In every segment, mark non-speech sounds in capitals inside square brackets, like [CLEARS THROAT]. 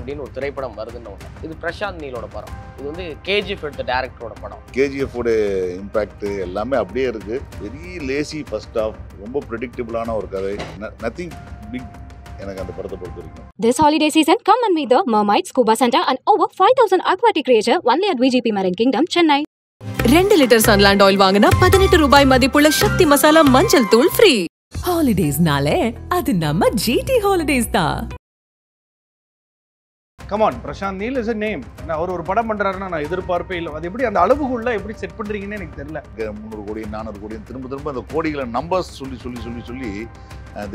அப்படின்னு ஒரு திரைப்படம் வருதுன்னு ஒன்று இது பிரசாந்த் நீலோட படம் இது வந்து கேஜிஎஃப் எடுத்த டேரக்டரோட படம் கேஜிஎஃபோட இம்பேக்ட் எல்லாமே அப்படியே இருக்கு வெரி லேசி ஃபர்ஸ்ட் ஆஃப் ரொம்ப ப்ரெடிக்டபிளான ஒரு கதை நத்திங் பிக் எனக்கு அந்த படத்தை பொறுத்த வரைக்கும் this holiday season come and meet the mermaid scuba centre and over five thousand aquatic creature only at VGP marine kingdom Chennai ரெண்டு லிட்டர் சன்லாண்ட் ஆயில் வாங்கினா பதினெட்டு ரூபாய் மதிப்புள்ள சக்தி மசாலா மஞ்சள் தூள் ஃப்ரீ ஹாலிடேஸ்னாலே அது நம்ம ஜிடி ஹாலிடேஸ் தான் come on Prashanth Neel is name நான் அவர் ஒரு படம் பண்ணுறாருன்னா நான் எதிர்பார்ப்பே இல்லை அது எப்படி அந்த அளவுக்குள்ள எப்படி செட் பண்றீங்கன்னு எனக்கு தெரியல முந்நூறு கோடி நானூறு கோடியும் திரும்ப திரும்ப அந்த கோடிகளை நம்பர்ஸ் சொல்லி சொல்லி சொல்லி சொல்லி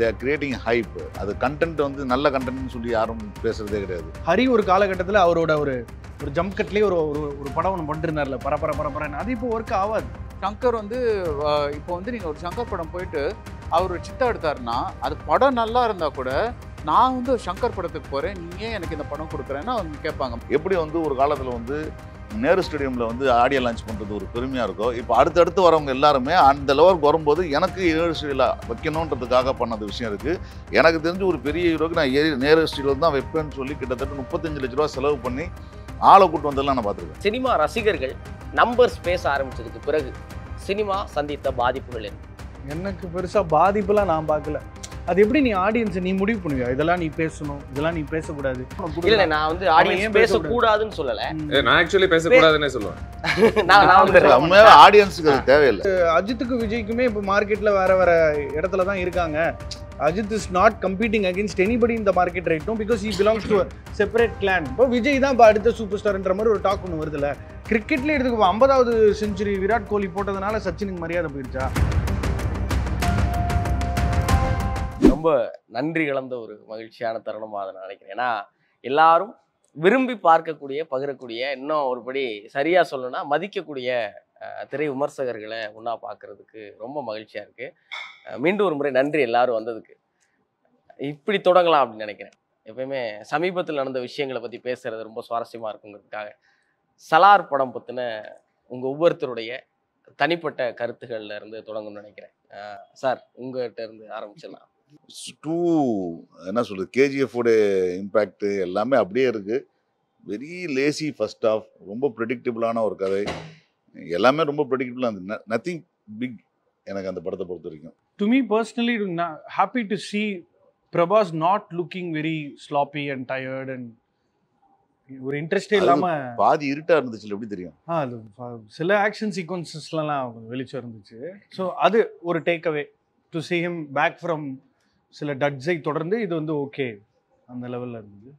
தே ஆர் கிரியேட்டிங் ஹைப் அது கண்டென்ட் வந்து நல்ல கண்டென்ட் சொல்லி யாரும் பேசுகிறதே கிடையாது ஹரி ஒரு காலகட்டத்தில் அவரோட ஒரு ஒரு ஜம்கட்லேயே ஒரு ஒரு படம் ஒன்று பண்ணிருந்தார்ல பரபர பரபரன்னு அது இப்போ ஒர்க் ஆகாது ஷங்கர் வந்து இப்போ வந்து நீங்கள் ஒரு சங்கர் படம் போயிட்டு அவர் ஒரு சித்தா எடுத்தாருன்னா அது படம் நல்லா இருந்தால் கூட நான் வந்து ஷங்கர் படத்துக்கு போகிறேன் நீயே ஏன் எனக்கு இந்த படம் கொடுக்குறேன்னு அவங்க கேட்பாங்க எப்படி வந்து ஒரு காலத்தில் வந்து நேரு ஸ்டேடியமில் வந்து ஆடியோ லான்ச் பண்ணுறது ஒரு பெருமையாக இருக்கும் இப்போ அடுத்தடுத்து வரவங்க எல்லாருமே அந்த லெவலுக்கு வரும்போது எனக்கு ஸ்டீடியில் வைக்கணுன்றதுக்காக பண்ணது விஷயம் இருக்குது எனக்கு தெரிஞ்சு ஒரு பெரிய ஹீரோக்கு நான் ஏ நேரு ஸ்டேடியில் தான் வைப்பேன்னு சொல்லி கிட்டத்தட்ட முப்பத்தஞ்சு லட்ச ரூபா செலவு பண்ணி ஆளை கூட்டு வந்ததுலாம் நான் பார்த்துருக்கேன் சினிமா ரசிகர்கள் நம்பர்ஸ் பேச ஆரம்பிச்சதுக்கு பிறகு சினிமா சந்தித்த பாதிப்புகள் என்ன எனக்கு பெருசாக பாதிப்புலாம் நான் பார்க்கல அது எப்படி நீ ஆடியன்ஸ் நீ முடிவு பண்ணுவியா இதெல்லாம் நீ பேசணும் இதெல்லாம் நீ பேசக்கூடாது இல்ல நான் வந்து ஆடியன்ஸ் பேசக்கூடாதுன்னு சொல்லல நான் ஆக்சுவலி பேசக்கூடாதுன்னே சொல்லுவேன் [LAUGHS] நான் நான் வந்து ஆடியன்ஸ்க்கு அது தேவையில்லை அஜித்துக்கு விஜய்க்குமே இப்போ மார்க்கெட்ல வேற வேற இடத்துல தான் இருக்காங்க Ajith is not competing against anybody இந்த மார்க்கெட் ரைட்டும் right now because he separate to இப்போ விஜய் தான் இப்போ அடுத்த சூப்பர் ஸ்டார்ன்ற மாதிரி ஒரு டாக் ஒன்று வருதுல்ல கிரிக்கெட்லேயே எடுத்துக்கோ ஐம்பதாவது செஞ்சுரி விராட் கோலி போட்டதுனால சச்சினுக்கு மரியாதை போயிருச்சா ரொம்ப நன்றி கலந்த ஒரு மகிழ்ச்சியான தருணமாக அதை நான் நினைக்கிறேன் ஏன்னா எல்லாரும் விரும்பி பார்க்கக்கூடிய பகிரக்கூடிய இன்னும் ஒருபடி சரியாக சொல்லணும்னா மதிக்கக்கூடிய திரை விமர்சகர்களை ஒன்றா பார்க்குறதுக்கு ரொம்ப மகிழ்ச்சியாக இருக்குது மீண்டும் ஒரு முறை நன்றி எல்லாரும் வந்ததுக்கு இப்படி தொடங்கலாம் அப்படின்னு நினைக்கிறேன் எப்பயுமே சமீபத்தில் நடந்த விஷயங்களை பற்றி பேசுகிறது ரொம்ப சுவாரஸ்யமாக இருக்குங்கிறதுக்காக சலார் படம் பற்றின உங்கள் ஒவ்வொருத்தருடைய தனிப்பட்ட கருத்துக்கள்ல இருந்து தொடங்கும்னு நினைக்கிறேன் சார் உங்ககிட்ட இருந்து ஆரம்பிச்சிடலாம் டூ என்ன சொல்றது கேஜிஎஃபோட இம்பேக்ட் எல்லாமே அப்படியே இருக்கு வெரி லேசி ஃபர்ஸ்ட் ஆஃப் ரொம்ப ப்ரெடிக்டபிளான ஒரு கதை எல்லாமே ரொம்ப ப்ரெடிக்டபுளாக இருந்தது நத்திங் பிக் எனக்கு அந்த படத்தை பொறுத்த வரைக்கும் to me personally happy to see Prabhas not looking very sloppy and tired and ஒரு இன்ட்ரெஸ்டே இல்லாம பாதி இருட்டா இருந்துச்சு எப்படி தெரியும் சில ஆக்ஷன் சீக்வன்சஸ்லாம் வெளிச்சம் இருந்துச்சு ஸோ அது ஒரு take away to see him back from சில டட்ஸை தொடர்ந்து இது வந்து ஓகே அந்த லெவலில் இருந்தது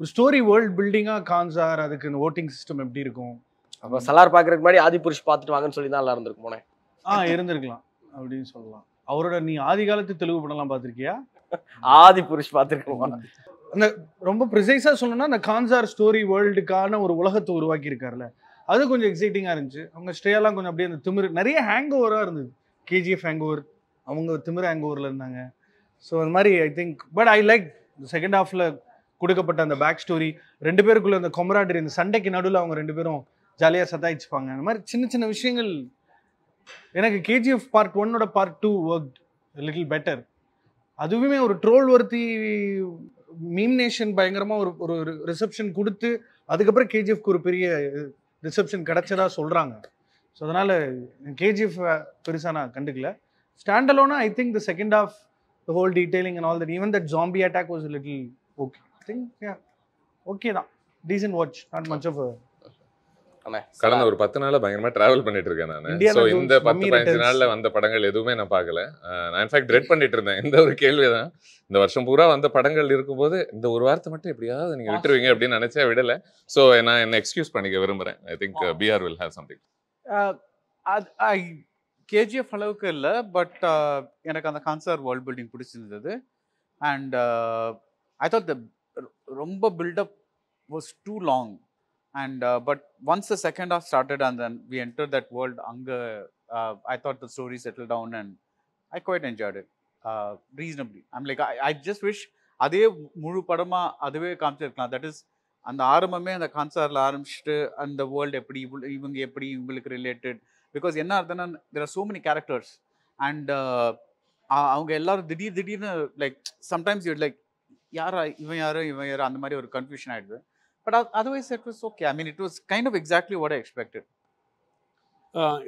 ஒரு ஸ்டோரி வேர்ல்ட் பில்டிங்காக கான்சார் அதுக்கு இந்த ஓட்டிங் சிஸ்டம் எப்படி இருக்கும் அப்போ சலார் பார்க்கறதுக்கு முன்னாடி ஆதிபுருஷ் பார்த்துட்டு வாங்கன்னு சொல்லி தான் எல்லாம் இருந்திருக்கு போனேன் ஆ இருந்திருக்கலாம் அப்படின்னு சொல்லலாம் அவரோட நீ ஆதி காலத்து தெலுங்கு படம்லாம் பார்த்துருக்கியா ஆதி புருஷ் அந்த ரொம்ப ப்ரிசைஸாக சொல்லணும்னா அந்த கான்சார் ஸ்டோரி வேர்ல்டுக்கான ஒரு உலகத்தை உருவாக்கி இருக்காருல்ல அது கொஞ்சம் எக்ஸைட்டிங்காக இருந்துச்சு அவங்க ஸ்டேலாம் கொஞ்சம் அப்படியே அந்த திமிரு நிறைய ஹேங் ஓவராக இருந்தது கேஜிஎஃப் ஹேங் ஓவர் அவங்க திமிர் ஹேங் ஓவரில் இருந்தாங்க ஸோ அந்த மாதிரி I think but I like second ஹாஃபில் கொடுக்கப்பட்ட அந்த பேக் ஸ்டோரி ரெண்டு பேருக்குள்ள அந்த கொமராட்ரி இந்த சண்டைக்கு நடுவில் அவங்க ரெண்டு பேரும் ஜாலியாக சதாயிச்சுப்பாங்க அந்த மாதிரி சின்ன சின்ன விஷயங்கள் எனக்கு கேஜிஎஃப் பார்ட் ஒன்னோட part two work little better அதுவுமே ஒரு ட்ரோல் ஒருத்தி மீம் நேஷன் பயங்கரமாக ஒரு ஒரு ரிசப்ஷன் கொடுத்து அதுக்கப்புறம் கேஜிஎஃப்க்கு ஒரு பெரிய ரிசப்ஷன் கிடச்சதா சொல்கிறாங்க ஸோ அதனால் கேஜிஎஃப் பெருசாக நான் கண்டுக்கல ஸ்டாண்டலோனா I think the second half the whole detailing and all that even that zombie attack was little okay thing okay தான் decent watch not much of கடந்த ஒரு பத்து நாள் பயங்கரமா டிராவல் பண்ணிட்டு இருக்கேன் நான் ஸோ இந்த பத்து பதினஞ்சு நாள்ல வந்த படங்கள் எதுவுமே நான் பார்க்கல நான் இன்ஃபேக்ட் ரெட் பண்ணிட்டு இருந்தேன் இந்த ஒரு கேள்வி தான் இந்த வருஷம் பூரா வந்த படங்கள் இருக்கும்போது இந்த ஒரு வாரத்தை மட்டும் எப்படியாவது நீங்க விட்டுருவீங்க அப்படின்னு நினைச்சா விடல ஸோ நான் என்ன எக்ஸ்கியூஸ் பண்ணிக்க விரும்புறேன் I think PR will have something KGF அளவுக்கு இல்லை பட் எனக்கு அந்த கான்சர் வேர்ல்ட் பில்டிங் பிடிச்சிருந்தது அண்ட் ஐ தாட் த ரொம்ப buildup was too long and but once the second half started and then we enter that world அங்கே I thought the story settle down and I quite enjoyed reasonably I'm like I just wish அதே முழு படமாக அதுவே காமிச்சிருக்கலாம் that is அந்த ஆரம்பமே அந்த கான்சாரில் ஆரம்பிச்சுட்டு அந்த வேர்ல்டு எப்படி இவங்க எப்படி இவங்களுக்கு ரிலேட்டட் பிகாஸ் என்ன அர்த்தம்னா there are so many characters and அவங்க எல்லாரும் திடீர் திடீர்னு லைக் சம்டைம்ஸ் யூட் லைக் யாரா இவன் யாரும் இவன் யாரும் அந்த மாதிரி ஒரு கன்ஃபியூஷன் ஆகிடுது but otherwise it was okay I mean it was kind of exactly what I expected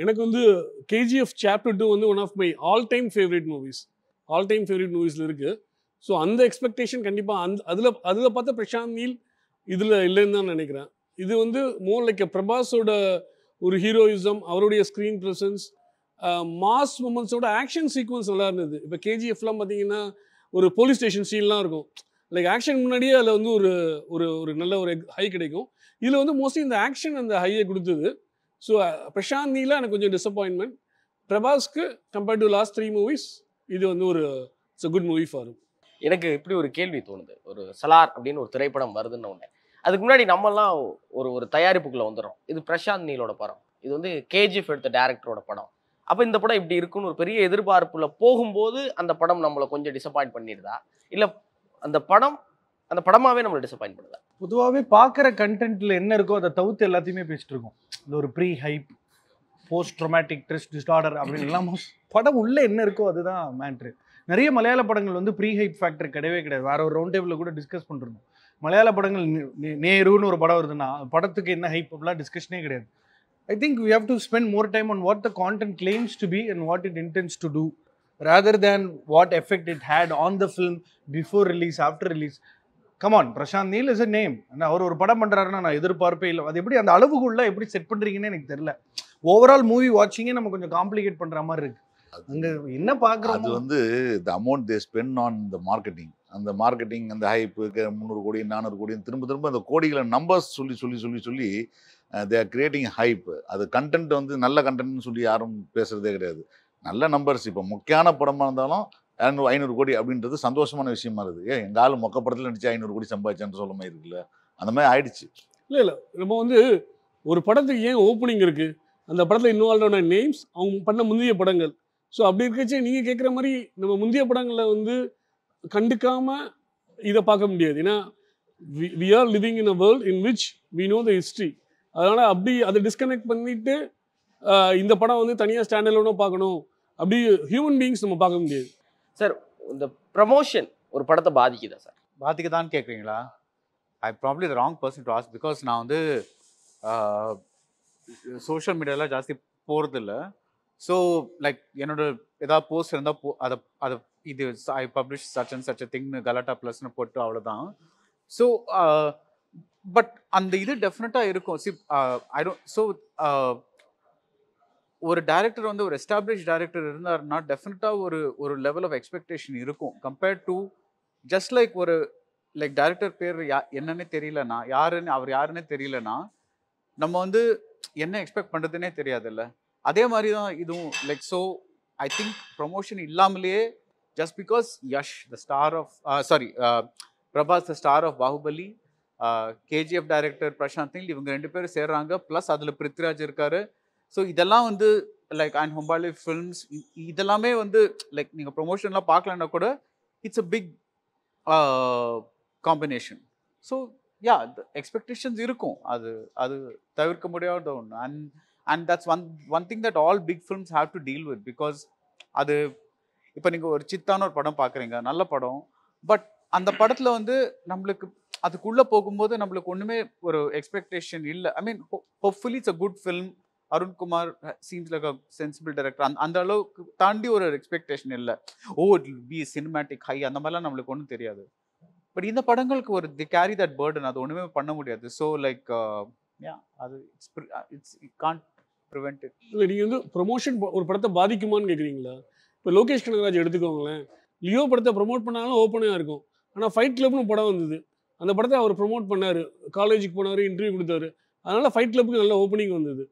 எனக்கு வந்து கேஜிஎஃப் சாப்டர் டூ வந்து one of my all time favourite movies all time favourite மூவிஸில் இருக்குது ஸோ அந்த எக்ஸ்பெக்டேஷன் கண்டிப்பாக அந்த அதில் அதில் பார்த்தா பிரஷாந்த் நீல் இதில் இல்லைன்னு தான் நினைக்கிறேன் இது வந்து மோர் லைக் பிரபாஸோட ஒரு ஹீரோயிசம் அவருடைய ஸ்க்ரீன் ப்ரெசன்ஸ் மாஸ் மூமெண்ட்ஸோட ஆக்ஷன் சீக்வன்ஸ் நல்லா இருந்தது இப்போ கேஜிஎஃப்லாம் பார்த்தீங்கன்னா ஒரு போலீஸ் ஸ்டேஷன் சீன்லாம் இருக்கும் லைக் ஆக்ஷன் முன்னாடியே அதில் வந்து ஒரு ஒரு ஒரு நல்ல ஒரு ஹை கிடைக்கும் இதில் வந்து மோஸ்ட்லி இந்த ஆக்ஷன் அந்த ஹையை கொடுத்தது ஸோ பிரசாந்த் நீல எனக்கு கொஞ்சம் டிசப்பாயின்மெண்ட் பிரபாஸ்க்கு compared to last three movies இது வந்து ஒரு it's a good movie for எனக்கு இப்படி ஒரு கேள்வி தோணுது ஒரு சலார் அப்படின்னு ஒரு திரைப்படம் வருதுன்னு ஒன்று அதுக்கு முன்னாடி நம்மலாம் ஒரு ஒரு தயாரிப்புக்குள்ளே வந்துடும் இது பிரசாந்த் நீலோட படம் இது வந்து கேஜிஎஃப் எடுத்த டேரக்டரோட படம் அப்போ இந்த படம் இப்படி இருக்குன்னு ஒரு பெரிய எதிர்பார்ப்புல போகும்போது அந்த படம் நம்மளை கொஞ்சம் டிசப்பாயின்ட் பண்ணிடுதா இல்லை அந்த படம் அந்த படமாகவே நம்மளை டிசப்பாயின் பண்ணுது பொதுவாகவே பார்க்குற கண்டென்ட்டில் என்ன இருக்கோ அதை தவிர்த்து எல்லாத்தையுமே பேசிட்டு இருக்கோம் இந்த ஒரு pre hype post traumatic stress disorder அப்படின்னு எல்லாம் படம் உள்ளே என்ன இருக்கோ அதுதான் மேட்ரு நிறைய மலையாள படங்கள் வந்து ப்ரீ ஹைப் ஃபேக்டர் கிடையவே கிடையாது வேற ஒரு ரவுண்ட் டேபிளில் கூட டிஸ்கஸ் பண்ணிருந்தோம் மலையாள படங்கள் நேருன்னு ஒரு படம் வருதுன்னா படத்துக்கு என்ன ஹைப் அப்படிலாம் டிஸ்கஷனே கிடையாது I think we have to spend more time on what the content claims to be and what it intends to do rather than what effect it had on the film before release after release come on Prashanth Neel is a name ஆனால் அவர் ஒரு படம் பண்ணுறாருன்னா நான் எதிர்பார்ப்பே இல்லை அது எப்படி அந்த அளவுக்குள்ள எப்படி செட் பண்ணுறீங்கன்னு எனக்கு தெரியல ஓவரால் மூவி வாட்சிங்கே நம்ம கொஞ்சம் காம்ப்ளிகேட் பண்ணுற மாதிரி இருக்கு அங்கே என்ன பார்க்குறோம் அது வந்து the amount they spend on the marketing அந்த மார்க்கெட்டிங் அந்த ஹைப்பு முந்நூறு கோடி நானூறு கோடி திரும்ப திரும்ப அந்த கோடிகளை நம்பர்ஸ் சொல்லி சொல்லி சொல்லி சொல்லி தே ஆர் கிரியேட்டிங் ஹைப்பு அது கண்டென்ட் வந்து நல்ல கண்டென்ட்னு சொல்லி யாரும் பேசுகிறதே கிடையாது நல்ல நம்பர்ஸ் இப்போ முக்கியமான படமாக இருந்தாலும் ஐநூறு ஐநூறு கோடி அப்படின்றது சந்தோஷமான விஷயமா இருக்குது ஏன் எங்கள் ஆள் மொக்க படத்தில் நடிச்சு ஐநூறு கோடி சம்பாதிச்சான்னு சொல்ல மாதிரி இருக்குல்ல அந்த மாதிரி ஆயிடுச்சு இல்லை இல்லை நம்ம வந்து ஒரு படத்துக்கு ஏன் ஓப்பனிங் இருக்குது அந்த படத்தில் இன்வால்வ் ஆன நேம்ஸ் அவங்க பண்ண முந்தைய படங்கள் ஸோ அப்படி இருக்கச்சு நீங்கள் கேட்குற மாதிரி நம்ம முந்தைய படங்களில் வந்து கண்டுக்காமல் இதை பார்க்க முடியாது ஏன்னா we are living in a world in which we know the history அதனால் அப்படி அதை டிஸ்கனெக்ட் பண்ணிவிட்டு இந்த படம் வந்து தனியாக ஸ்டாண்டலோனோ பார்க்கணும் அப்படி ஹியூமன் பீயிங்ஸ் நம்ம பார்க்க முடியாது சார் இந்த ப்ரமோஷன் ஒரு படத்தை பாதிக்குதா சார் பாதிக்குதான்னு கேட்குறீங்களா I probably the wrong person to ask because நான் வந்து சோஷியல் மீடியாலாம் ஜாஸ்தி போகிறதில்ல ஸோ லைக் என்னோட ஏதாவது போஸ்ட் இருந்தால் போ அதை அதை இது I publish such and such திங்னு கலாட்டா ப்ளஸ்னு போட்டு அவ்வளோதான் ஸோ பட் அந்த இது டெஃபினட்டாக இருக்கும் சி ஐ டோன் ஸோ ஒரு டேரக்டர் வந்து ஒரு எஸ்டாப்ளிஷ் டேரக்டர் இருந்தார்னா டெஃபினட்டாக ஒரு ஒரு லெவல் ஆஃப் எக்ஸ்பெக்டேஷன் இருக்கும் கம்பேர்ட் டு ஜஸ்ட் லைக் ஒரு லைக் டேரக்டர் பேர் யா என்னன்னே தெரியலனா யாருன்னு அவர் யாருன்னே தெரியலனா நம்ம வந்து என்ன எக்ஸ்பெக்ட் பண்ணுறதுனே தெரியாதுல்ல அதே மாதிரி தான் இதுவும் like so I think promotion இல்லாமலேயே just because Yash the star of sorry Prabhas the star of Baahubali KGF director Prashanth இவங்க ரெண்டு பேரும் சேர்றாங்க ப்ளஸ் அதில் பிருத்விராஜ் இருக்காரு ஸோ இதெல்லாம் வந்து லைக் அண்ட் ஹொம்பாலி ஃபில்ம்ஸ் இதெல்லாமே வந்து லைக் நீங்கள் ப்ரொமோஷன்லாம் பார்க்கலன்னா கூட it's a big combination so yeah expectations இருக்கும் அது அது தவிர்க்க முடியாத ஒன்று and and that's one one thing that all big films have to deal with because அது இப்போ நீங்கள் ஒரு சித்தான ஒரு படம் பார்க்குறீங்க நல்ல படம் பட் அந்த படத்தில் வந்து நம்மளுக்கு அதுக்குள்ளே போகும்போது நம்மளுக்கு ஒன்றுமே ஒரு எக்ஸ்பெக்டேஷன் இல்லை I mean hopefully it's a good film Arunkumar seems like a sensible director அந்த அந்த அளவுக்கு தாண்டி ஒரு எக்ஸ்பெக்டேஷன் இல்லை oh it be cinematic high அந்த மாதிரிலாம் நம்மளுக்கு ஒன்றும் தெரியாது பட் இந்த படங்களுக்கு ஒரு தி கேரி தட் பேர்டன் அது ஒன்றுமே பண்ண முடியாது ஸோ லைக் uh, அது இட்ஸ் இட்ஸ் கான்ட் ப்ரிவெண்ட் இல்லை நீங்கள் வந்து ப்ரொமோஷன் ஒரு படத்தை பாதிக்குமான்னு கேட்குறீங்களா இப்போ லோகேஷ் கனகராஜ் எடுத்துக்கோங்களேன் லியோ படத்தை ப்ரொமோட் பண்ணாலும் ஓப்பனாக இருக்கும் ஆனால் ஃபைட் கிளப்னு படம் வந்தது அந்த படத்தை அவர் ப்ரொமோட் பண்ணார் காலேஜுக்கு போனார் இன்டர்வியூ கொடுத்தாரு அதனால் ஃபைட் கிளப்புக்கு நல்ல ஓப்பனிங் வந்தது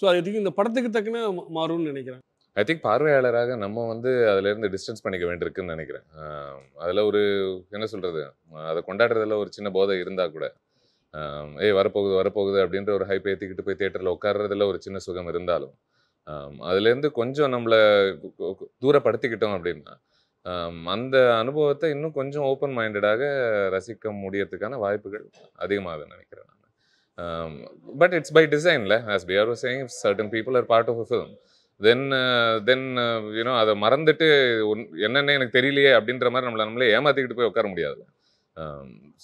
ஸோ அது இந்த படத்துக்கு தக்கன மாறும்னு நினைக்கிறேன் ஐ திங்க் பார்வையாளராக நம்ம வந்து அதுலேருந்து டிஸ்டன்ஸ் பண்ணிக்க வேண்டியிருக்குன்னு நினைக்கிறேன் அதில் ஒரு என்ன சொல்கிறது அதை கொண்டாடுறதுல ஒரு சின்ன போதை இருந்தால் கூட ஏய் வரப்போகுது வரப்போகுது அப்படின்ற ஒரு ஹைப்பை ஏற்றிக்கிட்டு போய் தேட்டரில் உட்காடுறதுல ஒரு சின்ன சுகம் இருந்தாலும் அதுலேருந்து கொஞ்சம் நம்மளை தூரப்படுத்திக்கிட்டோம் அப்படின்னா அந்த அனுபவத்தை இன்னும் கொஞ்சம் ஓப்பன் மைண்டடாக ரசிக்க முடியறதுக்கான வாய்ப்புகள் அதிகமாகுதுன்னு நினைக்கிறேன் Um, but it's by design, as we are saying, if certain people are part of a film, then then you know அதை மறந்துட்டு ஒன் என்னென்ன எனக்கு தெரியலையே அப்படின்ற மாதிரி நம்மளை நம்மளே ஏமாற்றிக்கிட்டு போய் உட்கார முடியாது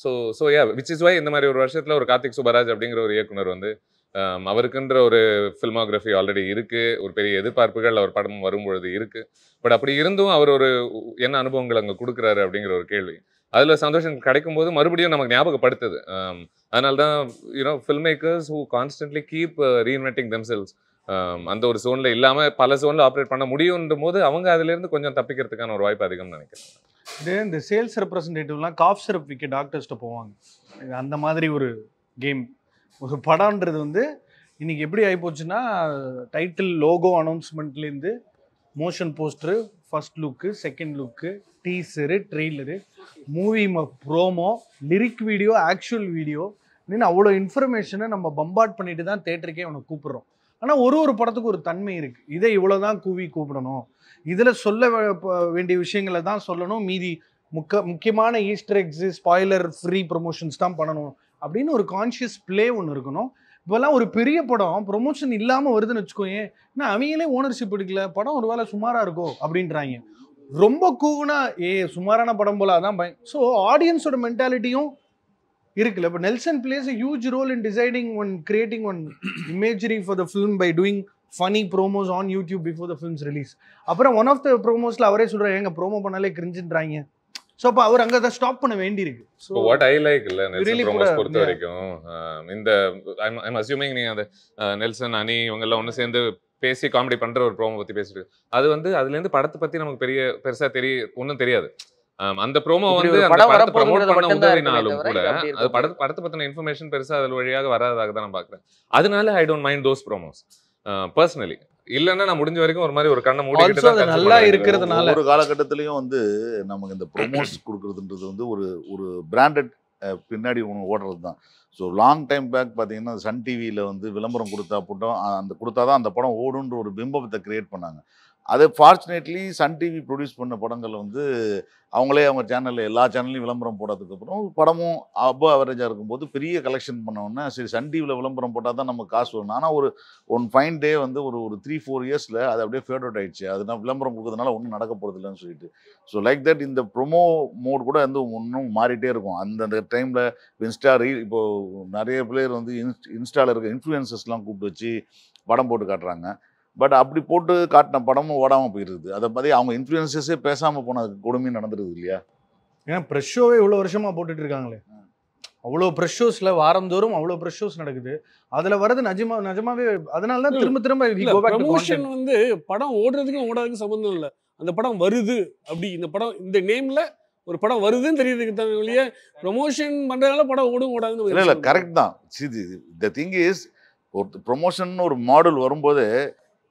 so so yeah which is why இந்த மாதிரி ஒரு வருஷத்தில் ஒரு கார்த்திக் சுபராஜ் அப்படிங்கிற ஒரு இயக்குனர் வந்து அவருக்குன்ற ஒரு ஃபில்மோகிராஃபி ஆல்ரெடி இருக்குது ஒரு பெரிய எதிர்பார்ப்புகள் அவர் படம் வரும்பொழுது இருக்குது பட் அப்படி இருந்தும் அவர் ஒரு என்ன அனுபவங்கள் அங்கே கொடுக்குறாரு அப்படிங்கிற ஒரு கேள்வி அதில் சந்தோஷம் கிடைக்கும் போது மறுபடியும் நமக்கு ஞாபகப்படுத்துது அதனால தான் you know film makers who constantly keep reinventing themselves அந்த ஒரு சோனில் இல்லாமல் பல சோனில் ஆப்ரேட் பண்ண முடியுன்ற போது அவங்க அதுலேருந்து கொஞ்சம் தப்பிக்கிறதுக்கான ஒரு வாய்ப்பு அதிகம்னு நினைக்கிறேன் இதே இந்த சேல்ஸ் ரெப்ரஸன்டேட்டிவ்லாம் காஃப் சிரப் விற்க டாக்டர்ஸ்ட்டு போவாங்க அந்த மாதிரி ஒரு கேம் ஒரு படம்ன்றது வந்து இன்றைக்கி எப்படி ஆகிப்போச்சுன்னா டைட்டில் லோகோ அனௌன்ஸ்மெண்ட்லேருந்து motion poster first look second look teaser trailer movie promo lyric video actual video அப்படின்னு அவ்வளோ இன்ஃபர்மேஷனை நம்ம பம்பாட் பண்ணிட்டு தான் தேட்டருக்கே அவனை கூப்பிட்றோம் ஆனால் ஒரு ஒரு படத்துக்கு ஒரு தன்மை இருக்குது இதை இவ்வளோ தான் கூவி கூப்பிடணும் இதில் சொல்ல வேண்டிய விஷயங்களை தான் சொல்லணும் மீதி முக்க முக்கியமான easter eggs spoiler free promotions தான் பண்ணணும் அப்படின்னு ஒரு கான்ஷியஸ் பிளே ஒன்று இருக்கணும் இப்போல்லாம் ஒரு பெரிய படம் ப்ரொமோஷன் இல்லாமல் வருதுன்னு வச்சுக்கோங்க ஏன்னா அவங்களே ஓனர்ஷிப் எடுக்கல படம் ஒரு வேலை சுமாராக இருக்கோ அப்படின்றாங்க ரொம்ப கூவுனா ஏ சுமாரான படம் போல அதான் பயம் ஸோ ஆடியன்ஸோட மென்டாலிட்டியும் இருக்குல்ல இப்போ Nelson plays huge role in deciding one creating one imagery for the film by doing funny promos on YouTube before the films release அப்புறம் ஒன் ஆஃப் த ப்ரோமோஸில் அவரே சொல்கிறார் எங்கள் ப்ரோமோ பண்ணாலே கிரிஞ்சுன்றாங்க ஸோ அப்போ அவர் அங்கே தான் ஸ்டாப் பண்ண வேண்டியிருக்கு ஸோ வாட் ஐ லைக் இல்லை நெல்சன் ப்ரோமோஸ் பொறுத்த வரைக்கும் இந்த ஐம் ஐம் அசியூமிங் நீ அந்த நெல்சன் இவங்க இவங்கெல்லாம் ஒன்று சேர்ந்து பேசி காமெடி பண்ணுற ஒரு ப்ரோமோ பற்றி பேசிட்டு அது வந்து அதுலேருந்து படத்தை பற்றி நமக்கு பெரிய பெருசாக தெரிய ஒன்றும் தெரியாது அந்த ப்ரோமோ வந்து அந்த படத்தை ப்ரமோட் பண்ண உதவினாலும் கூட அது படத்தை படத்தை பற்றின இன்ஃபர்மேஷன் பெருசாக அதில் வழியாக வராதாக தான் நான் பார்க்குறேன் அதனால I don't mind those promos personally இல்லைன்னா நான் முடிஞ்ச வரைக்கும் ஒரு மாதிரி ஒரு கண்ணை மூடி நல்லா இருக்கிறதுனால ஒரு காலகட்டத்திலையும் வந்து நமக்கு இந்த ப்ரொமோஸ் [CLEARS THROAT] கொடுக்கறதுன்றது வந்து ஒரு ஒரு பிராண்டட் பின்னாடி ஒன்று ஓடுறது தான் ஸோ லாங் டைம் பேக் பார்த்தீங்கன்னா சன் டிவியில் வந்து விளம்பரம் கொடுத்தா போட்டோம் அந்த கொடுத்தா தான் அந்த படம் ஓடுன்ற ஒரு பிம்பத்தை கிரியேட் பண்ணாங்க அது ஃபார்ச்சுனேட்லி சன் டிவி ப்ரொடியூஸ் பண்ண படங்கள் வந்து அவங்களே அவங்க சேனலில் எல்லா சேனல்லையும் விளம்பரம் போட்டதுக்கப்புறம் படமும் அபோ அவரேஜாக இருக்கும்போது பெரிய கலெக்ஷன் பண்ணோன்னே சரி சன் டிவியில் விளம்பரம் போட்டால் தான் நமக்கு காசு வரணும் ஆனால் ஒரு ஒன் ஃபைன் டே வந்து ஒரு ஒரு த்ரீ ஃபோர் இயர்ஸில் அது அப்படியே ஃபேட் அவுட் ஆகிடுச்சு அது நான் விளம்பரம் கொடுக்குறதுனால ஒன்றும் நடக்க போகிறது இல்லைன்னு சொல்லிட்டு ஸோ லைக் தட் இந்த ப்ரொமோ மோட் கூட வந்து ஒன்றும் மாறிட்டே இருக்கும் அந்தந்த டைமில் இன்ஸ்டா ரீல் இப்போது நிறைய பிளேயர் வந்து இன்ஸ் இன்ஸ்டாவில் இருக்க இன்ஃப்ளூயன்சஸ்லாம் கூப்பிட்டு வச்சு படம் போட்டு காட்டுறாங்க பட் அப்படி போட்டு காட்டின படமும் ஓடாமல் போயிருக்குது அதை பற்றி அவங்க இன்ஃப்ளூயன்சஸே பேசாமல் போன கொடுமையும் நடந்துருது இல்லையா ஏன்னா ப்ரெஷ் ஷோவே இவ்வளோ வருஷமாக போட்டுட்டு இருக்காங்களே அவ்வளோ ப்ரெஷ் ஷோஸில் வாரந்தோறும் அவ்வளோ ப்ரெஷ் ஷோஸ் நடக்குது அதில் வர்றது நஜமா நிஜமாவே அதனால தான் திரும்ப திரும்ப ப்ரமோஷன் வந்து படம் ஓடுறதுக்கும் ஓடாதுக்கும் சம்மந்தம் இல்லை அந்த படம் வருது அப்படி இந்த படம் இந்த நேமில் ஒரு படம் வருதுன்னு தெரியுதுக்கு தவிர ப்ரொமோஷன் பண்ணுறதுனால படம் ஓடும் ஓடாதுன்னு இல்லை இல்லை கரெக்ட் தான் சி த திங் இஸ் ஒரு ப்ரொமோஷன் ஒரு மாடல் வரும்போது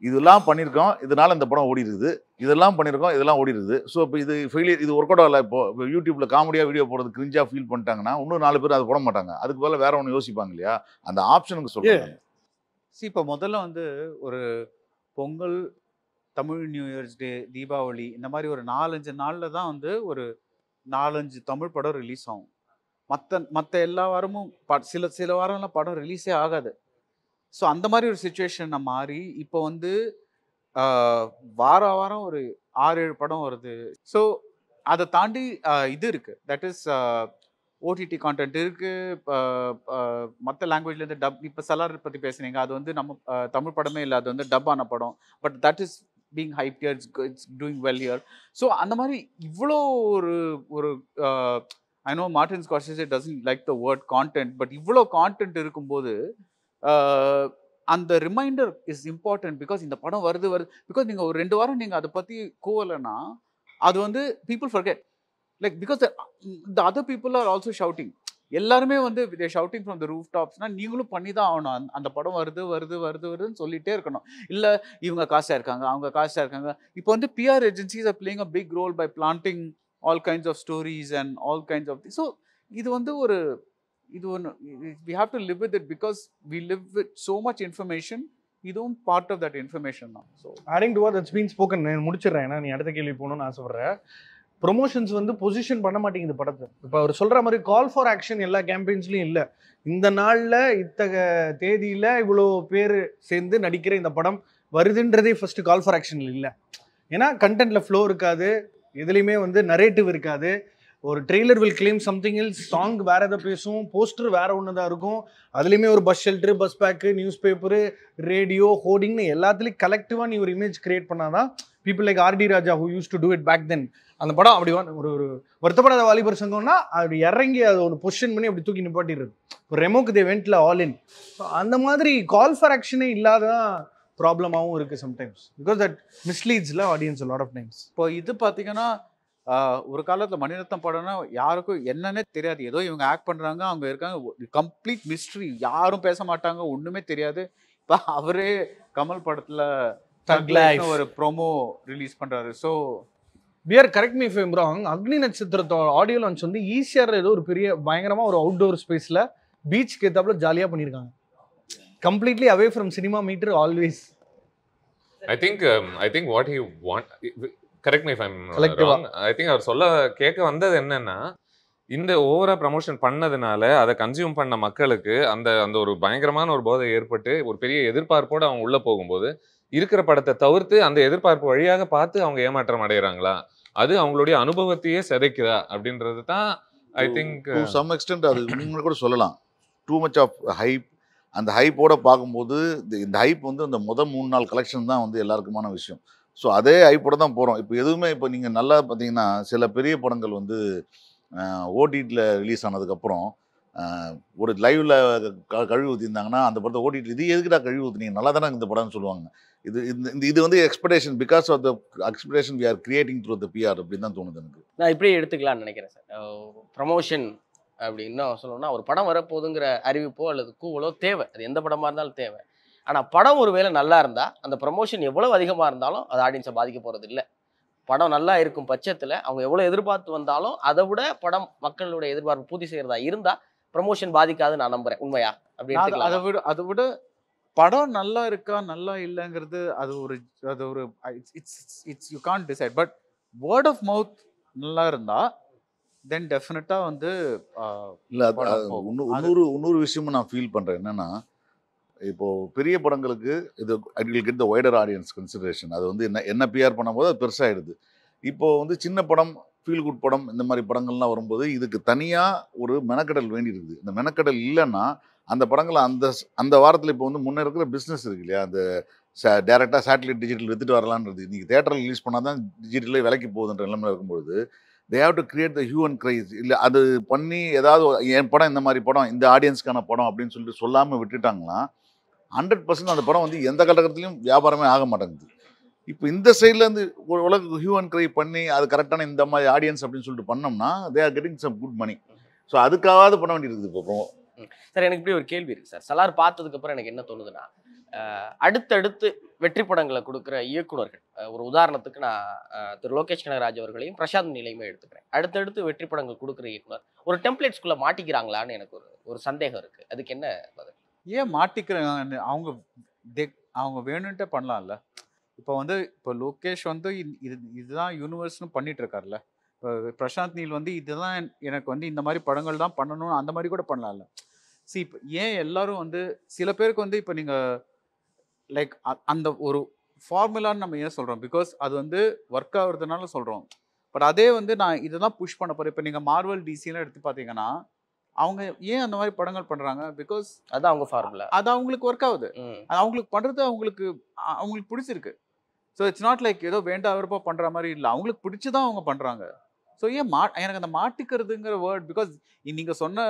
இதெல்லாம் பண்ணியிருக்கோம் இதனால் இந்த படம் ஓடிடுது இதெல்லாம் பண்ணியிருக்கோம் இதெல்லாம் ஓடிடுது ஸோ இப்போ இது ஃபெயிலியர் இது ஒர்க் அவுட் ஆகல இப்போ யூடியூப்பில் காமெடியாக வீடியோ போடுறது கிரிஞ்சாக ஃபீல் பண்ணிட்டாங்கன்னா இன்னும் நாலு பேர் அதை போட மாட்டாங்க அதுக்கு பதில் வேற ஒன்று யோசிப்பாங்க இல்லையா அந்த ஆப்ஷனுக்கு சொல்லுவாங்க சி இப்போ முதல்ல வந்து ஒரு Pongal Tamil new years day Deepavali இந்த மாதிரி ஒரு நாலஞ்சு நாளில் தான் வந்து ஒரு நாலஞ்சு தமிழ் படம் ரிலீஸ் ஆகும் மற்ற மற்ற எல்லா வாரமும் சில சில வாரம்லாம் படம் ரிலீஸே ஆகாது ஸோ அந்த மாதிரி ஒரு சுச்சுவேஷனை மாறி இப்போ வந்து வார வாரம் ஒரு ஆறு ஏழு படம் வருது ஸோ அதை தாண்டி இது இருக்குது தட் இஸ் ஓடிடி கான்டென்ட் இருக்குது மற்ற லாங்குவேஜ்லேருந்து டப் இப்போ சலார் பற்றி பேசுனீங்க அது வந்து நம்ம தமிழ் படமே இல்லை அது வந்து டப் ஆன படம் but that is being hype year it's it's doing well year so அந்த மாதிரி இவ்வளோ ஒரு ஒரு I know Martin it doesn't like the word content but இவ்வளோ கான்டென்ட் இருக்கும்போது அந்த ரிமைண்டர் இஸ் இம்பார்ட்டன்ட் பிகாஸ் இந்த படம் வருது வருது பிகாஸ் நீங்கள் ஒரு ரெண்டு வாரம் நீங்கள் அதை பற்றி கூவலைன்னா அது வந்து people forget like because the other people are also shouting எல்லாருமே வந்து they shouting from the roof டாப்ஸ்னால் நீங்களும் பண்ணி தான் ஆகணும் அந்த படம் வருது வருது வருது வருதுன்னு சொல்லிகிட்டே இருக்கணும் இல்லை இவங்க காசாக இருக்காங்க அவங்க காசாக இருக்காங்க இப்போ வந்து PR agencies are playing a big role by planting all kinds of stories and all kinds of so இது வந்து ஒரு இது ஒன்று we have to live with it because we live with so much information இதுவும் part of that information தான் so airing to what that's been spoken நான் முடிச்சிடுறேன் ஏன்னா நீ அடுத்த கேள்வி போகணும்னு ஆசைப்பட்றேன் ப்ரொமோஷன்ஸ் வந்து பொசிஷன் பண்ண மாட்டேங்குது படத்தை இப்போ அவர் சொல்கிற மாதிரி கால் ஃபார் ஆக்ஷன் எல்லா கேம்பெயின்ஸ்லையும் இல்லை இந்த நாளில் இத்தகைய தேதியில் இவ்வளோ பேர் சேர்ந்து நடிக்கிற இந்த படம் வருதுன்றதே ஃபஸ்ட்டு கால் ஃபார் ஆக்ஷன் இல்லை ஏன்னா கண்டென்ட்டில் ஃப்ளோ இருக்காது எதுலேயுமே வந்து நரேட்டிவ் இருக்காது ஒரு ட்ரெய்லர் வில் கிளைம் சம்திங் இல் சாங் வேற எதை பேசும் போஸ்டர் வேற ஒன்று தான் இருக்கும் அதுலேயுமே ஒரு bus shelter bus back news paper radio ஹோர்டிங்னு எல்லாத்துலேயும் கலெக்டிவாக நீ ஒரு இமேஜ் கிரியேட் பண்ணாதான் people like RD Raja who use to do it back then அந்த படம் அப்படி ஒரு ஒரு வருத்தப்படாத வாலிபர் சங்கம்னா அப்படி இறங்கி அதை ஒரு பொஷன் பண்ணி அப்படி தூக்கி நிப்பாட்டிடுறது இப்போ ரெமோக்கு தே வெண்ட்டில் ஆல் இன் ஸோ அந்த மாதிரி கால் ஃபார் ஆக்ஷனே இல்லாத ப்ராப்ளமாகவும் இருக்குது சம்டைம்ஸ் பிகாஸ் தட் மிஸ்லீட்ஸில் ஆடியன்ஸ் லாட் ஆஃப் டைம்ஸ் இப்போ இது பார்த்தீங்கன்னா ஒரு காலத்தில் மணிரத்னம் படம்னா யாருக்கும் என்னன்னே தெரியாது ஏதோ இவங்க ஆக்ட் பண்ணுறாங்க அவங்க இருக்காங்க கம்ப்ளீட் மிஸ்ட்ரி யாரும் பேச மாட்டாங்க ஒன்றுமே தெரியாது இப்போ அவரே கமல் படத்தில் ஒரு ப்ரோமோ ரிலீஸ் பண்ணுறாரு so pier correct me if I'm wrong Agni நட்சத்திரத்தோட ஆடியோ லான்ச் வந்து ஈஸியாக ஏதோ ஒரு பெரிய பயங்கரமாக ஒரு அவுட்டோர் ஸ்பேஸில் பீச்சுக்கு ஏற்றாப்புல ஜாலியாக பண்ணியிருக்காங்க completely away from cinema meter always I think I think what he want correct I think அவர் சொல்ல கேட்க வந்தது என்னன்னா இந்த ஓவரா ப்ரமோஷன் பண்ணதுனால அதை கன்சியூம் பண்ண மக்களுக்கு அந்த அந்த ஒரு பயங்கரமான ஒரு போதை ஏற்பட்டு ஒரு பெரிய எதிர்பார்ப்போடு அவங்க உள்ள போகும்போது இருக்கிற படத்தை தவிர்த்து அந்த எதிர்பார்ப்பு வழியாக பார்த்து அவங்க ஏமாற்றம் அடைகிறாங்களா அது அவங்களுடைய அனுபவத்தையே சிதைக்குதா அப்படின்றது தான் ஐ திங்க் சம் எக்ஸ்டென்ட் அது உங்களுக்கு கூட சொல்லலாம் டூ மச் ஆஃப் ஹைப் அந்த ஹைப்போட பார்க்கும்போது இந்த ஹைப் வந்து அந்த முதல் மூணு நாள் கலெக்ஷன் தான் வந்து எல்லாருக்குமான விஷயம் ஸோ அதே ஐப்போட தான் போகிறோம் இப்போ எதுவுமே இப்போ நீங்கள் நல்லா பார்த்தீங்கன்னா சில பெரிய படங்கள் வந்து ஓடிடியில் ரிலீஸ் ஆனதுக்கப்புறம் ஒரு லைவில் க கழுவி ஊற்றியிருந்தாங்கன்னா அந்த படத்தை ஓடிட்டு இது எதுக்குடா கழுவி ஊற்றினீங்க நல்லா தானே இந்த படம்னு சொல்லுவாங்க இது இந்த இது வந்து expectation because of the expectation we are creating through the PR அப்படின்னு தான் தோணுது எனக்கு நான் இப்படியே எடுத்துக்கலாம்னு நினைக்கிறேன் சார் ப்ரமோஷன் அப்படின்னு சொல்லணும்னா ஒரு படம் வரப்போகுதுங்கிற அறிவிப்போ அல்லது கூவலோ தேவை அது எந்த படமாக இருந்தாலும் தேவை ஆனால் படம் ஒரு நல்லா இருந்தால் அந்த ப்ரமோஷன் எவ்வளவு அதிகமாக இருந்தாலும் அது ஆடியன்ஸை பாதிக்க போகிறது இல்லை படம் நல்லா இருக்கும் பட்சத்தில் அவங்க எவ்வளோ எதிர்பார்த்து வந்தாலும் அதை விட படம் மக்களுடைய எதிர்பார்ப்பு பூர்த்தி செய்கிறதா இருந்தால் ப்ரமோஷன் பாதிக்காதுன்னு நான் நம்புகிறேன் உண்மையா அப்படின்னு அதை விட அதை விட படம் நல்லா இருக்கா நல்லா இல்லைங்கிறது அது ஒரு அது ஒரு it's it's you can decide but word of mouth நல்லா இருந்தால் தென் டெஃபினட்டாக வந்து இல்லை இன்னொரு இன்னொரு விஷயமும் நான் ஃபீல் பண்ணுறேன் என்னென்னா இப்போது பெரிய படங்களுக்கு இது it get the wider audience consideration அது வந்து என்ன என்ன பிஆர் பண்ணும்போது அது பெருசாகிடுது இப்போது வந்து சின்ன படம் ஃபீல் குட் படம் இந்த மாதிரி படங்கள்லாம் வரும்போது இதுக்கு தனியாக ஒரு மெனக்கடல் வேண்டியிருக்குது இந்த மெனக்கடல் இல்லைன்னா அந்த படங்களை அந்த அந்த வாரத்தில் இப்போ வந்து முன்னே இருக்கிற பிஸ்னஸ் இருக்கு இல்லையா அந்த ச டேரெக்டாக சேட்டலைட் டிஜிட்டல் எடுத்துகிட்டு வரலான்றது இருக்குது இன்றைக்கி தேட்டரில் ரிலீஸ் பண்ணால் தான் டிஜிட்டலே விலைக்கு போகுதுன்ற நிலைமை இருக்கும்பொழுது they have to create the human cries இல்லை அது பண்ணி ஏதாவது என் படம் இந்த மாதிரி படம் இந்த ஆடியன்ஸ்க்கான படம் அப்படின்னு சொல்லிட்டு சொல்லாமல் விட்டுட்டாங்களாம் ஹண்ட்ரட் பர்சன்ட் அந்த படம் வந்து எந்த காலகட்டத்திலையும் வியாபாரமே ஆக மாட்டேங்குது இப்போ இந்த சைட்லேருந்து ஒரு உலக ஹியூ அண்ட் க்ரை பண்ணி அது கரெக்டான இந்த மாதிரி ஆடியன்ஸ் அப்படின்னு சொல்லிட்டு பண்ணோம்னா they are getting some good money so அதுக்காக பண்ண வேண்டியிருக்குது இப்போ சார் எனக்கு இப்படி ஒரு கேள்வி இருக்குது சார் சலார் பார்த்ததுக்கப்புறம் எனக்கு என்ன தோணுதுன்னா அடுத்தடுத்து வெற்றி படங்களை கொடுக்குற இயக்குநர்கள் ஒரு உதாரணத்துக்கு நான் திரு லோகேஷ் கனகராஜ் அவர்களையும் பிரசாந்த் நிலையுமே எடுத்துக்கிறேன் அடுத்தடுத்து வெற்றி படங்கள் கொடுக்குற இயக்குனர் ஒரு டெம்ப்ளேட்ஸ்குள்ளே மாட்டிக்கிறாங்களான்னு எனக்கு ஒரு ஒரு சந்தேகம் இருக்குது அதுக்கு என்ன பதில் ஏன் மாட்டிக்கிறாங்க அவங்க அவங்க வேணும்ன்ட்டு பண்ணலாம்ல இப்போ வந்து இப்போ லோகேஷ் வந்து இது இதுதான் யூனிவர்ஸ்னு பண்ணிட்டு இருக்காருல்ல இப்போ பிரசாந்த் நீல் வந்து இதுதான் எனக்கு வந்து இந்த மாதிரி படங்கள் தான் பண்ணணும் அந்த மாதிரி கூட பண்ணலாம்ல சி இப்போ ஏன் எல்லாரும் வந்து சில பேருக்கு வந்து இப்போ நீங்கள் லைக் அந்த ஒரு ஃபார்முலான்னு நம்ம ஏன் சொல்கிறோம் பிகாஸ் அது வந்து ஒர்க் ஆகுறதுனால சொல்கிறோம் பட் அதே வந்து நான் தான் புஷ் பண்ண போகிறேன் இப்போ நீங்கள் மார்வல் டிசிலாம் எடுத்து பார்த்தீங்கன்னா அவங்க ஏன் அந்த மாதிரி படங்கள் பண்றாங்க பிகாஸ் அது அவங்க ஃபார்முலா அது அவங்களுக்கு ஒர்க் ஆகுது அது அவங்களுக்கு பண்றது அவங்களுக்கு அவங்களுக்கு பிடிச்சிருக்கு ஸோ இட்ஸ் நாட் லைக் ஏதோ வேண்டாம் விருப்பம் பண்ற மாதிரி இல்லை அவங்களுக்கு பிடிச்சதான் அவங்க பண்றாங்க ஸோ ஏன் மா எனக்கு அந்த மாட்டிக்கிறதுங்கிற வேர்ட் பிகாஸ் நீங்க சொன்ன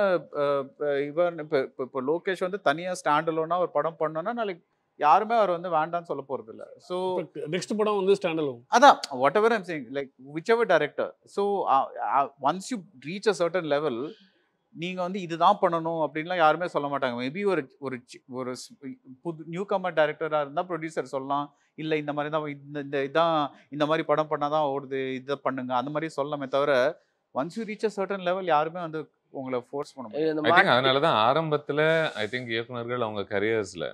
இவன் இப்போ இப்போ இப்போ லோகேஷ் வந்து தனியாக ஸ்டாண்டலோனா ஒரு படம் பண்ணோன்னா நாளைக்கு யாருமே அவர் வந்து வேண்டாம்னு சொல்ல போறது இல்லை ஸோ நெக்ஸ்ட் படம் வந்து ஸ்டாண்டலோன் அதான் whatever I'm saying like whichever director so once you reach a certain level நீங்கள் வந்து இதுதான் பண்ணணும் அப்படின்லாம் யாருமே சொல்ல மாட்டாங்க மேபி ஒரு ஒரு ஒரு புது நியூ கமர் டேரக்டராக இருந்தால் ப்ரொடியூசர் சொல்லலாம் இல்லை இந்த மாதிரி தான் இந்த இந்த இதான் இந்த மாதிரி படம் பண்ணால் தான் ஓடுது இதை பண்ணுங்க அந்த மாதிரி சொல்லலாமே தவிர once you reach a certain level யாருமே வந்து உங்களை ஃபோர்ஸ் பண்ண முடியும் அதனால தான் ஆரம்பத்தில் ஐ திங்க் இயக்குநர்கள் அவங்க கரியர்ஸில்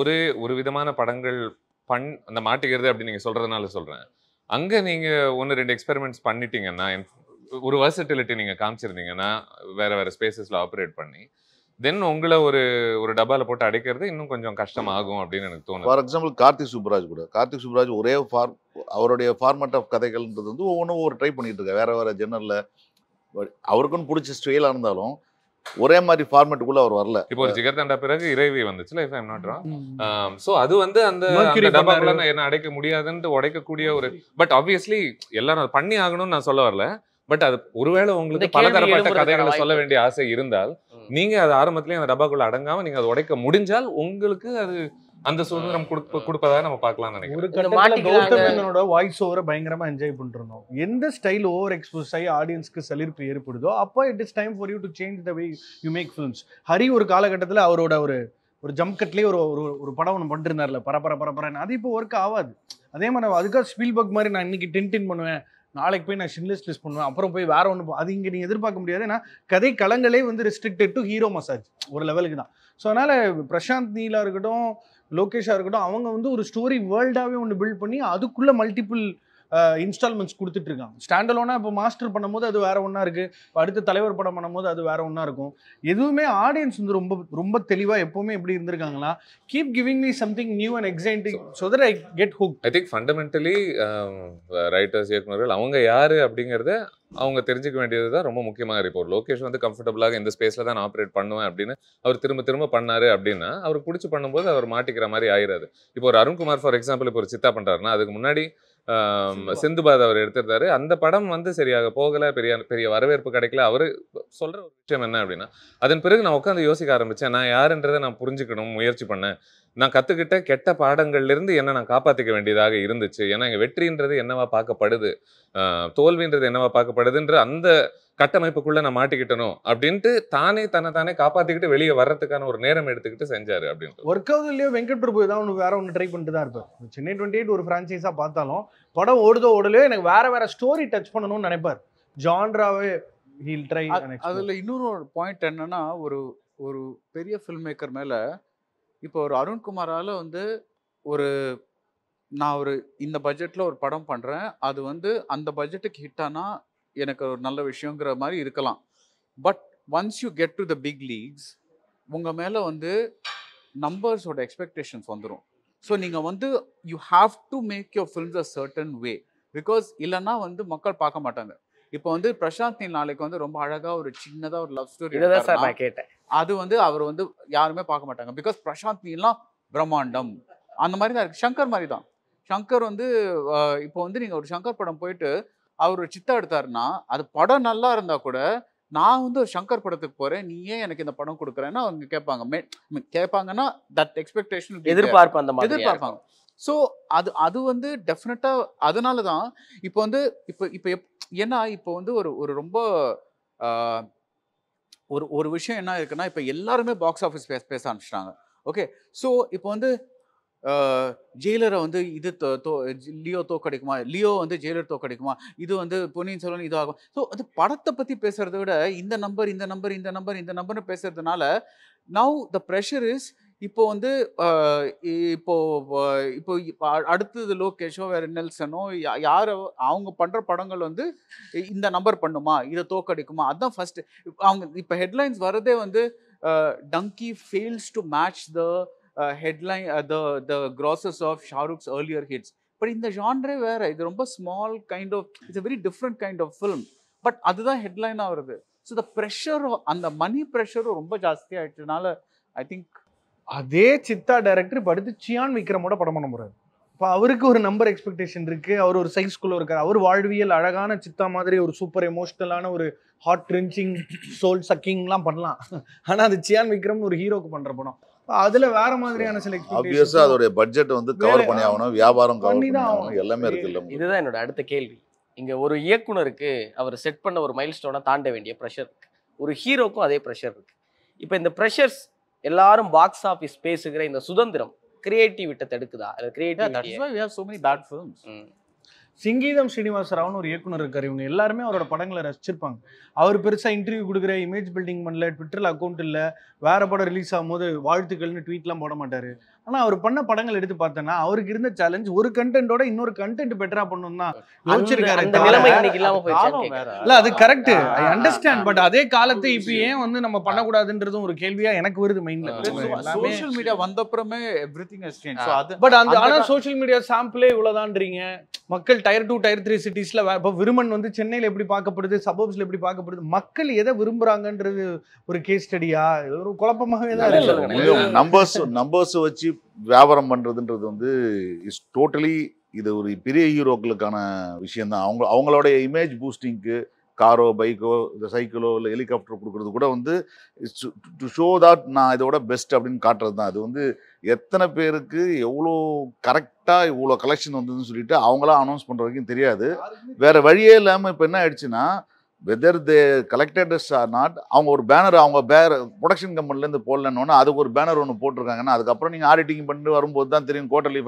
ஒரே ஒரு விதமான படங்கள் பண் அந்த மாட்டிக்கிறது அப்படின்னு நீங்கள் சொல்கிறதுனால சொல்கிறேன் அங்கே நீங்கள் ஒன்று ரெண்டு எக்ஸ்பெரிமெண்ட்ஸ் பண்ணிட்டீங்கன்னா ஒரு வர்சிட்டிலிட்டி நீங்கள் காமிச்சிருந்தீங்கன்னா வேறு வேறு ஸ்பேசஸில் ஆப்ரேட் பண்ணி தென் உங்களை ஒரு ஒரு டப்பாவில் போட்டு அடைக்கிறது இன்னும் கொஞ்சம் கஷ்டமாகும் அப்படின்னு எனக்கு தோணும் ஃபார் எக்ஸாம்பிள் கார்த்திக் சுப்ராஜ் கூட கார்த்திக் சுப்ராஜ் ஒரே ஃபார் அவருடைய ஃபார்மேட் ஆஃப் கதைகள்ன்றது வந்து ஒவ்வொன்றும் ஒவ்வொரு ட்ரை பண்ணிட்டு இருக்க வேற வேற ஜெனரலில் அவருக்குன்னு பிடிச்ச ஸ்டைலாக இருந்தாலும் ஒரே மாதிரி ஃபார்மேட்டுக்குள்ள அவர் வரல இப்போ ஒரு ஜிகர்தண்டா பிறகு இறைவி வந்துச்சு life I'm not wrong so அது வந்து அந்த டப்பாக்குள்ள என்ன அடைக்க முடியாதுன்னு உடைக்கக்கூடிய ஒரு பட் ஆப்வியஸ்லி எல்லாரும் பண்ணி ஆகணும்னு நான் சொல்ல வரல பட் அது ஒருவேளை உங்களுக்கு பலதரப்பட்ட கதைகளை சொல்ல வேண்டிய ஆசை இருந்தால் நீங்க அது ஆரம்பத்திலேயே அந்த டப்பாக்குள்ள அடங்காம நீங்க அதை உடைக்க முடிஞ்சால் உங்களுக்கு அது அந்த சுதந்திரம் கொடுப்பதாக நம்ம பார்க்கலாம் நினைக்கிறேன் வாய்ஸ் ஓவரை பயங்கரமா என்ஜாய் பண்றோம் எந்த ஸ்டைல் ஓவர் எக்ஸ்போஸ் ஆகி ஆடியன்ஸ்க்கு சலிப்பு ஏற்படுதோ அப்போ it is time for you to change the way you make films Hari ஒரு காலகட்டத்தில் அவரோட ஒரு ஒரு ஜம்கட்லேயே ஒரு ஒரு ஒரு படம் ஒன்று பண்ணிருந்தார்ல பரபர பரபரன்னு அது இப்போ ஒர்க் ஆகாது அதே மாதிரி அதுக்காக பக் மாதிரி நான் இன்னைக்கு டென்டின் பண்ணுவேன் நாளைக்கு போய் நான் ஷின்லெஸ் லிஸ்ட் பண்ணுவேன் அப்புறம் போய் வேற ஒன்று அது இங்கே நீங்கள் எதிர்பார்க்க முடியாது ஏன்னா கதை களங்களே வந்து ரெஸ்ட்ரிக்டட் டு ஹீரோ மசாஜ் ஒரு லெவலுக்கு தான் ஸோ அதனால் பிரசாந்த் நீலா இருக்கட்டும் லோகேஷாக இருக்கட்டும் அவங்க வந்து ஒரு ஸ்டோரி வேர்ல்டாகவே ஒன்று பில்ட் பண்ணி அதுக்குள்ளே மல்டிபிள் இன்ஸ்டால்மெண்ட்ஸ் கொடுத்துட்ருக்காங்க ஸ்டாண்டலோனா இப்போ மாஸ்டர் பண்ணும்போது அது வேறு ஒன்றா இருக்குது இப்போ அடுத்த தலைவர் படம் பண்ணும்போது அது வேறு ஒன்றா இருக்கும் எதுவுமே ஆடியன்ஸ் வந்து ரொம்ப ரொம்ப தெளிவாக எப்போவுமே எப்படி இருந்திருக்காங்களா keep giving me something new and exciting so that I get hook I think fundamentally writers இயக்குநர்கள் அவங்க யார் அப்படிங்கிறத அவங்க தெரிஞ்சுக்க வேண்டியது தான் ரொம்ப முக்கியமாக இப்போ லொக்கேஷன் வந்து கம்ஃபர்டபுளாக இந்த ஸ்பேஸில் தான் நான் ஆப்ரேட் பண்ணுவேன் அப்படின்னு அவர் திரும்ப திரும்ப பண்ணார் அப்படின்னா அவர் பிடிச்சி பண்ணும்போது அவர் மாட்டிக்கிற மாதிரி ஆயிடாது இப்போ ஒரு அருண்குமார் ஃபார் எக்ஸாம்பிள் இப்போ ஒரு சித்தா பண்ணுறாருன்னா அதுக்கு முன்னாடி சிந்துபாத் அவர் எடுத்திருந்தாரு அந்த படம் வந்து சரியாக போகல பெரிய பெரிய வரவேற்பு கிடைக்கல அவரு சொல்ற ஒரு விஷயம் என்ன அப்படின்னா அதன் பிறகு நான் உட்காந்து யோசிக்க ஆரம்பிச்சேன் நான் யாருன்றதை நான் புரிஞ்சுக்கணும் முயற்சி பண்ணேன் நான் கற்றுக்கிட்ட கெட்ட பாடங்கள்லேருந்து என்னை நான் காப்பாற்றிக்க வேண்டியதாக இருந்துச்சு ஏன்னா எங்கள் வெற்றின்றது என்னவா பார்க்கப்படுது தோல்வின்றது என்னவா பார்க்கப்படுதுன்ற அந்த கட்டமைப்புக்குள்ளே நான் மாட்டிக்கிட்டணும் அப்படின்ட்டு தானே தன்னை தானே காப்பாற்றிக்கிட்டு வெளியே வர்றதுக்கான ஒரு நேரம் எடுத்துக்கிட்டு செஞ்சார் அப்படின்னு ஒர்க் அவுட் இல்லையோ வெங்கட் பிரபு தான் ஒன்று வேற ஒன்று ட்ரை பண்ணிட்டு தான் இருப்பேன் சென்னை டுவெண்ட்டி எயிட் ஒரு ஃப்ரான்ச்சைஸாக பார்த்தாலும் படம் ஓடுதோ ஓடலையோ எனக்கு வேற வேற ஸ்டோரி டச் பண்ணணும்னு நினைப்பார் ஜான்ராவே ஹீல் ட்ரை அதில் இன்னொரு பாயிண்ட் என்னன்னா ஒரு ஒரு பெரிய ஃபில்ம் மேக்கர் மேலே இப்போ ஒரு அருண்குமாரால் வந்து ஒரு நான் ஒரு இந்த பட்ஜெட்டில் ஒரு படம் பண்ணுறேன் அது வந்து அந்த பட்ஜெட்டுக்கு ஹிட்டானா எனக்கு ஒரு நல்ல விஷயங்கிற மாதிரி இருக்கலாம் but once you get to the big leagues உங்கள் மேலே வந்து நம்பர்ஸோட எக்ஸ்பெக்டேஷன்ஸ் வந்துடும் ஸோ நீங்கள் வந்து you have to make your films a certain way because இல்லைன்னா வந்து மக்கள் பார்க்க மாட்டாங்க இப்போ வந்து பிரசாந்த் நாளைக்கு வந்து ரொம்ப அழகா ஒரு சின்னதா ஒரு லவ் ஸ்டோரி சார் கேட்டேன் அது வந்து அவர் வந்து யாருமே பார்க்க மாட்டாங்க பிகாஸ் பிரசாந்த் நீல்லாம் பிரம்மாண்டம் அந்த மாதிரி தான் இருக்கு சங்கர் மாதிரி தான் சங்கர் வந்து இப்போ வந்து நீங்க ஒரு சங்கர் படம் போயிட்டு அவர் ஒரு சித்தா எடுத்தாருன்னா அது படம் நல்லா இருந்தா கூட நான் வந்து ஒரு சங்கர் படத்துக்கு போறேன் நீ ஏன் எனக்கு இந்த படம் கொடுக்குறேன்னா அவங்க கேட்பாங்க கேட்பாங்கன்னா தட் எக்ஸ்பெக்டேஷன் எதிர்பார்ப்பு அந்த எதிர்பார்ப்பாங்க ஸோ அது அது வந்து டெஃபினட்டாக அதனால தான் இப்போ வந்து இப்போ இப்போ எப் ஏன்னா இப்போ வந்து ஒரு ஒரு ரொம்ப ஒரு ஒரு விஷயம் என்ன இருக்குன்னா இப்போ எல்லாருமே பாக்ஸ் ஆஃபீஸ் பேச பேச ஆரம்பிச்சிட்டாங்க ஓகே ஸோ இப்போ வந்து ஜெயிலரை வந்து இது தோ லியோ தோக்கடிக்குமா லியோ வந்து ஜெயிலர் தோக்கடிக்குமா இது வந்து பொன்னியின் செல்வன் இதாகும் ஸோ அது படத்தை பற்றி பேசுகிறத விட இந்த நம்பர் இந்த நம்பர் இந்த நம்பர் இந்த நம்பர்னு பேசுறதுனால நவு த ப்ரெஷர் இஸ் இப்போ வந்து இப்போ இப்போ அடுத்தது லோகேஷோ வேற நெல்சனோ யார் அவங்க பண்ணுற படங்கள் வந்து இந்த நம்பர் பண்ணுமா இதை தோக்கடிக்குமா அதுதான் ஃபர்ஸ்ட் அவங்க இப்போ ஹெட்லைன்ஸ் வரதே வந்து Dunki fails to match the headline the the grosses of Shahrukh's earlier hits but இந்த ஜான்ரே வேற இது ரொம்ப small kind of it's a very different kind of film but அதுதான் ஹெட்லைனாக வருது ஸோ த ப்ரெஷரும் அந்த மணி ப்ரெஷரும் ரொம்ப ஜாஸ்தியாகிட்டனால ஐ திங்க் அதே சித்தா டைரக்டர் இப்போ அடுத்து சியான் விக்ரமோட படம் பண்ண முடியாது இப்போ அவருக்கு ஒரு நம்பர் எக்ஸ்பெக்டேஷன் இருக்குது அவர் ஒரு சைஸ்குள்ளே இருக்கார் அவர் வாழ்வியல் அழகான சித்தா மாதிரி ஒரு சூப்பர் எமோஷ்னலான ஒரு ஹார்ட் ட்ரென்ச்சிங் சோல் சக்கிங்லாம் பண்ணலாம் ஆனால் அது சியான் விக்ரம் ஒரு ஹீரோக்கு பண்ணுற படம் அதுல வேற மாதிரியான சில ஆப்வியஸா அதோட பட்ஜெட் வந்து கவர் பண்ணி ஆகணும் வியாபாரம் கவர் பண்ணி ஆகணும் எல்லாமே இருக்கு இல்ல இதுதான் என்னோட அடுத்த கேள்வி இங்க ஒரு இயக்குனருக்கு அவர் செட் பண்ண ஒரு மைல் தாண்ட வேண்டிய ப்ரெஷர் இருக்கு ஒரு ஹீரோக்கும் அதே ப்ரெஷர் இருக்கு இப்போ இந்த ப்ரெஷர்ஸ் எல்லாரும் பாக்ஸ் ஆஃபீஸ் பேசுகிற இந்த சுதந்திரம் கிரியேட்டிவிட்ட தடுக்குதா கிரியேட்டிவ் சிங்கீதம் ஸ்ரீனிவாச ராவ்னு ஒரு இயக்குனர் இருக்கார் இவங்க எல்லாருமே அவரோட படங்களை ரசிச்சிருப்பாங்க அவர் பெருசாக இன்டர்வியூ கொடுக்குற இமேஜ் பில்டிங் பண்ணல ட்விட்டரில் அக்கௌண்ட் இல்லை வேற படம் ரிலீஸ் ஆகும்போது வாழ்த்துக்கள்னு ட்வீட்லாம் போட மாட்டார் ஆனா அவர் பண்ண படங்கள் எடுத்து பார்த்தோன்னா அவருக்கு இருந்த சேலஞ்ச் ஒரு கண்டென்ட்டோட இன்னொரு கண்டென்ட் பெட்டரா பண்ணணும் தான் இல்ல அது கரெக்ட் ஐ அண்டர்ஸ்டாண்ட் பட் அதே காலத்தை இப்ப ஏன் வந்து நம்ம பண்ணக்கூடாதுன்றதும் ஒரு கேள்வியா எனக்கு வருது மைண்ட்ல சோஷியல் மீடியா வந்த அப்புறமே ஹஸ் பட் அந்த ஆனா சோஷியல் மீடியா சாம்பிளே இவ்வளவுதான்றீங்க மக்கள் டயர் டூ டயர் த்ரீ சிட்டிஸ்ல இப்போ விருமன் வந்து சென்னையில எப்படி பார்க்கப்படுது சபர்ப்ஸ்ல எப்படி பார்க்கப்படுது மக்கள் எதை விரும்புறாங்கன்றது ஒரு கேஸ் ஸ்டடியா ஒரு குழப்பமாகவே தான் நம்பர்ஸ் நம்பர்ஸ் வச்சு வியாபாரம் பண்ணுறதுன்றது வந்து இஸ் டோட்டலி இது ஒரு பெரிய ஹீரோக்களுக்கான விஷயந்தான் அவங்க அவங்களோடைய இமேஜ் பூஸ்டிங்க்கு காரோ பைக்கோ இந்த சைக்கிளோ இல்லை ஹெலிகாப்டர் கொடுக்குறது கூட வந்து டு ஷோ தட் நான் இதோட பெஸ்ட் அப்படின்னு காட்டுறது தான் அது வந்து எத்தனை பேருக்கு எவ்வளோ கரெக்டாக இவ்வளோ கலெக்ஷன் வந்ததுன்னு சொல்லிட்டு அவங்களாம் அனௌன்ஸ் பண்ணுற வரைக்கும் தெரியாது வேறு வழியே இல்லாமல் இப்போ என்ன ஆயிடுச்சுன்னா whether they collectors are not அவங்க ஒரு பேனர் அவங்க பேர் ப்ரொடக்ஷன் கம்பெனிலேருந்து போடலன்னு அதுக்கு ஒரு பேனர் ஒன்று போட்டிருக்காங்கன்னா அதுக்கப்புறம் நீங்கள் ஆடிட்டிங் பண்ணிட்டு வரும்போது தான் தெரியும் கோட்டலி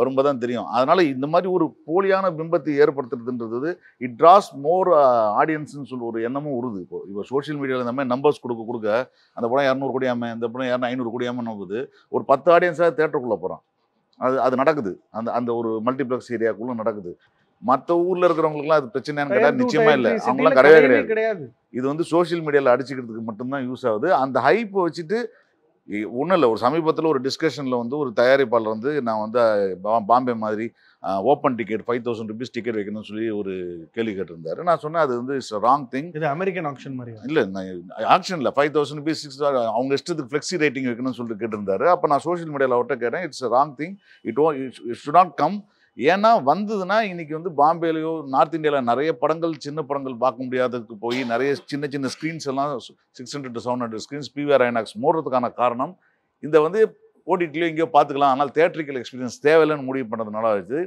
வரும்போது தான் தெரியும் அதனால் இந்த மாதிரி ஒரு போலியான பிம்பத்தை ஏற்படுத்துறதுன்றது இட் ட்ராஸ் மோர் ஆடியன்ஸ்னு சொல்லி ஒரு எண்ணமும் உருது இப்போ இப்போ சோஷியல் மீடியாவில் இந்த மாதிரி நம்பர்ஸ் கொடுக்க கொடுக்க அந்த படம் இரநூறு கோடியாமல் இந்த படம் இரநூறு ஐநூறு கோடியாமல் நோக்குது ஒரு பத்து ஆடியன்ஸாக தேட்டருக்குள்ளே போகிறோம் அது அது நடக்குது அந்த அந்த ஒரு மல்டிப்ளெக்ஸ் ஏரியாக்குள்ளே நடக்குது மற்ற ஊர்ல இருக்கிறவங்களுக்குலாம் அது பிரச்சனைன்னு கிடையாது நிச்சயமா இல்லை அவங்களாம் கிடையவே கிடையாது இது வந்து சோசியல் மீடியாவில் அடிச்சுக்கிறதுக்கு மட்டும்தான் யூஸ் ஆகுது அந்த ஹைப்பை வச்சுட்டு ஒன்றும் இல்லை ஒரு சமீபத்தில் ஒரு டிஸ்கஷனில் வந்து ஒரு தயாரிப்பாளர் வந்து நான் வந்து பாம்பே மாதிரி open ticket five thousand rupees ticket வைக்கணும்னு சொல்லி ஒரு கேள்வி கேட்டிருந்தார் நான் சொன்னேன் அது வந்து இட்ஸ் ராங் திங் இது அமெரிக்கன் ஆக்ஷன் மாதிரி இல்லை ஆக்ஷன் இல்லை ஃபைவ் தௌசண்ட் ருபீஸ் சிக்ஸ் அவங்க இஷ்டத்துக்கு ஃப்ளெக்ஸி ரேட்டிங் வைக்கணும்னு சொல்லிட்டு கேட்டிருந்தாரு அப்போ நான் சோஷியல் மீடியாவில் அவர்கிட்ட கேட்டேன் it's wrong thing it oh it should not come ஏன்னா வந்ததுன்னா இன்னைக்கு வந்து பாம்பேலையோ நார்த் இந்தியாவில் நிறைய படங்கள் சின்ன படங்கள் பார்க்க முடியாததுக்கு போய் நிறைய சின்ன சின்ன ஸ்க்ரீன்ஸ் எல்லாம் six hundred to seven hundred screens PVR INOX மூடுறதுக்கான காரணம் இந்த வந்து ஓடிடிலையோ எங்கேயோ பார்த்துக்கலாம் ஆனால் தேட்ரிக்கல் எக்ஸ்பீரியன்ஸ் தேவையில்லைன்னு முடிவு பண்ணுறதுனால ஆச்சு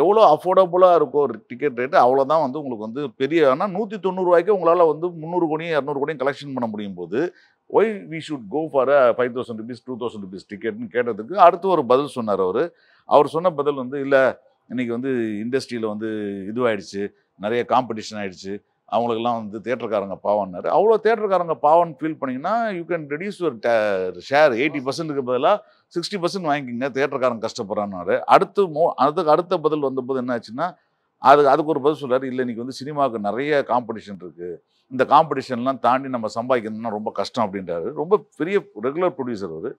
எவ்வளோ அஃபோர்டபுளாக இருக்கும் ஒரு டிக்கெட் ரேட்டு அவ்வளோதான் வந்து உங்களுக்கு வந்து பெரிய ஆனால் நூற்றி தொண்ணூறுரூவாய்க்கு உங்களால் வந்து முந்நூறு கோடியும் இரநூறு கோடியும் கலெக்ஷன் பண்ண முடியும் போது why we should go for a five thousand rupees two thousand rupees டிக்கெட்னு கேட்டதுக்கு அடுத்து ஒரு பதில் சொன்னார் அவர் அவர் சொன்ன பதில் வந்து இல்லை இன்றைக்கி வந்து இண்டஸ்ட்ரியில் வந்து இதுவாகிடுச்சு நிறைய காம்படிஷன் ஆகிடுச்சு அவங்களுக்கெல்லாம் வந்து தேட்டருக்காரங்க பாவன்னாரு அவ்வளோ தேட்டருக்காரங்க பாவன்னு ஃபீல் பண்ணிங்கன்னா யூ கேன் ரெடியூஸ் ஒரு ஷேர் எயிட்டி பர்சன்ட்டுக்கு பதிலாக சிக்ஸ்டி பர்சன்ட் வாங்கிக்கிங்க தேட்டருக்காரங்க கஷ்டப்படுறான்னாரு அடுத்து மோ அதுக்கு அடுத்த பதில் வந்தபோது என்ன ஆச்சுன்னா அது அதுக்கு ஒரு பதில் சொல்கிறார் இல்லை இன்றைக்கி வந்து சினிமாவுக்கு நிறைய காம்படிஷன் இருக்குது இந்த காம்படிஷன்லாம் தாண்டி நம்ம சம்பாதிக்கணும்னா ரொம்ப கஷ்டம் அப்படின்றாரு ரொம்ப பெரிய ரெகுலர் ப்ரொடியூசர் அவர்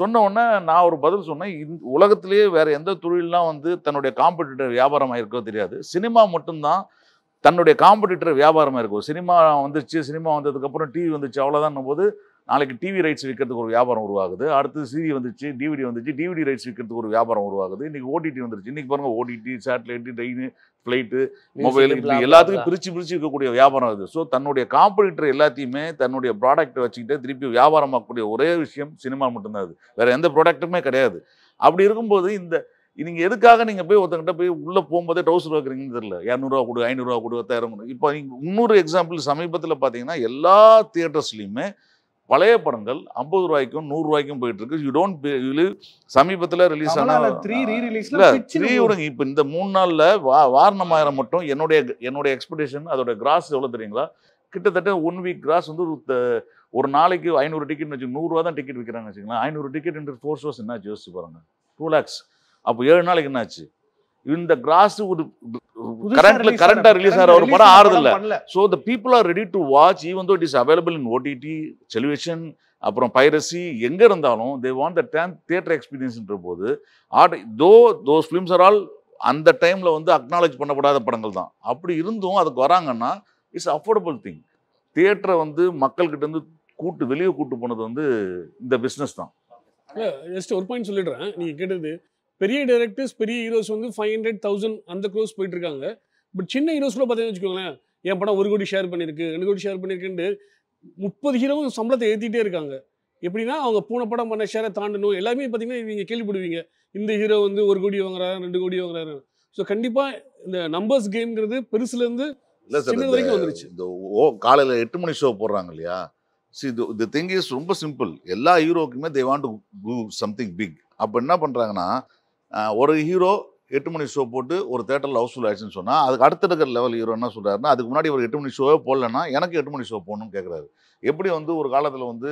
சொன்னவுடனே நான் ஒரு பதில் சொன்னேன் இந்த உலகத்திலேயே வேறு எந்த தொழிலெலாம் வந்து தன்னுடைய காம்படிட்டர் வியாபாரமாக இருக்கோ தெரியாது சினிமா மட்டும்தான் தன்னுடைய காம்படிட்டர் வியாபாரமாக இருக்கும் சினிமா வந்துச்சு சினிமா வந்ததுக்கப்புறம் டிவி வந்துச்சு அவ்வளோதான் போது நாளைக்கு டிவி ரைட்ஸ் விற்கிறதுக்கு ஒரு வியாபாரம் உருவாகுது அடுத்து சிடி வந்துச்சு டிவிடி வந்துச்சு டிவிடி ரைட்ஸ் விற்கிறதுக்கு ஒரு வியாபாரம் உருவாகுது இன்றைக்கி ஓடிடி வந்துருச்சு இன்றைக்கி பாருங்கள் OTT satellite train flight mobile இப்படி எல்லாத்துக்கும் பிரித்து பிரித்து இருக்கக்கூடிய வியாபாரம் அது ஸோ தன்னுடைய காம்படிட்டர் எல்லாத்தையுமே தன்னுடைய ப்ராடக்ட்டை வச்சுக்கிட்டு திருப்பி வியாபாரமாக்கக்கூடிய ஒரே விஷயம் சினிமா மட்டும்தான் அது வேறு எந்த ப்ராடக்ட்டுமே கிடையாது அப்படி இருக்கும்போது இந்த நீங்கள் எதுக்காக நீங்கள் போய் ஒருத்தங்கிட்ட போய் உள்ளே போகும்போதே ட்ரௌசர் வைக்கிறீங்கன்னு தெரியல இரநூறுவா கொடு ஐநூறுரூவா கொடு பத்தாயிரம் கொடு இப்போ நீங்கள் இன்னொரு எக்ஸாம்பிள் சமீபத்தில் பார்த்தீங்கன்னா எல்லா தியேட்டர்ஸ்லேயுமே பழைய படங்கள் ஐம்பது ரூபாய்க்கும் நூறு ரூபாய்க்கும் போயிட்டு இருக்கு யூ டோன்ட் சமீபத்தில் ரிலீஸ் ஆனால் த்ரீ ரீரிலீஸ் த்ரீ விடுங்க இப்போ இந்த மூணு நாளில் வா வாரணம் ஆயிரம் மட்டும் என்னுடைய என்னுடைய எக்ஸ்பெக்டேஷன் அதோட கிராஸ் எவ்வளோ தெரியுங்களா கிட்டத்தட்ட ஒன் வீக் கிராஸ் வந்து ஒரு ஒரு நாளைக்கு ஐநூறு டிக்கெட் வச்சு நூறுரூவா தான் டிக்கெட் விற்கிறாங்க வச்சுக்கலாம் ஐநூறு டிக்கெட் ஃபோர் ஷோஸ் என்னாச்சு யோசிச்சு பாருங்க டூ லேக்ஸ் அப்போ ஏழு நாளைக்கு என்னாச்சு இந்த கிராஸ் ஒரு கரண்ட்ல கரண்டா ரிலீஸ் ஆகிற ஒரு படம் இல்ல so the people are ready to watch even though it is available in OTT television அப்புறம் பைரசி எங்கே இருந்தாலும் they want the damn theatre எக்ஸ்பீரியன்ஸ்ன்ற போது ஆட் தோ தோஸ் ஃபிலிம்ஸ் ஆர் ஆல் அந்த டைமில் வந்து அக்னாலேஜ் பண்ணப்படாத படங்கள் தான் அப்படி இருந்தும் அதுக்கு வராங்கன்னா இட்ஸ் அஃபோர்டபுள் திங் தியேட்டரை வந்து மக்கள்கிட்ட இருந்து கூட்டு வெளியே கூட்டு போனது வந்து இந்த பிஸ்னஸ் தான் ஜஸ்ட் ஒரு பாயிண்ட் சொல்லிடுறேன் நீங்கள் கேட்டது பெரிய டைரக்டர்ஸ் பெரிய ஹீரோஸ் வந்து ஃபைவ் ஹண்ட்ரட் தௌசண்ட் அந்த க்ளோஸ் போயிட்டு இருக்காங்க பட் சின்ன ஹீரோஸ் கூட பார்த்தீங்கன்னு வச்சுக்கோங்களேன் என் படம் ஒரு கோடி ஷேர் பண்ணியிருக்கு ரெண்டு கோடி ஷேர் பண்ணியிருக்குன்னு முப்பது ஹீரோவும் சம்பளத்தை ஏற்றிட்டே இருக்காங்க எப்படின்னா அவங்க பூன படம் பண்ண ஷேரை தாண்டணும் எல்லாமே பார்த்தீங்கன்னா நீங்கள் கேள்விப்படுவீங்க இந்த ஹீரோ வந்து ஒரு கோடி வாங்குறாரு ரெண்டு கோடி வாங்குறாரு ஸோ கண்டிப்பாக இந்த நம்பர்ஸ் கேம்ங்கிறது பெருசுலேருந்து வரைக்கும் வந்துருச்சு இந்த ஓ காலையில் எட்டு மணி ஷோ போடுறாங்க இல்லையா சி தி திங் இஸ் ரொம்ப சிம்பிள் எல்லா ஹீரோக்குமே they want to do something big அப்போ என்ன பண்ணுறாங்கன்னா ஒரு ஹீரோ எட்டு மணி ஷோ போட்டு ஒரு தேட்டரில் ஹவுஸ்ஃபுல் ஆயிடுச்சுன்னு சொன்னால் அதுக்கு அடுத்த இருக்கிற லெவல் ஹீரோ என்ன சொல்கிறாருன்னா அதுக்கு முன்னாடி ஒரு எட்டு மணி ஷோவே போடலன்னா எனக்கு எட்டு மணி ஷோ போகணும்னு கேட்குறாரு எப்படி வந்து ஒரு காலத்தில் வந்து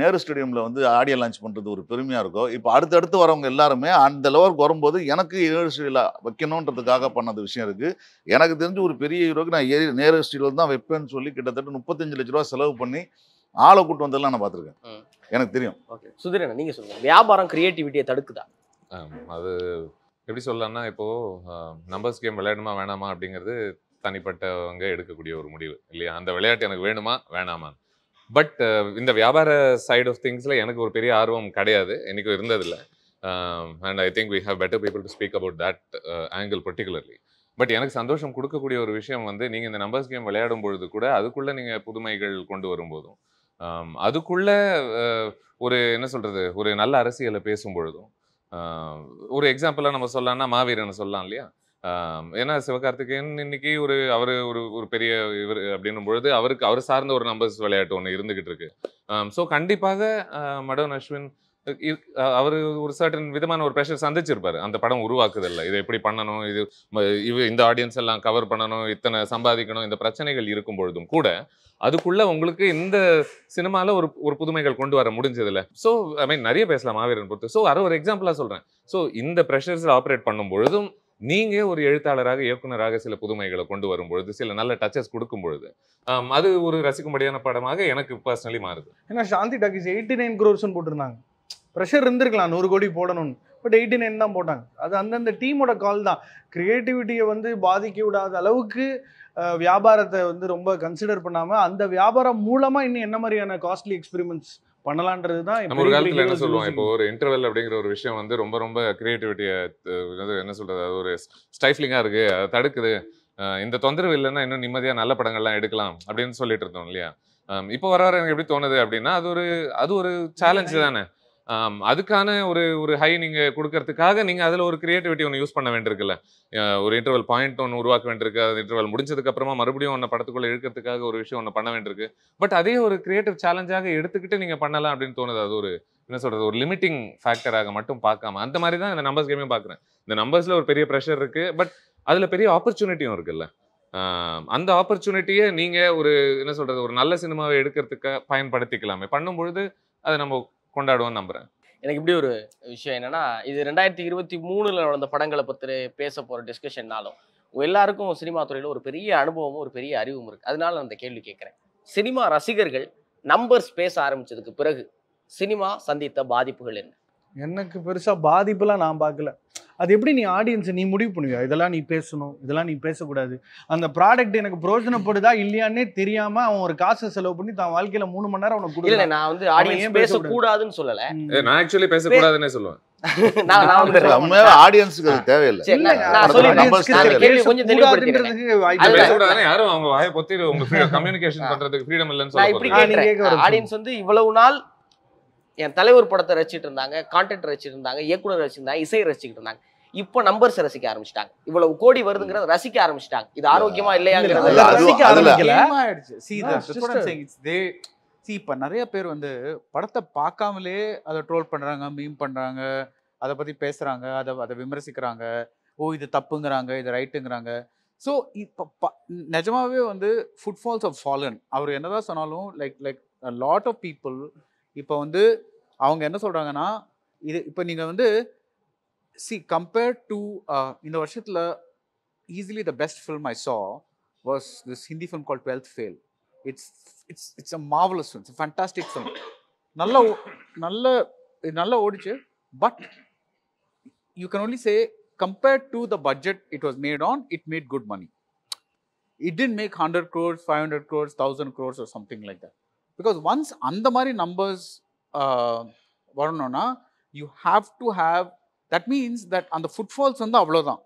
நேரு ஸ்டேடியமில் வந்து ஆடியோ லான்ச் பண்ணுறது ஒரு பெருமையாக இருக்கும் இப்போ அடுத்தடுத்து வரவங்க எல்லாருமே அந்த லெவலுக்கு வரும்போது எனக்கு நேரு ஸ்டேடியில் வைக்கணுன்றதுக்காக பண்ணது விஷயம் இருக்குது எனக்கு தெரிஞ்சு ஒரு பெரிய ஹீரோக்கு நான் ஏறி நேரு ஸ்டீடியில் தான் வைப்பேன்னு சொல்லி கிட்டத்தட்ட முப்பத்தஞ்சு லட்ச ரூபா செலவு பண்ணி ஆளை கூட்டு வந்ததெல்லாம் நான் பார்த்துருக்கேன் எனக்கு தெரியும் ஓகே சுதிரேன் நீங்கள் சொல்லுங்கள் வியாபாரம் க்ரியேட்டிவிட்டியை தடுக்குதா அது எப்படி சொல்லலாம்னா இப்போது நம்பர்ஸ் கேம் விளையாடணுமா வேணாமா அப்படிங்கிறது தனிப்பட்டவங்க எடுக்கக்கூடிய ஒரு முடிவு இல்லையா அந்த விளையாட்டு எனக்கு வேணுமா வேணாமா பட் இந்த வியாபார சைட் ஆஃப் திங்ஸில் எனக்கு ஒரு பெரிய ஆர்வம் கிடையாது என்றைக்கும் இருந்ததில்லை and I think we have better people to speak about that angle particularly but எனக்கு சந்தோஷம் கொடுக்கக்கூடிய ஒரு விஷயம் வந்து நீங்கள் இந்த நம்பர்ஸ் கேம் விளையாடும் பொழுது கூட அதுக்குள்ளே நீங்கள் புதுமைகள் கொண்டு வரும்போதும் அதுக்குள்ளே ஒரு என்ன சொல்கிறது ஒரு நல்ல அரசியலை பேசும் பொழுதும் ஒரு எக்ஸாம்பிளாக நம்ம சொல்லலாம்னா மாவீரன் சொல்லலாம் இல்லையா ஏன்னா சிவகார்த்திகேயன் இன்னைக்கு ஒரு அவர் ஒரு ஒரு பெரிய இவர் அப்படின்னும் பொழுது அவருக்கு அவர் சார்ந்த ஒரு நம்பர்ஸ் விளையாட்டு ஒன்று இருந்துகிட்டு இருக்கு ஸோ கண்டிப்பாக மடோன் அஸ்வின் அவர் ஒரு சர்டன் விதமான ஒரு ப்ரெஷர் சந்திச்சிருப்பாரு அந்த படம் உருவாக்குதில்ல இதை எப்படி பண்ணணும் இது இந்த ஆடியன்ஸ் எல்லாம் கவர் பண்ணணும் இத்தனை சம்பாதிக்கணும் இந்த பிரச்சனைகள் இருக்கும் பொழுதும் கூட அதுக்குள்ளே உங்களுக்கு இந்த சினிமாவில் ஒரு ஒரு புதுமைகள் கொண்டு வர முடிஞ்சதில்ல ஸோ ஐ மீன் நிறைய பேசலாம் மாவீரன் பொறுத்து ஸோ அதை ஒரு எக்ஸாம்பிளாக சொல்கிறேன் ஸோ இந்த ப்ரெஷர்ஸில் ஆப்ரேட் பண்ணும் பொழுதும் நீங்க ஒரு எழுத்தாளராக இயக்குனராக சில புதுமைகளை கொண்டு வரும் பொழுது சில நல்ல டச்சஸ் கொடுக்கும் பொழுது அது ஒரு ரசிக்கும்படியான படமாக எனக்கு பர்சனலி மாறுது ஏன்னா Shanti talkies eighty nine crores போட்டிருந்தாங்க ப்ரெஷர் இருந்திருக்கலாம் நூறு கோடி போடணும்னு பட் எயிட்டி நைன் தான் போட்டாங்க அது அந்தந்த டீமோட கால் தான் க்ரியேட்டிவிட்டியை வந்து பாதிக்க விடாத அளவுக்கு வியாபாரத்தை வந்து ரொம்ப கன்சிடர் பண்ணாமல் அந்த வியாபாரம் மூலமாக இன்னும் என்ன மாதிரியான காஸ்ட்லி எக்ஸ்பெரிமெண்ட்ஸ் பண்ணலான்றது தான் ஒரு காலத்தில் என்ன சொல்லுவோம் இப்போ ஒரு இன்டர்வெல் அப்படிங்கிற ஒரு விஷயம் வந்து ரொம்ப ரொம்ப கிரியேட்டிவிட்டியை என்ன சொல்கிறது அது ஒரு ஸ்டைஃப்லிங்காக இருக்குது அதை தடுக்குது இந்த தொந்தரவு இல்லைன்னா இன்னும் நிம்மதியாக நல்ல படங்கள்லாம் எடுக்கலாம் அப்படின்னு சொல்லிட்டு இருந்தோம் இல்லையா இப்போ வர வர எனக்கு எப்படி தோணுது அப்படின்னா அது ஒரு அது ஒரு சேலஞ்சு தானே அதுக்கான ஒரு ஒரு ஹை நீங்கள் கொடுக்கறதுக்காக நீங்கள் அதில் ஒரு கிரியேட்டிவிட்டி ஒன்று யூஸ் பண்ண வேண்டியிருக்குல்ல ஒரு இன்டர்வல் பாயிண்ட் ஒன்று உருவாக்க வேண்டியிருக்கு அது இன்டர்வல் முடிஞ்சதுக்கப்புறமா மறுபடியும் ஒன்று படத்துக்குள்ளே இழுக்கிறதுக்காக ஒரு விஷயம் ஒன்று பண்ண வேண்டியிருக்கு பட் அதே ஒரு கிரியேட்டிவ் சேலஞ்சாக எடுத்துக்கிட்டு நீங்கள் பண்ணலாம் அப்படின்னு தோணுது அது ஒரு என்ன சொல்கிறது ஒரு லிமிட்டிங் ஃபேக்டராக மட்டும் பார்க்காம அந்த மாதிரி தான் இந்த நம்பர்ஸ் கேமே பார்க்குறேன் இந்த நம்பர்ஸில் ஒரு பெரிய ப்ரெஷர் இருக்குது பட் அதில் பெரிய ஆப்பர்ச்சுனிட்டியும் இருக்குல்ல அந்த ஆப்பர்ச்சுனிட்டியை நீங்கள் ஒரு என்ன சொல்கிறது ஒரு நல்ல சினிமாவை எடுக்கிறதுக்க பயன்படுத்திக்கலாமே பண்ணும்பொழுது அதை நம்ம கொண்டாடுவோம் நம்புறேன் எனக்கு இப்படி ஒரு விஷயம் என்னன்னா இது ரெண்டாயிரத்தி இருபத்தி மூணுல நடந்த படங்களை பற்றி பேச போற டிஸ்கஷன்னாலும் எல்லாருக்கும் சினிமா துறையில் ஒரு பெரிய அனுபவமும் ஒரு பெரிய அறிவும் இருக்கு அதனால நான் அந்த கேள்வி கேட்குறேன் சினிமா ரசிகர்கள் நம்பர்ஸ் பேச ஆரம்பிச்சதுக்கு பிறகு சினிமா சந்தித்த பாதிப்புகள் என்ன எனக்கு பெருசாக பாதிப்புலாம் நான் பார்க்கல அது எப்படி நீ ஆடியன்ஸை நீ முடிவு பண்ணுவியா இதெல்லாம் நீ பேசணும் இதெல்லாம் நீ பேசக்கூடாது அந்த ப்ராடக்ட் எனக்கு பிரோஜனப்படுதா இல்லையானே தெரியாம அவன் ஒரு காசு செலவு பண்ணி தான் வாழ்க்கையில மூணு மணி நேரம் அவனுக்கு கொடுக்கல நான் வந்து ஆடியன்ஸ் பேசக்கூடாதுன்னு சொல்லல நான் ஆக்சுவலி பேசக்கூடாதுன்னே சொல்லுவேன் ஆடியன்ஸ் [LAUGHS] தேவையில்லை இவ்வளவு நாள் என் தலைவர் படத்தை ரசிச்சுட்டு இருந்தாங்க கான்டென்ட் ரசிச்சுட்டு இருந்தாங்க இயக்குனர் ரசிச்சிருந்தாங்க இசை ரசிச்சுட்டு இருந்தாங்க இப்போ நம்பர்ஸ் ரசிக்க ஆரம்பிச்சிட்டாங்க இவ்வளவு கோடி வருதுங்கிறத ரசிக்க ஆரம்பிச்சிட்டாங்க இது ஆரோக்கியமா இல்லையா சி இப்போ நிறைய பேர் வந்து படத்தை பார்க்காமலே அதை ட்ரோல் பண்ணுறாங்க மீம் பண்ணுறாங்க அதை பற்றி பேசுகிறாங்க அதை அதை விமர்சிக்கிறாங்க ஓ இது தப்புங்கிறாங்க இது ரைட்டுங்கிறாங்க ஸோ இப்போ நிஜமாவே வந்து ஃபுட்ஃபால்ஸ் ஆஃப் ஃபாலன் அவர் என்னதான் சொன்னாலும் like like lot of people இப்போ வந்து அவங்க என்ன சொல்கிறாங்கன்னா இது இப்போ நீங்கள் வந்து சி கம்பேர்ட் டு இந்த வருஷத்தில் easily the best film I saw was this Hindi film call twelfth fail it's it's it's a marvellous film it's fantastic film நல்ல நல்ல நல்லா ஓடிச்சு but you can only say compared to the budget it was made on it made good money it didn't make hundred crores five hundred crores thousand crores or something like that because once அந்த மாதிரி numbers uh, வரணும்னா you have to have that means that அந்த footfalls வந்து அவ்வளோதான்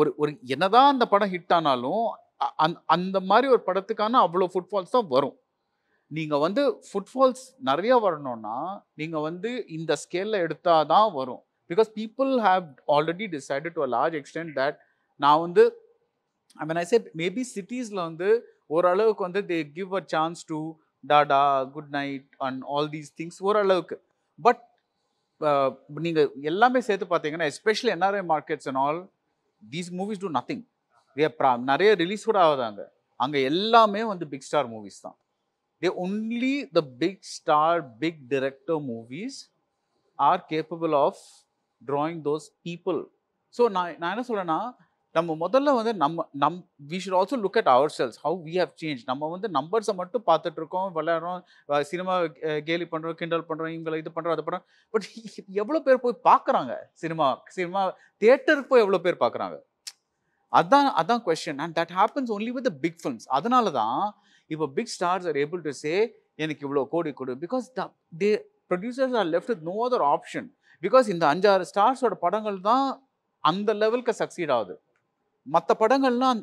ஒரு ஒரு என்னதான் அந்த படம் ஹிட் ஆனாலும் அந் அந்த மாதிரி ஒரு படத்துக்கான அவ்வளோ ஃபுட்ஃபால்ஸ் தான் வரும் நீங்கள் வந்து ஃபுட்ஃபால்ஸ் நிறையா வரணும்னா நீங்கள் வந்து இந்த ஸ்கேலில் எடுத்தால் தான் வரும் because people have already decided to a large extent that நான் வந்து ஐ மீன் ஐ சே மேபி சிட்டிஸில் வந்து ஓரளவுக்கு வந்து they give a chance to Dada good night and all these things ஓரளவுக்கு பட் நீங்கள் எல்லாமே சேர்த்து பார்த்தீங்கன்னா especially NRI markets and all these movies do nothing bro நிறைய ரிலீஸ் கூட ஆகுதாங்க அங்கே எல்லாமே வந்து பிக் ஸ்டார் மூவிஸ் தான் they only the big star big director movies are capable of drawing those people so நான் நான் என்ன சொல்கிறேன்னா நம்ம முதல்ல வந்து நம்ம நம் we should also look at our sales how we have change நம்ம வந்து நம்பர்ஸை மட்டும் பார்த்துட்டு இருக்கோம் விளையாடுறோம் சினிமா கேலி பண்ணுறோம் கிண்டல் பண்ணுறோம் இவங்களை இது பண்ணுறோம் அதை பண்ணுறோம் பட் [LAUGHS] எவ்வளோ பேர் போய் பார்க்குறாங்க சினிமா சினிமா தேட்டருக்கு போய் எவ்வளோ பேர் பார்க்குறாங்க அதுதான் அதான் question and that happens only with big films அதனால தான் இப்போ big stars are able to say எனக்கு இவ்வளோ கோடி கொடு because the they producers are left with no other option because இந்த அஞ்சாறு ஸ்டார்ஸோட படங்கள் தான் அந்த லெவலுக்கு சக்சீட் ஆகுது மற்ற படங்கள்லாம்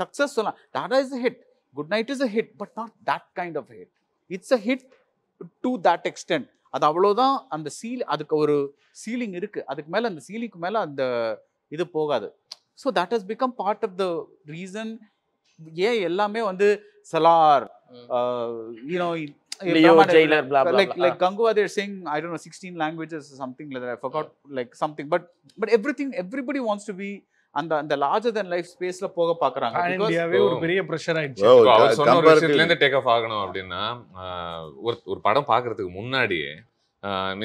சக்ஸஸ் சொல்லலாம் is a hit good night is a hit but not that kind of hit it's a hit to that extent அது அவ்வளோதான் அந்த சீல் அதுக்கு ஒரு சீலிங் இருக்குது அதுக்கு மேலே அந்த சீலிங்க்கு மேலே அந்த இது போகாது so that has become part of the reason ஏன் எல்லாமே வந்து Salaar you know like like Gangua, they're saying I don't know 16 languages or something like அந்த அந்த லார்ஜர் தன் லைஃப் ஸ்பேஸ்ல போக பாக்குறாங்க இந்தியாவே ஒரு பெரிய பிரஷர் ஆயிடுச்சு அவர் சொன்ன ஒரு விஷயத்துல இருந்து டேக் ஆஃப் ஆகணும் அப்படின்னா ஒரு ஒரு படம் பாக்குறதுக்கு முன்னாடியே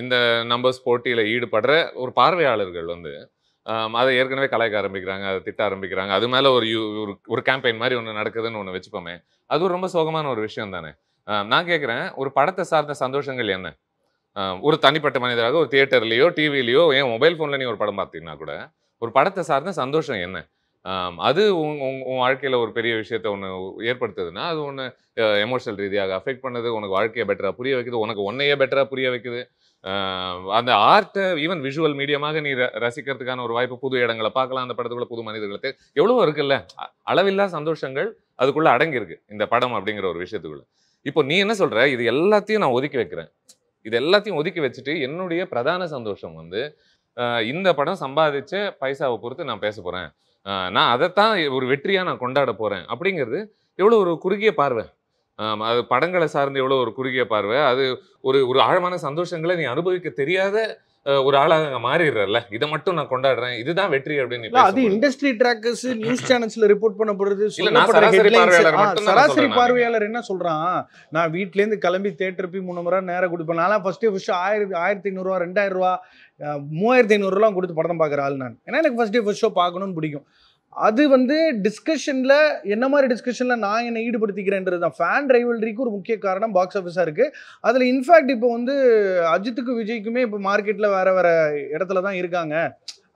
இந்த நம்பர்ஸ் போட்டியில ஈடுபடுற ஒரு பார்வையாளர்கள் வந்து அதை ஏற்கனவே கலாய்க்க ஆரம்பிக்கிறாங்க அதை திட்ட ஆரம்பிக்கிறாங்க அது மேலே ஒரு ஒரு கேம்பெயின் மாதிரி ஒன்று நடக்குதுன்னு ஒன்று வச்சுப்போமே அது ஒரு ரொம்ப சோகமான ஒரு விஷயம் தானே நான் கேட்குறேன் ஒரு படத்தை சார்ந்த சந்தோஷங்கள் என்ன ஒரு தனிப்பட்ட மனிதராக ஒரு தியேட்டர்லேயோ டிவிலேயோ ஏன் மொபைல் ஃபோனில் நீ ஒரு படம் பார்த்தீங்கன்னா கூட ஒரு படத்தை சார்ந்த சந்தோஷம் என்ன அது உன் உன் வாழ்க்கையில் ஒரு பெரிய விஷயத்த ஒன்று ஏற்படுத்துதுன்னா அது ஒன்று எமோஷனல் ரீதியாக அஃபெக்ட் பண்ணுது உனக்கு வாழ்க்கையை பெட்டராக புரிய வைக்குது உனக்கு ஒன்னையே பெட்டராக புரிய வைக்குது அந்த ஆர்ட்டை ஈவன் விஷுவல் மீடியமாக நீ ரசிக்கிறதுக்கான ஒரு வாய்ப்பு புது இடங்களை பார்க்கலாம் அந்த படத்துக்குள்ள புது மனிதர்களுக்கு எவ்வளோ இருக்குல்ல அளவில்லா சந்தோஷங்கள் அதுக்குள்ளே அடங்கியிருக்கு இந்த படம் அப்படிங்கிற ஒரு விஷயத்துக்குள்ள இப்போ நீ என்ன சொல்கிற இது எல்லாத்தையும் நான் ஒதுக்கி வைக்கிறேன் இது எல்லாத்தையும் ஒதுக்கி வச்சுட்டு என்னுடைய பிரதான சந்தோஷம் வந்து இந்த படம் சம்பாதிச்ச பைசாவை பொறுத்து நான் பேச போகிறேன் நான் அதைத்தான் ஒரு வெற்றியாக நான் கொண்டாட போகிறேன் அப்படிங்கிறது எவ்வளோ ஒரு குறுகிய பார்வை அது படங்களை சார்ந்து எவ்வளோ ஒரு குறுகிய பார்வை அது ஒரு ஒரு ஆழமான சந்தோஷங்களை நீ அனுபவிக்க தெரியாத ஒரு ஆளாக அங்கே மாறிடுறல இதை மட்டும் நான் கொண்டாடுறேன் இதுதான் வெற்றி அப்படின்னு அது இண்டஸ்ட்ரி ட்ராக்கர்ஸ் நியூஸ் சேனல்ஸ்ல ரிப்போர்ட் பண்ண போறது சராசரி பார்வையாளர் என்ன சொல்றான் நான் வீட்ல இருந்து கிளம்பி தேட்டர் போய் மூணு முறை நேரம் கொடுப்பேன் நான் ஃபர்ஸ்ட் ஃபர்ஸ்ட் ஆயிரத்தி ஆயிரத்தி ஐநூறுரூவா ரெண்டாயிரம் ரூபா மூவாயிரத்தி ஐநூறுலாம் கொடுத்து படம் பார்க்குற ஆள் நான் ஏன்னா எனக்கு ஃபஸ்ட் டே ஃபஸ்ட் ஷோ பார்க்கணும்னு பிடிக்கும் அது வந்து டிஸ்கஷனில் என்ன மாதிரி டிஸ்கஷனில் நான் என்னை ஈடுபடுத்திக்கிறேன்றது தான் ஃபேன் ட்ரைவல்ரிக்கு ஒரு முக்கிய காரணம் பாக்ஸ் ஆஃபீஸாக இருக்குது அதில் இன்ஃபேக்ட் இப்போ வந்து அஜித்துக்கு விஜய்க்குமே இப்போ மார்க்கெட்டில் வேறு வேறு இடத்துல தான் இருக்காங்க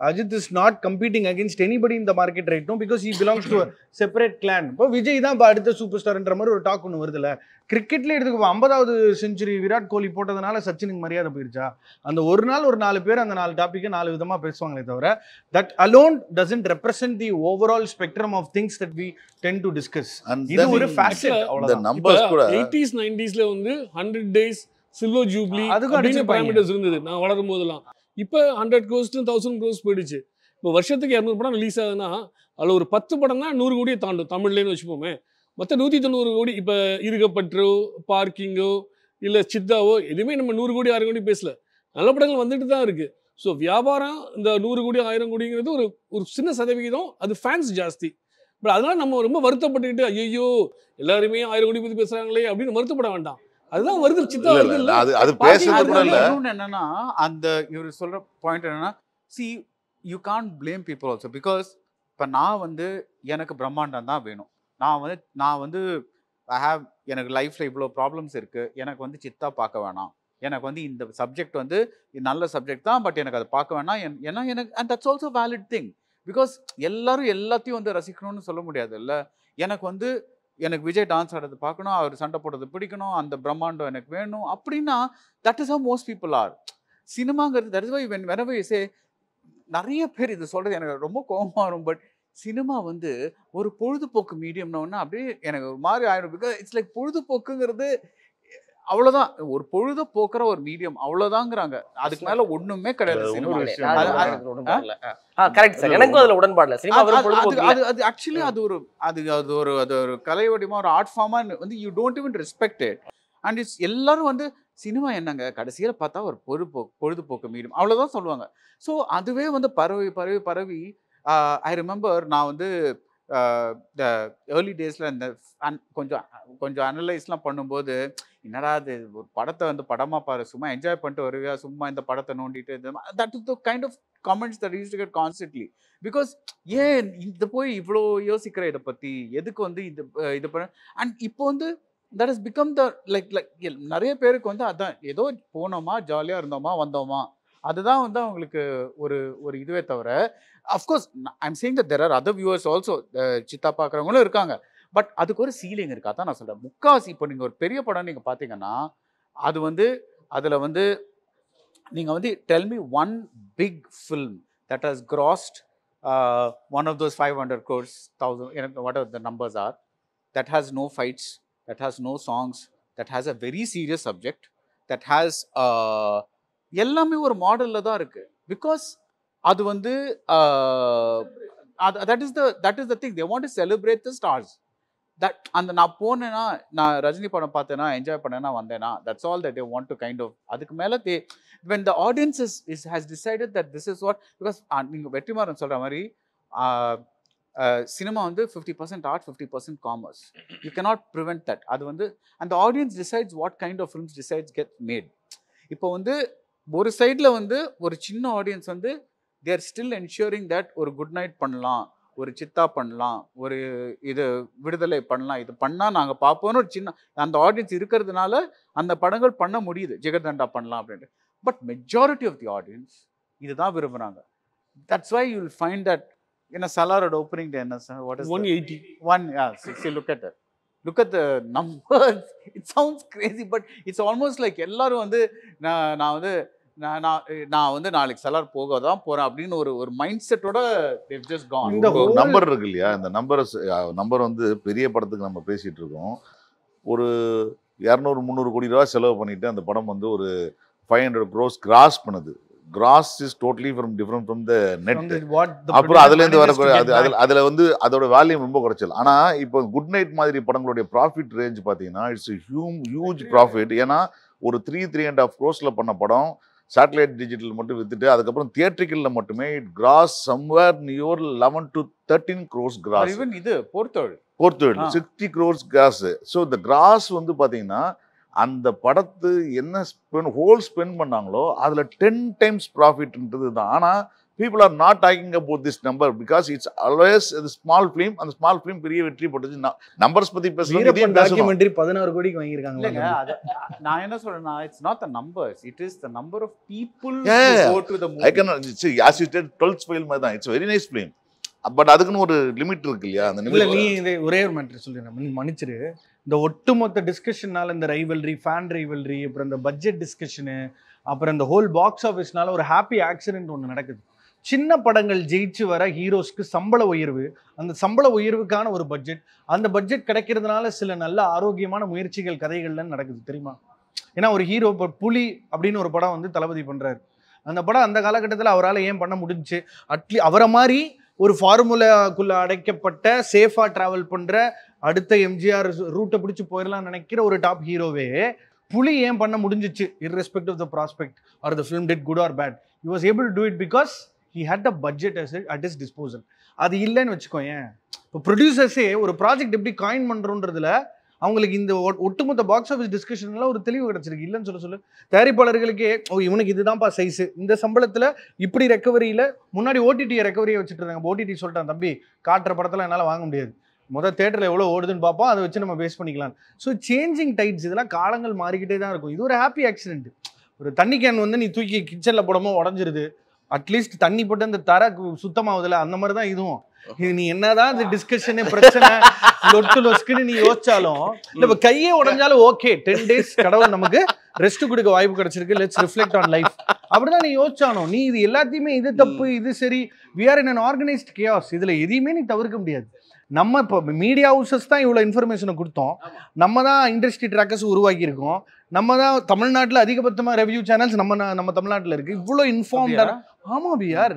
Ajith is not competing against anybody இந்த மார்க்கெட் ரைட்டும் because he belongs to separate clan இப்போ விஜய் தான் இப்போ அடுத்த சூப்பர் ஸ்டார்ன்ற மாதிரி ஒரு டாக் ஒன்று வருதுல்ல கிரிக்கெட்லேயே எடுத்துக்கோ ஐம்பதாவது செஞ்சுரி விராட் கோலி போட்டதுனால சச்சினுக்கு மரியாதை போயிருச்சா அந்த ஒரு நாள் ஒரு நாலு பேர் அந்த நாலு டாப்பிக்கை நாலு விதமாக பேசுவாங்களே தவிர that alone doesn't represent the overall spectrum of things that we tend to discuss இது ஒரு எயிட்டிஸ் நைன்டிஸ்ல வந்து ஹண்ட்ரட் டேஸ் சில்வர் ஜூப்ளி அதுக்கு பிராமீட்டர்ஸ் இருந்தது நான் வளரும் போதெல்லாம் இப்போ ஹண்ட்ரட் க்ரோஸ்ட்டு தௌசண்ட் க்ரோஸ் போயிடுச்சு இப்போ வருஷத்துக்கு இரநூறு படம் ரிலீஸ் ஆகுதுன்னா அதில் ஒரு பத்து படம் தான் நூறு கோடியை தாண்டும் தமிழ்லேன்னு வச்சுப்போமே மொத்தம் நூற்றி தொண்ணூறு கோடி இப்போ இருக்கப்பற்றோ பார்க்கிங்கோ இல்லை சித்தாவோ எதுவுமே நம்ம நூறு கோடி ஆயிரம் கோடி பேசல நல்ல படங்கள் வந்துட்டு தான் இருக்குது ஸோ வியாபாரம் இந்த நூறு கோடி ஆயிரம் கோடிங்கிறது ஒரு ஒரு சின்ன சதவிகிதம் அது ஃபேன்ஸ் ஜாஸ்தி பட் அதனால் நம்ம ரொம்ப வருத்தப்பட்டுக்கிட்டு ஐயோ எல்லாருமே ஆயிரம் கோடி பற்றி பேசுகிறாங்களே அப்படின்னு வருத்தப்பட வேண்டாம் அதுதான் வருது சித்தா வருது இல்ல அது அது பேசுறது கூட இல்ல என்னன்னா அந்த இவர் சொல்ற பாயிண்ட் என்னன்னா see you can't blame people also because இப்போ நான் வந்து எனக்கு பிரம்மாண்டம் தான் வேணும் நான் வந்து நான் வந்து ஐ ஹாவ் எனக்கு லைஃப்பில் இவ்வளோ ப்ராப்ளம்ஸ் இருக்குது எனக்கு வந்து சித்தா பார்க்க வேணாம் எனக்கு வந்து இந்த சப்ஜெக்ட் வந்து நல்ல சப்ஜெக்ட் தான் பட் எனக்கு அதை பார்க்க வேணாம் என் ஏன்னா எனக்கு and that's also valid thing because எல்லாரும் எல்லாத்தையும் வந்து ரசிக்கணும்னு சொல்ல முடியாது இல்லை எனக்கு வந்து எனக்கு விஜய் டான்ஸ் ஆடுறது பார்க்கணும் அவர் சண்டை போடுறது பிடிக்கணும் அந்த பிரம்மாண்டம் எனக்கு வேணும் அப்படின்னா that is ah most people are சினிமாங்கிறது தட் இஸ் வை வென் வெனவை சே நிறைய பேர் இது சொல்கிறது எனக்கு ரொம்ப கோபமாக வரும் பட் சினிமா வந்து ஒரு பொழுதுபோக்கு மீடியம்னு ஒன்று அப்படியே எனக்கு ஒரு மாதிரி ஆயிடும் பிகாஸ் இட்ஸ் லைக் பொழுதுபோக்குங்கிறது அவ்வளவுதான் ஒரு பொழுத போக்குற ஒரு மீடியம் அவ்வளவுதாங்கிறாங்க அதுக்கு மேல ஒண்ணுமே கிடையாது உடன்பாடு அது அது ஆக்சுவலி அது ஒரு அது அது ஒரு அது ஒரு கலை வடிவமா ஒரு ஆர்ட் ஃபார்மா வந்து you don't even respect it and it's எல்லாரும் வந்து சினிமா என்னங்க கடைசியில் பார்த்தா ஒரு பொழுதுபோ பொழுதுபோக்கு மீடியம் அவ்வளோதான் சொல்லுவாங்க ஸோ அதுவே வந்து பரவி பரவி பரவி ஐ ரிமெம்பர் நான் வந்து இந்த ஏர்லி டேஸில் இந்த கொஞ்சம் கொஞ்சம் அனலைஸ்லாம் பண்ணும்போது என்னடா அது ஒரு படத்தை வந்து படமாக பாரு சும்மா என்ஜாய் பண்ணிட்டு வருவியா சும்மா இந்த படத்தை நோண்டிட்டு இந்த that is the kind of comments that use get constantly because ஏன் இதை போய் இவ்வளோ யோசிக்கிற இதை பற்றி எதுக்கு வந்து இது இது பண்ண அண்ட் இப்போ வந்து that is become the like like நிறைய பேருக்கு வந்து அதான் ஏதோ போனோமா ஜாலியாக இருந்தோமா வந்தோமா அதுதான் வந்து அவங்களுக்கு ஒரு ஒரு இதுவே தவிர of course I'm saying the there are other viewers also Chithha பார்க்குறவங்களும் இருக்காங்க பட் அதுக்கு ஒரு சீலிங் இருக்கா தான் நான் சொல்கிறேன் முக்காவாசி இப்போ நீங்கள் ஒரு பெரிய படம் நீங்கள் பார்த்தீங்கன்னா அது வந்து அதில் வந்து நீங்கள் வந்து tell me one big film that has crossed one of those five hundred crores thousand எனக்கு what are the numbers are that has no fights that has no songs that has a very serious subject that has எல்லாமே ஒரு மாடலில் தான் இருக்குது because அது வந்து that is the that is the thing they want to celebrate the stars தட் அந்த நான் போனேன்னா நான் ரஜினி படம் பார்த்தேன்னா என்ஜாய் பண்ணேன்னா வந்தேன்னா that's all that I want to kind of அதுக்கு மேலே they when the audience is is has decided that this is what because நீங்கள் வெற்றிமாறன் சொல்கிற மாதிரி சினிமா வந்து fifty percent art fifty percent commerce you cannot prevent that அது வந்து அந்த audience decides what kind of films decides get made இப்போ வந்து ஒரு சைடில் வந்து ஒரு சின்ன ஆடியன்ஸ் வந்து தேர் ஸ்டில் என்ஷூரிங் தட் ஒரு குட் நைட் பண்ணலாம் ஒரு சித்தா பண்ணலாம் ஒரு இது விடுதலை பண்ணலாம் இது பண்ணால் நாங்கள் பார்ப்போம்னு ஒரு சின்ன அந்த ஆடியன்ஸ் இருக்கிறதுனால அந்த படங்கள் பண்ண முடியுது ஜெகதண்டா பண்ணலாம் அப்படின்ட்டு but majority of the audience இதுதான் விரும்புகிறாங்க that's why you will find that என்ன சலாரோட ஓப்பனிங் டே என்ன one eighty one see look at look at the numbers it sounds crazy but it's almost like எல்லோரும் வந்து நான் நான் வந்து நான் நான் வந்து நாளைக்கு சலார் போக தான் போகிறேன் அப்படின்னு ஒரு ஒரு மைண்ட் செட்டோட ஜஸ்ட் கான் இந்த நம்பர் இருக்கு இல்லையா இந்த நம்பர் நம்பர் வந்து பெரிய படத்துக்கு நம்ம பேசிகிட்டு இருக்கோம் ஒரு இரநூறு முந்நூறு கோடி ரூபா செலவு பண்ணிவிட்டு அந்த படம் வந்து ஒரு ஃபைவ் ஹண்ட்ரட் க்ரோஸ் கிராஸ் பண்ணுது gross is totally from different from the net அப்புறம் அதுலேருந்து வர அதில் அதில் வந்து அதோட வேல்யூம் ரொம்ப குறைச்சல் ஆனால் இப்போ குட் நைட் மாதிரி படங்களுடைய ப்ராஃபிட் ரேஞ்ச் பார்த்தீங்கன்னா இட்ஸ் ஹியூம் ஹியூஜ் ப்ராஃபிட் ஏன்னா ஒரு த்ரீ த்ரீ அண்ட் ஆஃப் க்ரோஸில் பண்ண படம் சேட்டலைட் டிஜிட்டல் மட்டும் வித்துட்டு அதுக்கப்புறம் தியேட்டரிக்கலில் மட்டுமே it gross somewhere near eleven to thirteen crores gross இது போர்த்தோடு போர்த்தோடு சிக்ஸ்டி க்ரோஸ் கிராஸ் ஸோ இந்த கிராஸ் வந்து பார்த்தீங்கன்னா அந்த படத்து என்ன ஸ்பென் ஹோல் ஸ்பெண்ட் பண்ணாங்களோ அதில் டென் டைம்ஸ் ப்ராஃபிட்ன்றது தான் ஆனால் people are not talking about this number because it's always small film அந்த ஸ்மால் ஃபிலிம் பெரிய வெற்றி போட்டுச்சு நம்பர்ஸ் பற்றி பேசுகிறேன் டாக்குமெண்ட்ரி பதினாறு கோடிக்கு வாங்கியிருக்காங்க நான் என்ன சொல்றேன்னா it's not the numbers it is the number of people go to the I can as மாதிரி தான் it's very nice film but அதுக்குன்னு ஒரு லிமிட் இருக்கு இல்லையா அந்த நீ ஒரே ஒரு மேட்ரு சொல்லிடுறேன் மன்னிச்சிரு இந்த ஒட்டுமொத்த டிஸ்கஷன்னால இந்த ரைவல்ரி ஃபேன் ரைவல்ரி அப்புறம் இந்த பட்ஜெட் டிஸ்கஷனு அப்புறம் இந்த ஹோல் பாக்ஸ் ஆஃபீஸ்னால ஒரு ஹாப்பி ஆக்சிடென்ட் ஒன்று நடக்குது சின்ன படங்கள் ஜெயிச்சு வர ஹீரோஸ்க்கு சம்பள உயர்வு அந்த சம்பள உயர்வுக்கான ஒரு பட்ஜெட் அந்த பட்ஜெட் கிடைக்கிறதுனால சில நல்ல ஆரோக்கியமான முயற்சிகள் கதைகள்லாம் நடக்குது தெரியுமா ஏன்னா ஒரு ஹீரோ இப்போ புலி அப்படின்னு ஒரு படம் வந்து தளபதி பண்ணுறாரு அந்த படம் அந்த காலகட்டத்தில் அவரால் ஏன் பண்ண முடிஞ்சு அட்லீ அவரை மாதிரி ஒரு ஃபார்முலாக்குள்ளே அடைக்கப்பட்ட சேஃபாக ட்ராவல் பண்ணுற அடுத்த எம்ஜிஆர் ரூட்டை பிடிச்சி போயிடலாம் நினைக்கிற ஒரு டாப் ஹீரோவே புலி ஏன் பண்ண முடிஞ்சிச்சு irrespective of the prospect or the film did good or bad he was able to do it because he had a budget as at is disposal அது இல்லைன்னு வச்சுக்கோ ஏன் இப்போ ப்ரொடியூசர்ஸே ஒரு ப்ராஜெக்ட் எப்படி காயின் பண்ணுறோன்றதுல அவங்களுக்கு இந்த ஒட்டுமொத்த பாக்ஸ் ஆஃபீஸ் டிஸ்கஷன்லாம் ஒரு தெளிவு கிடச்சிருக்கு இல்லைன்னு சொல்ல சொல்லு தயாரிப்பாளர்களுக்கே ஓ இவனுக்கு இதுதான்ப்பா சைஸு இந்த சம்பளத்தில் இப்படி ரெக்கவரியில் முன்னாடி ஓடிடியை ரெக்கவரியை வச்சுட்டு இருந்தாங்க ஓடிடி சொல்லிட்டான் தம்பி காட்டுற படத்தில் என்னால் வாங்க முடியாது மொதல் தேட்டரில் எவ்வளோ ஓடுதுன்னு பார்ப்போம் அதை வச்சு நம்ம பேஸ் பண்ணிக்கலாம் ஸோ சேஞ்சிங் டைட்ஸ் இதெல்லாம் காலங்கள் மாறிக்கிட்டே தான் இருக்கும் இது ஒரு ஹாப்பி ஆக்சிடென்ட் ஒரு தண்ணி கேன் வந்து நீ தூக்கி கிச்சனில் போடமோ உடஞ்சிருது அட்லீஸ்ட் தண்ணி போட்டு அந்த தர சுத்தமாகுதுல அந்த மாதிரி தான் இதுவும் இது நீ என்னதான் இந்த டிஸ்கஷனு பிரச்சனை லொட்டு லொஸ்க்குன்னு நீ யோசிச்சாலும் நம்ம கையே உடஞ்சாலும் ஓகே டென் டேஸ் கடவுள் நமக்கு ரெஸ்ட் கொடுக்க வாய்ப்பு கிடைச்சிருக்கு லெட்ஸ் ரிஃப்ளெக்ட் ஆன் லைஃப் அப்படிதான் நீ யோசிச்சாலும் நீ இது எல்லாத்தையுமே இது தப்பு இது சரி we are in unorganised chaos இதில் எதையுமே நீ தவிர்க்க முடியாது நம்ம இப்போ மீடியா ஹவுசஸ் தான் இவ்வளோ இன்ஃபர்மேஷனை கொடுத்தோம் நம்ம தான் இண்டஸ்ட்ரி ட்ராக்கர்ஸ் உருவாக்கியிருக்கோம் நம்ம தான் தமிழ்நாட்டில் அதிகபட்சமாக ரெவியூ சேனல்ஸ் நம்ம நம்ம தமிழ்நாட்டில் இருக்குது இவ்வளோ இன்ஃபார்ம்டாக ஆமாம் பியார்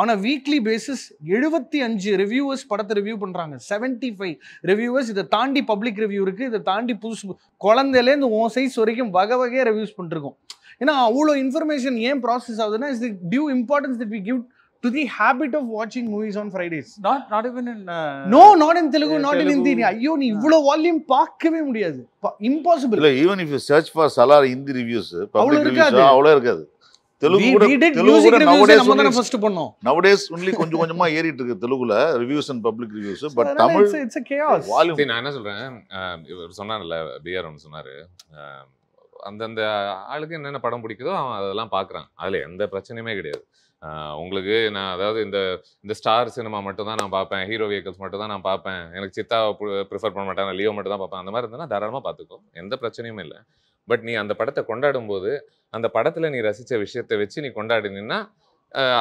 ஆன் அ வீக்லி பேசிஸ் எழுபத்தி அஞ்சு ரிவ்யூவர்ஸ் படத்தை ரிவ்யூ பண்ணுறாங்க செவன்ட்டி ஃபைவ் ரிவ்யூவர்ஸ் இதை தாண்டி பப்ளிக் ரிவ்யூ இருக்குது இதை தாண்டி புதுசு குழந்தையிலேருந்து ஓ சைஸ் வரைக்கும் வகை வகையாக ரிவ்யூஸ் பண்ணிருக்கோம் ஏன்னா அவ்வளோ இன்ஃபர்மேஷன் ஏன் ப்ராசஸ் ஆகுதுன்னா is due importance that we give to the habit of வாட்சிங் movies on Fridays not not even in uh, No, not in Telugu, not Telugu. ஐயோ நீ இவ்வளவு வால்யூம் பார்க்கவே முடியாது. இம்பாசிபிள். இல்ல even if you search for Salaar Hindi reviews public reviews அவ்வளவு இருக்காது. தெலுங்கு கூட தெலுங்கு கூட நவடேஸ் நம்ம தான் ஃபர்ஸ்ட் பண்ணோம். டேஸ் ஒன்லி கொஞ்சம் கொஞ்சமா ஏறிட்டு இருக்கு தெலுங்குல reviews and public reviews but Tamil it's a case. நான் என்ன சொல்றேன் இவர் சொன்னார்ல பிஆர் ஒன்னு சொன்னாரு அந்தந்த ஆளுக்கு என்னென்ன படம் பிடிக்குதோ அவன் அதெல்லாம் பார்க்குறான் அதில் எந்த பிரச்சனையுமே கிடையாது உங்களுக்கு நான் அதாவது இந்த இந்த ஸ்டார் சினிமா மட்டும் தான் நான் பார்ப்பேன் ஹீரோ வெஹிக்கல்ஸ் மட்டும் தான் நான் பார்ப்பேன் எனக்கு சித்தாவை ப்ரிஃபர் பண்ண மாட்டேன் லியோ மட்டும் தான் பார்ப்பேன் அந்த மாதிரி இருந்ததுன்னா தாராளமாக பார்த்துக்கோ எந்த பிரச்சனையும் இல்லை பட் நீ அந்த படத்தை கொண்டாடும் போது அந்த படத்தில் நீ ரசித்த விஷயத்தை வச்சு நீ கொண்டாடினீன்னா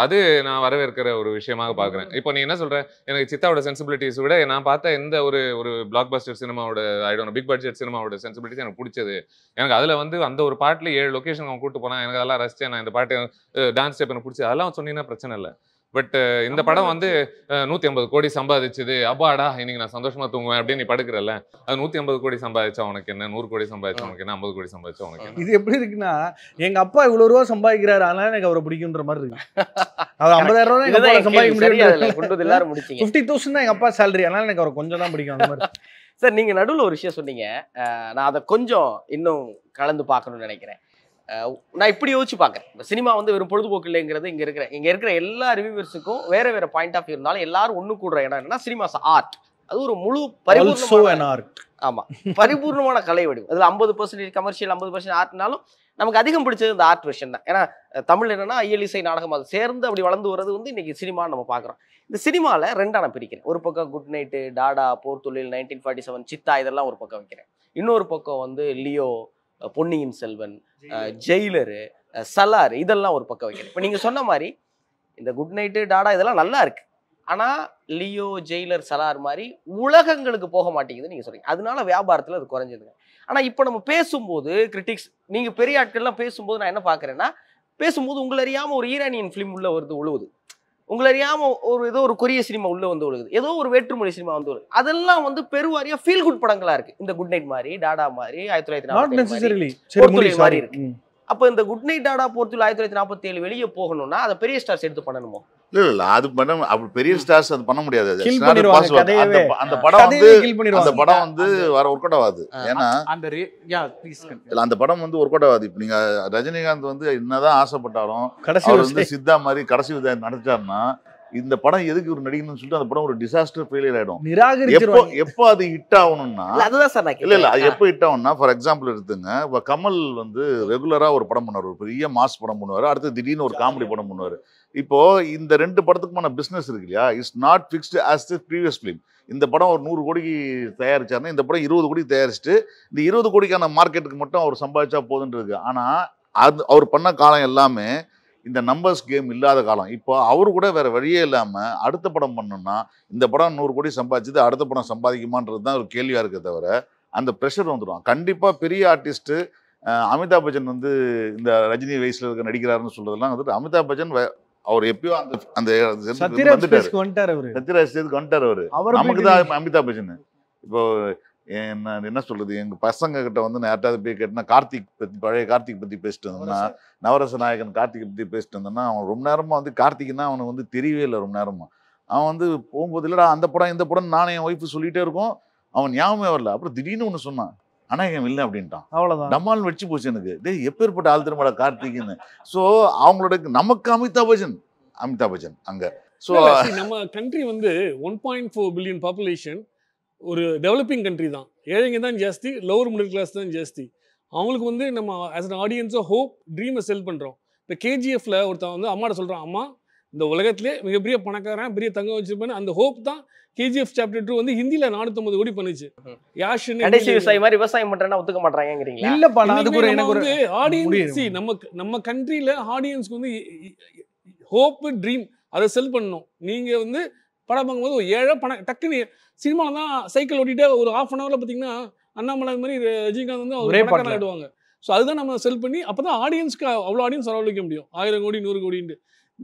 அது நான் வரவேற்கிற ஒரு விஷயமாக பார்க்குறேன் இப்போ நீ என்ன சொல்ற எனக்கு சித்தாவோட சென்சிபிலிட்டிஸ் விட நான் பார்த்த எந்த ஒரு ஒரு பிளாக் பஸ்டர் சினிமாவோட ஆயிடும் பிக் பட்ஜெட் சினிமாவோட சென்சிபிலிட்டிஸ் எனக்கு பிடிச்சது எனக்கு அதில் வந்து அந்த ஒரு பாட்டில் ஏழு லொக்கேஷன் அவன் கூட்டு போனான் எனக்கு அதெல்லாம் ரசித்தேன் நான் இந்த பாட்டு டான்ஸ் ஸ்டெப் எனக்கு பிடிச்சது அதெல்லாம் சொன்னீங்கன்னா பிரச்சனை இல்லை பட் uh, இந்த படம் வந்து நூத்தி ஐம்பது கோடி சம்பாதிச்சது அப்பாடா இன்னைக்கு நான் சந்தோஷமா தூங்குவேன் அப்படின்னு நீ படுக்கிறல்ல அது நூத்தி ஐம்பது கோடி சம்பாதிச்சா உனக்கு என்ன நூறு கோடி சம்பாதிச்சா உனக்கு என்ன ஐம்பது கோடி சம்பாதிச்சா உனக்கு இது எப்படி இருக்குன்னா எங்க அப்பா இவ்வளவு ரூபா சம்பாதிக்கிறாரு அதனால எனக்கு அவரை பிடிக்குன்ற மாதிரி இருக்கு அவர் ஐம்பதாயிரம் ரூபாய் எங்க அப்பா சம்பாதிக்க முடியாது [LAUGHS] எல்லாரும் முடிச்சு ஃபிஃப்டி தௌசண்ட் தான் எங்க அப்பா சேலரி அதனால எனக்கு அவரை கொஞ்சம் தான் பிடிக்கும் அந்த மாதிரி [LAUGHS] சார் நீங்க நடுவில் ஒரு விஷயம் சொன்னீங்க நான் அதை கொஞ்சம் இன்னும் கலந்து பார்க்கணும்னு நினைக்கிறேன் நான் இப்படி யோசிச்சு பார்க்குறேன் இப்போ சினிமா வந்து வெறும் பொழுதுபோக்கு இல்லைங்கிறது இங்கே இருக்கிற இங்கே இருக்கிற எல்லா ரிவியூவர்ஸுக்கும் வேறு வேறு பாயிண்ட் ஆஃப் இருந்தாலும் எல்லாரும் ஒன்று கூடுற இடம் என்னன்னா சினிமாஸ் ஆர்ட் அது ஒரு முழு பரிபூர்ணமான ஆர்ட் ஆமாம் பரிபூர்ணமான கலை வடிவம் அதில் ஐம்பது பர்சன்டேஜ் கமர்ஷியல் ஐம்பது பர்சன்ட் ஆர்ட்னாலும் நமக்கு அதிகம் பிடிச்சது இந்த ஆர்ட் விஷயம் தான் ஏன்னா தமிழ் என்னன்னா ஐயலிசை நாடகம் அது சேர்ந்து அப்படி வளர்ந்து வர்றது வந்து இன்னைக்கு சினிமா நம்ம பார்க்குறோம் இந்த சினிமாவில் ரெண்டாக பிரிக்கிறேன் ஒரு பக்கம் குட் நைட்டு டாடா போர் தொழில் நைன்டீன் ஃபார்ட்டி செவன் சித்தா இதெல்லாம் ஒரு பக்கம் வைக்கிறேன் இன்னொரு பக்கம் வந்து லியோ பொன்னியின் செல்வன் ஜெயிலரு சலார் இதெல்லாம் ஒரு பக்கம் வைக்கிறேன் இப்போ நீங்கள் சொன்ன மாதிரி இந்த குட் நைட்டு டாடா இதெல்லாம் நல்லா இருக்கு ஆனால் லியோ ஜெயிலர் சலார் மாதிரி உலகங்களுக்கு போக மாட்டேங்குதுன்னு நீங்கள் சொல்றீங்க அதனால வியாபாரத்தில் அது குறைஞ்சதுங்க ஆனால் இப்போ நம்ம பேசும்போது கிரிட்டிக்ஸ் நீங்கள் பெரிய ஆட்கள்லாம் பேசும்போது நான் என்ன பார்க்குறேன்னா பேசும்போது உங்களறியாமல் ஒரு ஈரானியன் ஃபிலிம் உள்ள வருது உழுவுது உங்களை அறியாம ஒரு ஏதோ ஒரு கொரிய சினிமா உள்ள வந்து விழுகுது ஏதோ ஒரு வேற்றுமொழி சினிமா வந்து விழுது அதெல்லாம் வந்து பெருவாரியா ஃபீல் குட் படங்களா இருக்கு இந்த குட் நைட் மாதிரி டாடா மாதிரி ஆயிரத்தி தொள்ளாயிரத்தி மாதிரி இருக்கு அப்ப இந்த குட் நைட் டாடா போர்த்துல ஆயிரத்தி தொள்ளாயிரத்தி நாற்பத்தி ஏழு வெளியே போகணும்னா அதை பெரிய ஸ்டார்ஸ் எடுத்து பண்ணணுமோ இல்ல இல்ல அது பண்ண அப்படி பெரிய ஸ்டார்ஸ் அது பண்ண முடியாது அந்த படம் வந்து அந்த படம் வந்து வர ஒர்க் அவுட் ஆகாது ஏன்னா அந்த படம் வந்து ஒர்க் அவுட் ஆகாது இப்ப நீங்க ரஜினிகாந்த் வந்து என்னதான் ஆசைப்பட்டாலும் அவர் வந்து சித்தா மாதிரி கடைசி விதம் நடிச்சாருன்னா இந்த படம் எதுக்கு ஒரு நடிக்கணும்னு சொல்லிட்டு அந்த படம் ஒரு டிசாஸ்டர் ஃபெயிலியர் ஆகிடும் எப்போ எப்போ அது ஹிட் ஆகணும்னா அதுதான் சார் இல்லை இல்லை அது எப்போ ஹிட் ஆகணும்னா ஃபார் எக்ஸாம்பிள் எடுத்துங்க இப்போ கமல் வந்து ரெகுலராக ஒரு படம் பண்ணுவார் ஒரு பெரிய மாஸ் படம் பண்ணுவார் அடுத்து திடீர்னு ஒரு காமெடி படம் பண்ணுவார் இப்போ இந்த ரெண்டு படத்துக்குமான பிஸ்னஸ் இருக்கு இல்லையா it's not fixed as the previous film இந்த படம் ஒரு நூறு கோடிக்கு தயாரிச்சார்னா இந்த படம் இருபது கோடி தயாரிச்சுட்டு இந்த இருபது கோடிக்கான மார்க்கெட்டுக்கு மட்டும் அவர் சம்பாதிச்சா போதுன்றது ஆனால் அது அவர் பண்ண காலம் எல்லாமே இந்த நம்பர்ஸ் கேம் இல்லாத காலம் இப்போ அவரு கூட வேற வழியே இல்லாமல் அடுத்த படம் பண்ணணும்னா இந்த படம் நூறு கோடி சம்பாதிச்சது அடுத்த படம் சம்பாதிக்குமான்றது தான் ஒரு கேள்வியா இருக்க தவிர அந்த ப்ரெஷர் வந்துடும் கண்டிப்பாக பெரிய ஆர்டிஸ்ட்டு அமிதாப் பச்சன் வந்து இந்த ரஜினி வயசில் இருக்க நடிக்கிறாருன்னு சொல்றதுலாம் வந்துட்டு அமிதாப் பச்சன் அவர் எப்பயோ அந்த அந்த வந்துட்டார் சத்யராஜ் வந்துட்டார் அவர் நமக்கு தான் அமிதாப் பச்சன் இப்போ என்ன என்ன சொல்கிறது எங்கள் பசங்க கிட்ட வந்து யார்ட்டாவது போய் கேட்டினா கார்த்திக் பற்றி பழைய கார்த்திக் பற்றி பேசிட்டு இருந்தோம்னா நவரச நாயகன் கார்த்திக் பற்றி பேசிட்டு இருந்தோம்னா அவன் ரொம்ப நேரமாக வந்து கார்த்திக்னா அவனுக்கு வந்து தெரியவே இல்லை ரொம்ப நேரமாக அவன் வந்து போகும்போது இல்லடா அந்த படம் இந்த படம் நானும் என் ஒய்ஃபு சொல்லிகிட்டே இருக்கோம் அவன் ஞாபகமே வரல அப்புறம் திடீர்னு ஒன்று சொன்னான் அநாயகம் இல்லை அப்படின்ட்டான் அவ்வளோதான் நம்மால் வச்சு போச்சு எனக்கு டே எப்பேற்பட்ட ஆள் திரும்ப கார்த்திக்னு ஸோ அவங்களோட நமக்கு அமிதாப் பச்சன் அமிதாப் பச்சன் அங்கே ஸோ நம்ம கண்ட்ரி வந்து one point four billion population ஒரு டெவலப்பிங் கண்ட்ரி தான் ஏழைங்க தான் ஜாஸ்தி லோவர் மிடில் கிளாஸ் தான் ஜாஸ்தி அவங்களுக்கு வந்து நம்ம ஆஸ் அன் ஆடியன்ஸோ ஹோப் ட்ரீமை செல் பண்ணுறோம் இப்போ கேஜிஎஃப்ல ஒருத்தன் வந்து அம்மாட்ட சொல்கிறான் அம்மா இந்த உலகத்திலே மிகப்பெரிய பணக்காரன் பெரிய தங்கம் வச்சிருப்பேன் அந்த ஹோப் தான் கேஜிஎஃப் சாப்டர் டூ வந்து ஹிந்தியில நானூற்றம்பது கோடி பண்ணுச்சு யாஷ் கடைசி விவசாயி மாதிரி விவசாயம் பண்ணுறேன்னா ஒத்துக்க மாட்டாங்க இல்ல அதுக்கு ஒரு ஆடியன்ஸ் நம்ம நம்ம கண்ட்ரியில ஆடியன்ஸ்க்கு வந்து ஹோப்பு ட்ரீம் அதை செல் பண்ணணும் நீங்க வந்து படம் பார்க்கும்போது ஒரு ஏழை பணம் டக்குன்னு சினிமாவில் தான் சைக்கிள் ஓட்டிகிட்டே ஒரு ஆஃப் அன் ஹவரில் பார்த்தீங்கன்னா அண்ணாமலை மாதிரி ரஜினிகாந்த் வந்து அவர் படம் ஸோ அதுதான் நம்ம செல் பண்ணி அப்போ தான் ஆடியன்ஸ்க்கு அவ்வளோ ஆடியன்ஸ் வரவழைக்க முடியும் ஆயிரம் கோடி நூறு கோடின்ட்டு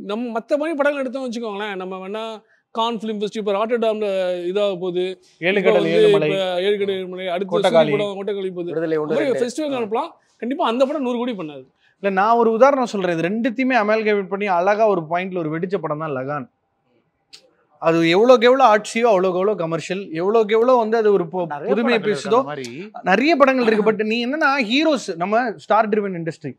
நம்ம மற்ற மாதிரி படங்கள் எடுத்தோம் வச்சுக்கோங்களேன் நம்ம வேணால் கான் ஃபிலிம் ஃபெஸ்டிவல் இப்போ ராட்டர்டாமில் இதாக போகுது ஏழுகடல் ஏழுகடல் மலை அடுத்து படம் கோட்டக்காளி போகுது ஃபெஸ்டிவல் அனுப்பலாம் கண்டிப்பாக அந்த படம் நூறு கோடி பண்ணாது இல்லை நான் ஒரு உதாரணம் சொல்கிறேன் இது ரெண்டுத்தையுமே அமல்கேட் பண்ணி அழகாக ஒரு பாயிண்டில் ஒரு வெடிச்ச படம் தான் லகான் அது எவ்வளோக்கு எவ்வளோ ஆட்சியோ அவ்வளோக்கு எவ்வளோ கமர்ஷியல் எவ்வளோக்கு எவ்வளோ வந்து அது ஒரு புதுமையை பேசுதோ நிறைய படங்கள் இருக்கு பட் நீ என்னன்னா ஹீரோஸ் நம்ம ஸ்டார் ட்ரிவன் இண்டஸ்ட்ரி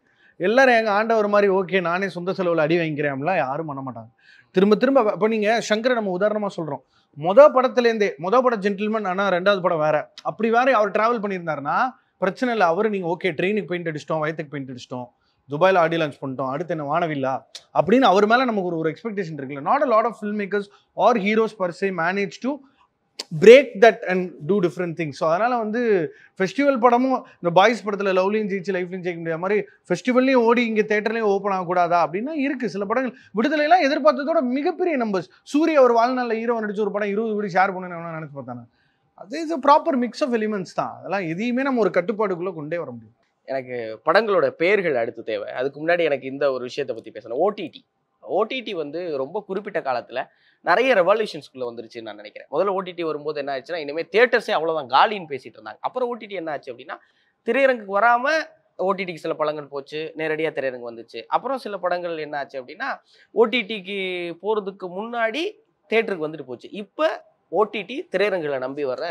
எல்லாரும் எங்கள் ஆண்டவர் மாதிரி ஓகே நானே சொந்த செலவில் அடி வாங்கிக்கிறேன்லாம் யாரும் பண்ண மாட்டாங்க திரும்ப திரும்ப இப்போ நீங்கள் சங்கரை நம்ம உதாரணமாக சொல்கிறோம் மொதல் படத்துலேருந்தே மொதல் படம் ஜென்டில்மேன் ஆனால் ரெண்டாவது படம் வேற அப்படி வேற அவர் ட்ராவல் பண்ணியிருந்தாருன்னா பிரச்சனை இல்லை அவர் நீங்கள் ஓகே ட்ரெயினுக்கு பெயிண்ட் அடிச்சிட்டோம் வயத்துக்கு பெயிண்ட் அடிச்சிட்டோம் துபாயில் ஆடி லான்ச் பண்ணிட்டோம் அடுத்து என்ன வானவில்லா அப்படின்னு அவர் மேலே நமக்கு ஒரு ஒரு எக்ஸ்பெக்டேஷன் இருக்குல்ல not a lot of film makers or heroes per manage to break that and do different things so அதனால் வந்து ஃபெஸ்டிவல் படமும் இந்த பாய்ஸ் படத்தில் லவ்லையும் ஜெயிச்சு லைஃப்லையும் ஜெயிக்க முடியாத மாதிரி ஃபெஸ்டிவல்லையும் ஓடி இங்கே தேட்டர்லையும் ஓப்பன் ஆகக்கூடாதா அப்படின்னா இருக்குது சில படங்கள் விடுதலையெல்லாம் எதிர்பார்த்ததோட மிகப்பெரிய நம்பர்ஸ் சூரிய ஒரு வாழ்நாளில் ஹீரோ நடிச்சு ஒரு படம் இருபது கோடி ஷேர் பண்ணணும் நினச்சி பார்த்தானே அது is proper mix of elements தான் அதெல்லாம் எதையுமே நம்ம ஒரு கட்டுப்பாடுக்குள்ளே கொண்டே வர முடியும் எனக்கு படங்களோட பெயர்கள் அடுத்து தேவை அதுக்கு முன்னாடி எனக்கு இந்த ஒரு விஷயத்தை பற்றி பேசணும் ஓடிடி ஓடிடி வந்து ரொம்ப குறிப்பிட்ட காலத்தில் நிறைய ரெவல்யூஷன்ஸ்குள்ளே வந்துருச்சுன்னு நான் நினைக்கிறேன் முதல்ல ஓடிடி வரும்போது என்ன ஆச்சுன்னா இனிமேல் தேட்டர்ஸே அவ்வளோதான் காலின்னு பேசிகிட்டு இருந்தாங்க அப்புறம் ஓடிடி என்ன ஆச்சு அப்படின்னா திரையரங்குக்கு வராமல் ஓடிடிக்கு சில படங்கள் போச்சு நேரடியாக திரையரங்கு வந்துச்சு அப்புறம் சில படங்கள் என்ன ஆச்சு அப்படின்னா ஓடிடிக்கு போகிறதுக்கு முன்னாடி தேட்டருக்கு வந்துட்டு போச்சு இப்போ ஓடிடி திரையரங்குகளை நம்பி வர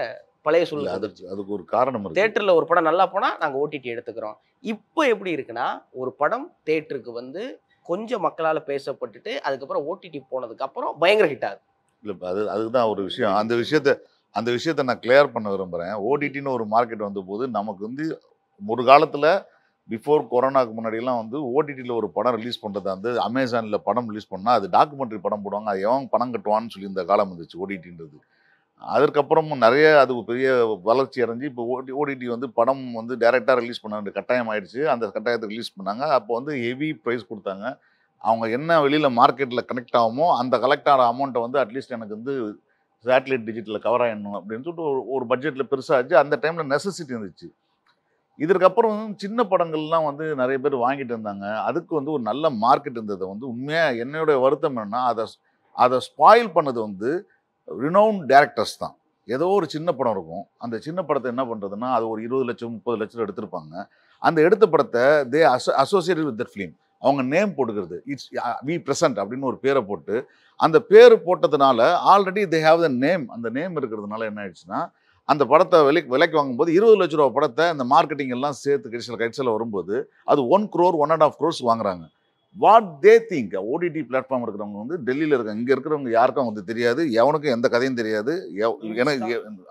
பழைய சூழ்நிலை அதிர்ச்சி அதுக்கு ஒரு காரணம் தேட்டரில் ஒரு படம் நல்லா போனால் நாங்கள் ஓடிடி எடுத்துக்கிறோம் இப்போ எப்படி இருக்குன்னா ஒரு படம் தேட்டருக்கு வந்து கொஞ்சம் மக்களால் பேசப்பட்டுட்டு அதுக்கப்புறம் ஓடிடி போனதுக்கு அப்புறம் பயங்கர ஹிட் ஆகுது இல்லை அது அதுதான் ஒரு விஷயம் அந்த விஷயத்த அந்த விஷயத்த நான் கிளியர் பண்ண விரும்புகிறேன் ஓடிடின்னு ஒரு மார்க்கெட் வந்த போது நமக்கு வந்து ஒரு காலத்தில் பிஃபோர் கொரோனாக்கு முன்னாடியெல்லாம் வந்து ஓடிடியில் ஒரு படம் ரிலீஸ் பண்ணுறதா வந்து அமேசானில் படம் ரிலீஸ் பண்ணால் அது டாக்குமெண்ட்ரி படம் போடுவாங்க அது எவன் பணம் கட்டுவான்னு சொல்லி இந்த காலம் வந்துச்சு ஓடிடின்றது அதற்கப்புறமும் நிறைய அது பெரிய வளர்ச்சி அடைஞ்சு இப்போ ஓடி ஓடிடி வந்து படம் வந்து டைரெக்டாக ரிலீஸ் பண்ண வேண்டிய கட்டாயம் ஆயிடுச்சு அந்த கட்டாயத்தை ரிலீஸ் பண்ணாங்க அப்போ வந்து ஹெவி ப்ரைஸ் கொடுத்தாங்க அவங்க என்ன வெளியில் மார்க்கெட்டில் கனெக்ட் ஆகுமோ அந்த கலெக்ட் ஆகிற அமௌண்ட்டை வந்து அட்லீஸ்ட் எனக்கு வந்து சேட்டலைட் டிஜிட்டலில் கவர் ஆகிடணும் அப்படின்னு சொல்லிட்டு ஒரு ஒரு பட்ஜெட்டில் ஆச்சு அந்த டைமில் நெசசிட்டி இருந்துச்சு இதற்கப்புறம் சின்ன படங்கள்லாம் வந்து நிறைய பேர் வாங்கிட்டு இருந்தாங்க அதுக்கு வந்து ஒரு நல்ல மார்க்கெட் இருந்ததை வந்து உண்மையாக என்னுடைய வருத்தம் என்னென்னா அதை அதை ஸ்பாயில் பண்ணது வந்து ரினவுண்ட் டேரக்டர்ஸ் தான் ஏதோ ஒரு சின்ன படம் இருக்கும் அந்த சின்ன படத்தை என்ன பண்ணுறதுன்னா அது ஒரு இருபது லட்சம் முப்பது லட்சம் எடுத்திருப்பாங்க அந்த எடுத்த படத்தை they asso associate with that film அவங்க நேம் போட்டுக்கிறது இட்ஸ் வி ப்ரெசன்ட் அப்படின்னு ஒரு பேரை போட்டு அந்த பேர் போட்டதுனால already they have the name அந்த நேம் இருக்கிறதுனால என்ன ஆயிடுச்சுன்னா அந்த படத்தை விலை விலைக்கு வாங்கும்போது இருபது லட்ச ரூபா படத்தை அந்த மார்க்கெட்டிங் எல்லாம் சேர்த்து கடைசியில் கடைசியில் வரும்போது அது one crore one and half crores வாங்குறாங்க what they think OTT platform இருக்கிறவங்க வந்து டெல்லியில் இருக்க இங்கே இருக்கிறவங்க யாருக்கும் வந்து தெரியாது எவனுக்கும் எந்த கதையும் தெரியாது ஏன்னா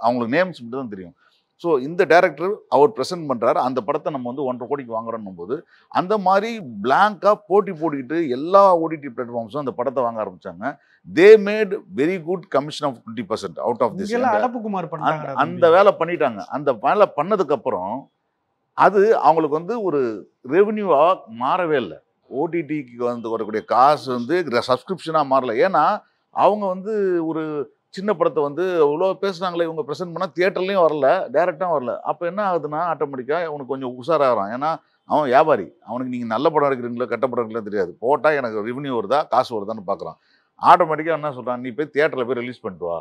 அவங்களுக்கு நேம்ஸ் மட்டும் தான் தெரியும் ஸோ இந்த டேரக்டர் அவர் ப்ரெசென்ட் பண்ணுறாரு அந்த படத்தை நம்ம வந்து ஒன்றரை கோடிக்கு வாங்குறோம் போது அந்த மாதிரி பிளாங்காக போட்டி போட்டிக்கிட்டு எல்லா ஓடிடி பிளாட்ஃபார்ம்ஸும் அந்த படத்தை வாங்க ஆரம்பித்தாங்க they made very good commission of twenty percent out of this Kumar அந்த வேலை பண்ணிட்டாங்க அந்த வேலை பண்ணதுக்கப்புறம் அது அவங்களுக்கு வந்து ஒரு ரெவன்யூவாக மாறவே இல்லை ஓடிடிக்கு வந்து வரக்கூடிய காசு வந்து சப்ஸ்கிரிப்ஷனாக மாறல ஏன்னா அவங்க வந்து ஒரு சின்ன படத்தை வந்து இவ்வளோ பேசுகிறாங்களே இவங்க ப்ரெசென்ட் பண்ணால் தியேட்டர்லேயும் வரல டேரெக்டாக வரல அப்போ என்ன ஆகுதுன்னா ஆட்டோமேட்டிக்காக அவனுக்கு கொஞ்சம் உஷாராகிறான் ஏன்னா அவன் வியாபாரி அவனுக்கு நீங்கள் நல்ல படம் எடுக்கிறீங்களோ கெட்ட படம் எடுக்கிறீங்களோ தெரியாது போட்டால் எனக்கு ரெவன்யூ வருதா காசு வருதான்னு பார்க்குறான் ஆட்டோமேட்டிக்காக என்ன சொல்கிறான் நீ போய் தியேட்டரில் போய் ரிலீஸ் பண்ணிட்டு வா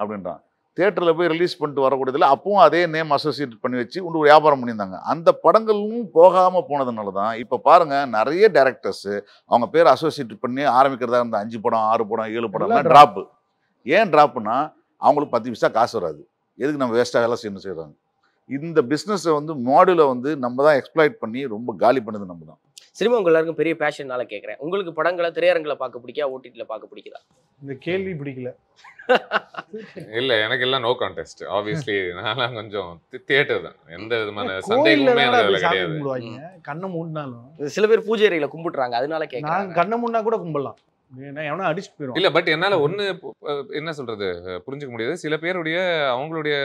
அப்படின்றான் தேட்டரில் போய் ரிலீஸ் பண்ணிட்டு வரக்கூடியதில் அப்பவும் அதே நேம் அசோசியேட் பண்ணி வச்சு உண்டு வியாபாரம் பண்ணியிருந்தாங்க அந்த படங்களும் போகாமல் போனதுனால தான் இப்போ பாருங்கள் நிறைய டேரக்டர்ஸு அவங்க பேர் அசோசியேட் பண்ணி ஆரம்பிக்கிறதா இருந்த அஞ்சு படம் ஆறு படம் ஏழு படம்லாம் ட்ராப்பு ஏன் ட்ராப்புனா அவங்களுக்கு பத்து பைசா காசு வராது எதுக்கு நம்ம வேஸ்ட்டாக வேலை செய்யணும் செய்கிறாங்க இந்த பிஸ்னஸை வந்து மாடியில் வந்து நம்ம தான் எக்ஸ்ப்ளாய்ட் பண்ணி ரொம்ப காலி பண்ணுது நம்ம தான் சினிமா உங்க எல்லாருக்கும் பெரிய பேஷன்னால கேட்குறேன் உங்களுக்கு படங்களை திரையரங்களை பார்க்க பிடிக்கா ஓடிடியில் பார்க்க பிடிக்குதா இந்த கேள்வி பிடிக்கல இல்ல எனக்கு எல்லாம் நோ கான்டெஸ்ட் ஆப்வியஸ்லி நான்லாம் கொஞ்சம் தியேட்டர் தான் எந்த விதமான சந்தேகமே அதுல கிடையாது கண்ணை மூடினாலும் சில பேர் பூஜை அறையில கும்பிடுறாங்க அதனால கேட்குறாங்க கண்ணை மூடினா கூட கும்பிடலாம் எவனா அடிச்சுட்டு போயிடும் இல்லை பட் என்னால ஒண்ணு என்ன சொல்றது புரிஞ்சுக்க முடியாது சில பேருடைய அவங்களுடைய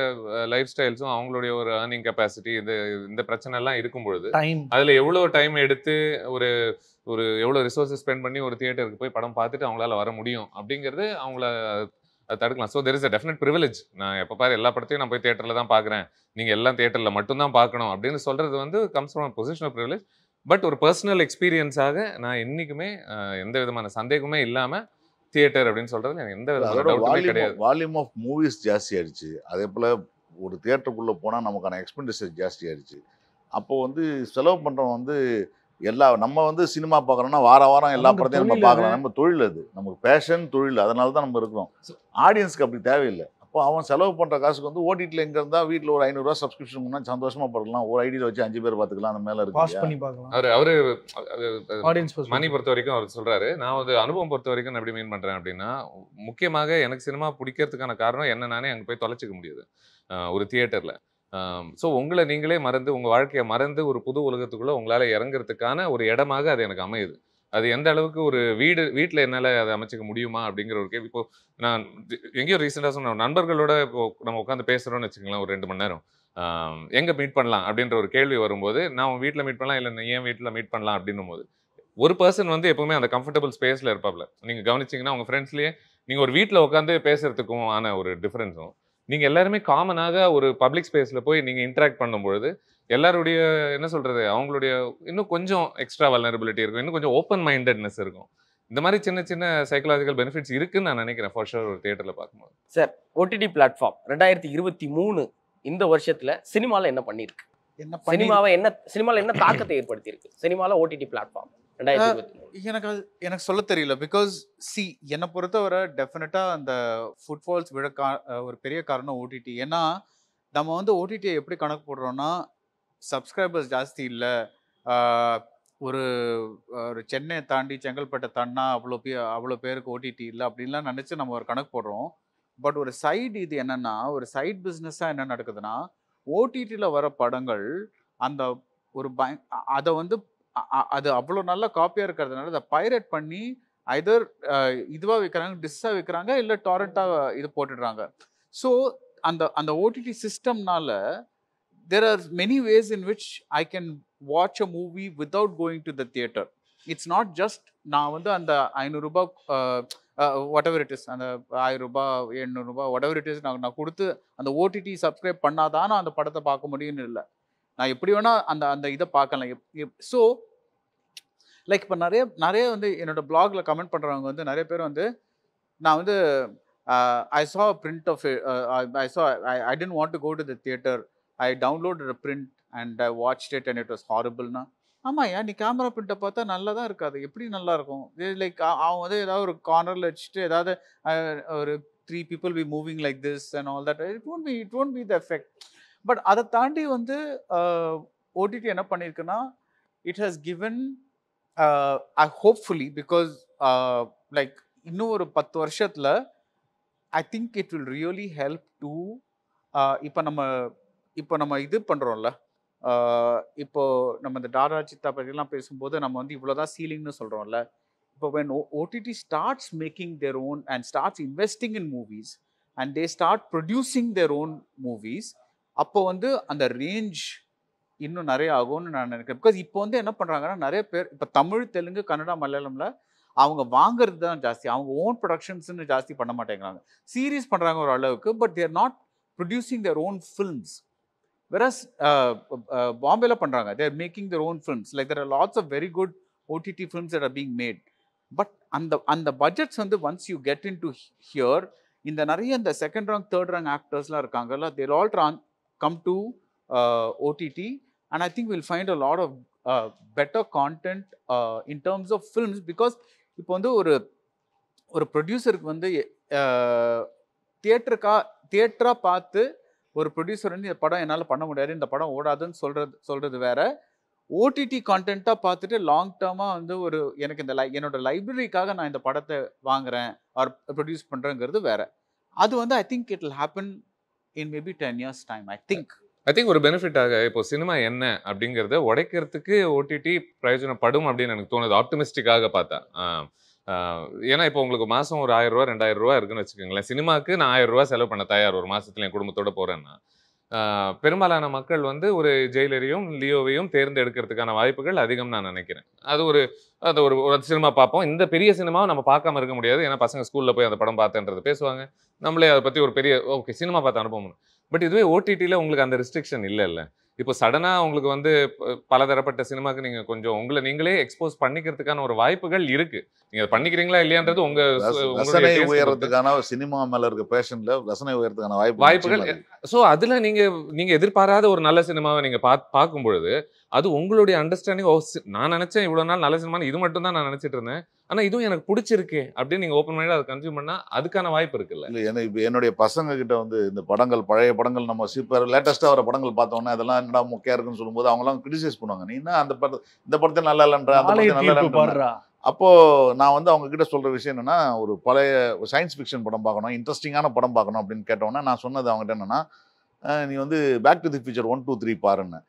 லைஃப் ஸ்டைல்ஸும் அவங்களுடைய ஒரு ஏர்னிங் கெப்பாசிட்டி இது இந்த பிரச்சனை எல்லாம் இருக்கும் பொழுது அதுல எவ்வளவு டைம் எடுத்து ஒரு ஒரு எவ்வளோ ரிசோர்ஸஸ் ஸ்பெண்ட் பண்ணி ஒரு தியேட்டருக்கு போய் படம் பார்த்துட்டு அவங்களால வர முடியும் அப்படிங்கிறது அவங்கள தடுக்கலாம் so there is a definite privilege நான் எப்போ பாரு எல்லா படத்தையும் நான் போய் தேட்டரில் தான் பார்க்குறேன் நீங்கள் எல்லாம் தேட்டரில் மட்டும்தான் பார்க்கணும் அப்படின்னு சொல்கிறது வந்து comes from position of privilege but ஒரு பர்சனல் எக்ஸ்பீரியன்ஸாக நான் என்றைக்குமே எந்த விதமான சந்தேகமே இல்லாமல் தியேட்டர் அப்படின்னு சொல்கிறது எனக்கு எந்த விதமான கிடையாது வால்யூம் ஆஃப் மூவிஸ் ஜாஸ்தி அதே போல் ஒரு தியேட்டருக்குள்ளே போனால் நமக்கான எக்ஸ்பெண்டிச்சர் ஜாஸ்தி அப்போ வந்து செலவு பண்ணுறவங்க வந்து எல்லா நம்ம வந்து சினிமா பார்க்குறோம்னா வார வாரம் எல்லா படத்தையும் நம்ம பார்க்கலாம் நம்ம தொழில் அது நமக்கு பேஷன் தொழில் அதனால தான் நம்ம இருக்கிறோம் ஆடியன்ஸ்க்கு அப்படி தேவையில்லை ஓ அவன் செலவு பண்ணுற காசுக்கு வந்து ஓடிடியில் எங்கே இருந்தால் வீட்டில் ஒரு ஐநூறுரூவா சப்ஸ்கிரிப்ஷன் பண்ணால் சந்தோஷமாக படலாம் ஒரு ஐடியில் வச்சு அஞ்சு பேர் பார்த்துக்கலாம் அந்த மேலே இருக்கு பாஸ் பண்ணி பார்க்கலாம் அவர் அவர் மணி பொறுத்த வரைக்கும் அவர் சொல்கிறாரு நான் வந்து அனுபவம் பொறுத்த வரைக்கும் நான் எப்படி மீன் பண்ணுறேன் அப்படின்னா முக்கியமாக எனக்கு சினிமா பிடிக்கிறதுக்கான காரணம் என்ன நானே அங்கே போய் தொலைச்சிக்க முடியாது ஒரு தியேட்டரில் ஸோ உங்களை நீங்களே மறந்து உங்கள் வாழ்க்கையை மறந்து ஒரு புது உலகத்துக்குள்ளே உங்களால் இறங்குறதுக்கான ஒரு இடமாக அது எனக்கு அமையுது அது எந்த அளவுக்கு ஒரு வீடு வீட்டில் என்னால் அதை அமைச்சிக்க முடியுமா அப்படிங்கிற ஒரு கேள்வி இப்போ நான் எங்கேயோ ரீசெண்டாக சொன்ன நண்பர்களோட இப்போ நம்ம உட்காந்து பேசுகிறோன்னு வச்சுக்கலாம் ஒரு ரெண்டு மணி நேரம் எங்கே மீட் பண்ணலாம் அப்படின்ற ஒரு கேள்வி வரும்போது நான் வீட்டில் மீட் பண்ணலாம் இல்லை ஏன் வீட்டில் மீட் பண்ணலாம் அப்படின்னும் போது ஒரு பர்சன் வந்து எப்பவுமே அந்த கம்ஃபர்டபுள் ஸ்பேஸில் இருப்பாப்ல நீங்கள் கவனிச்சிங்கன்னா உங்கள் ஃப்ரெண்ட்ஸ்லேயே நீங்கள் ஒரு வீட்டில் உட்காந்து பேசுகிறதுக்கும் ஆன ஒரு டிஃப்ரென்ஸும் நீங்கள் எல்லாருமே காமனாக ஒரு பப்ளிக் ஸ்பேஸில் போய் நீங்கள் இன்ட்ராக்ட் பண்ணும்பொழுது எல்லாருடைய என்ன சொல்றது அவங்களுடைய இன்னும் கொஞ்சம் எக்ஸ்ட்ரா வல்னரபிலிட்டி இருக்கும் இன்னும் கொஞ்சம் ஓப்பன் மைண்டட்னஸ் இருக்கும் இந்த மாதிரி சின்ன சின்ன சைக்கலாஜிக்கல் பெனிஃபிட்ஸ் இருக்குன்னு நான் நினைக்கிறேன் ஃபர்ஸ்ட் ஒரு தியேட்டரில் பார்க்கும்போது சார் ஓடிடி பிளாட்ஃபார்ம் ரெண்டாயிரத்தி இருபத்தி மூணு இந்த வருஷத்தில் சினிமாவில் என்ன பண்ணியிருக்கு என்ன சினிமாவை என்ன சினிமாவில் என்ன தாக்கத்தை ஏற்படுத்தியிருக்கு சினிமாவில் ஓடிடி பிளாட்ஃபார்ம் எனக்கு எனக்கு சொல்ல தெரியல பிகாஸ் சி என்னை பொறுத்தவரை டெஃபினட்டாக அந்த ஃபுட்ஃபால்ஸ் விழ ஒரு பெரிய காரணம் ஓடிடி ஏன்னா நம்ம வந்து ஓடிடியை எப்படி கணக்கு போடுறோம்னா சப்ஸ்கிரைபர்ஸ் ஜாஸ்தி இல்லை ஒரு ஒரு சென்னையை தாண்டி செங்கல்பட்டை தாண்டினா அவ்வளோ பே அவ்வளோ பேருக்கு ஓடிடி இல்லை அப்படின்லாம் நினச்சி நம்ம ஒரு கணக்கு போடுறோம் பட் ஒரு சைடு இது என்னென்னா ஒரு சைட் பிஸ்னஸாக என்ன நடக்குதுன்னா ஓடிடியில் வர படங்கள் அந்த ஒரு பய அதை வந்து அது அவ்வளோ நல்லா காப்பியாக இருக்கிறதுனால அதை பைரேட் பண்ணி ஐதர் இதுவாக விற்கிறாங்க டிஸ்ஸாக விற்கிறாங்க இல்லை டாரண்ட்டாக இது போட்டுடுறாங்க ஸோ அந்த அந்த ஓடிடி சிஸ்டம்னால there are many ways in which I can watch a movie without going to the theater. It's not just நான் வந்து அந்த ஐநூறு ரூபாய் வாட் எவர் இட் இஸ் அந்த ஆயிரம் ரூபாய் எண்ணூறு ரூபாய் வாட் எவர் இட் இஸ் நான் நான் கொடுத்து அந்த ஓடிடி சப்ஸ்கிரைப் பண்ணாதான் நான் அந்த படத்தை பார்க்க முடியும்னு இல்லை நான் எப்படி வேணால் அந்த அந்த இதை பார்க்கலாம் ஸோ லைக் இப்போ நிறைய நிறைய வந்து என்னோடய பிளாகில் கமெண்ட் பண்ணுறவங்க வந்து நிறைய பேர் வந்து நான் வந்து ஐ சா print of I saw I didn't want to go to the theatre I download print and I watch it and it was ஹாரபிள்னா ஆமாம் ஏன் நீ கேமரா பிரிண்டை பார்த்தா நல்லா தான் இருக்காது எப்படி நல்லா இருக்கும் லைக் அவன் வந்து ஏதாவது ஒரு கார்னரில் வச்சுட்டு ஏதாவது ஒரு three people be moving like this and all that it won't be it won't be the effect but அதை தாண்டி வந்து ஓடிடி என்ன பண்ணியிருக்குன்னா it has given I hopefully because like இன்னும் ஒரு பத்து வருஷத்தில் I think it will really help to இப்போ நம்ம இப்போ நம்ம இது பண்ணுறோம்ல இப்போ நம்ம இந்த டாடா சித்தா பற்றிலாம் பேசும்போது நம்ம வந்து இவ்வளோதான் சீலிங்னு சொல்கிறோம்ல இப்போ when OTT starts making their own and starts investing in movies and they start producing their own movies அப்போ வந்து அந்த ரேஞ்ச் இன்னும் நிறைய ஆகும்னு நான் நினைக்கிறேன் பிகாஸ் இப்போ வந்து என்ன பண்ணுறாங்கன்னா நிறைய பேர் இப்போ தமிழ் தெலுங்கு கன்னடா மலையாளமில் அவங்க வாங்குறது தான் ஜாஸ்தி அவங்க ஓன் ப்ரொடக்ஷன்ஸ்னு ஜாஸ்தி பண்ண மாட்டேங்கிறாங்க சீரீஸ் பண்ணுறாங்க ஒரு அளவுக்கு but they're not producing their own films whereas பாம்பேல பண்ணுறாங்க they're making their own films like there are lots of very good OTT films are being made but அந்த அந்த பட்ஜெட்ஸ் வந்து once you get into here இந்த நிறைய இந்த second rank third rank ஆக்டர்ஸ்லாம் இருக்காங்கல்ல they're all drawn come to OTT and I think will find a lot of better content in terms of films because இப்போ வந்து ஒரு ஒரு ப்ரொடியூசருக்கு வந்து தியேட்டருக்கா uh, தியேட்டராக பார்த்து ஒரு ப்ரொடியூசர் வந்து இந்த படம் என்னால் பண்ண முடியாது இந்த படம் ஓடாதுன்னு சொல்கிறது சொல்கிறது வேற ஓடிடி கான்டென்ட்டாக பார்த்துட்டு லாங் டேர்மாக வந்து ஒரு எனக்கு இந்த லை என்னோட லைப்ரரிக்காக நான் இந்த படத்தை வாங்குறேன் ஆர் ப்ரொடியூஸ் பண்ணுறேங்கிறது வேற அது வந்து I think it will happen in maybe ten years time I think I think ஒரு பெனிஃபிட்டாக இப்போ சினிமா என்ன அப்படிங்கிறத உடைக்கிறதுக்கு ஓடிடி பிரயோஜனப்படும் அப்படின்னு எனக்கு தோணுது ஆப்டிமிஸ்டிக்காக பார்த்தேன் ஏன்னா இப்போ உங்களுக்கு மாதம் ஒரு ஆயிரம் ரூபா ரெண்டாயிரம் ரூபா இருக்குன்னு வச்சுக்கோங்களேன் சினிமாவுக்கு நான் ஆயிரம் ரூபா செலவு பண்ண தயார் ஒரு மாதத்துல என் குடும்பத்தோட போகிறேன்னா பெரும்பாலான மக்கள் வந்து ஒரு ஜெயிலரையும் லியோவையும் தேர்ந்தெடுக்கிறதுக்கான வாய்ப்புகள் அதிகம் நான் நினைக்கிறேன் அது ஒரு அது ஒரு ஒரு சினிமா பார்ப்போம் இந்த பெரிய சினிமாவை நம்ம பார்க்காம இருக்க முடியாது ஏன்னா பசங்க ஸ்கூலில் போய் அந்த படம் பார்த்தேன்றது பேசுவாங்க நம்மளே அதை பற்றி ஒரு பெரிய ஓகே சினிமா பார்த்து அனுப்ப முடியும் பட் இதுவே ஓடிடியில் உங்களுக்கு அந்த ரெஸ்ட்ரிக்ஷன் இல்லை இல்லை இப்போ சடனாக உங்களுக்கு வந்து பலதரப்பட்ட சினிமாக்கு நீங்கள் கொஞ்சம் உங்களை நீங்களே எக்ஸ்போஸ் பண்ணிக்கிறதுக்கான ஒரு வாய்ப்புகள் இருக்கு நீங்கள் பண்ணிக்கிறீங்களா இல்லையான்றது உங்கள் உயர்றதுக்கான ஒரு சினிமா மேலே இருக்க பேஷனில் ரசனை உயர்றதுக்கான வாய்ப்பு வாய்ப்புகள் ஸோ அதில் நீங்கள் நீங்கள் எதிர்பாராத ஒரு நல்ல சினிமாவை நீங்கள் பா பார்க்கும் பொழுது அது உங்களுடைய அண்டர்ஸ்டாண்டிங் நான் நினச்சேன் இவ்வளோ நாள் நல்ல சினிமான்னு இது மட்டும் தான் நான் நினச்சிட்டு இருந்தேன் ஆனால் இதுவும் எனக்கு பிடிச்சிருக்கு அப்படின்னு நீங்கள் ஓப்பன் மைண்டாக அதை கன்சியூம் பண்ணால் அதுக்கான வாய்ப்பு இருக்குல்ல இல்லை எனக்கு இப்போ என்னுடைய பசங்க கிட்ட வந்து இந்த படங்கள் பழைய படங்கள் நம்ம சூப்பர் லேட்டஸ்ட்டாக வர படங்கள் பார்த்தோம்னா அதெல்லாம் என்னடா முக்கியா இருக்குன்னு சொல்லும்போது அவங்களாம் கிரிட்டிசைஸ் பண்ணுவாங்க நீ என்ன அந்த படத்தை இந்த படத்தை நல்லா இல்லைன்ற அந்த படத்தை நல்லா இல்லைன்ற அப்போது நான் வந்து அவங்க கிட்ட சொல்கிற விஷயம் என்னென்னா ஒரு பழைய சயின்ஸ் ஃபிக்ஷன் படம் பார்க்கணும் இன்ட்ரெஸ்டிங்கான படம் பார்க்கணும் அப்படின்னு கேட்டோன்னா நான் சொன்னது அவங்ககிட்ட என்னென்னா நீ வந்து back to the future one two three பாருன்னு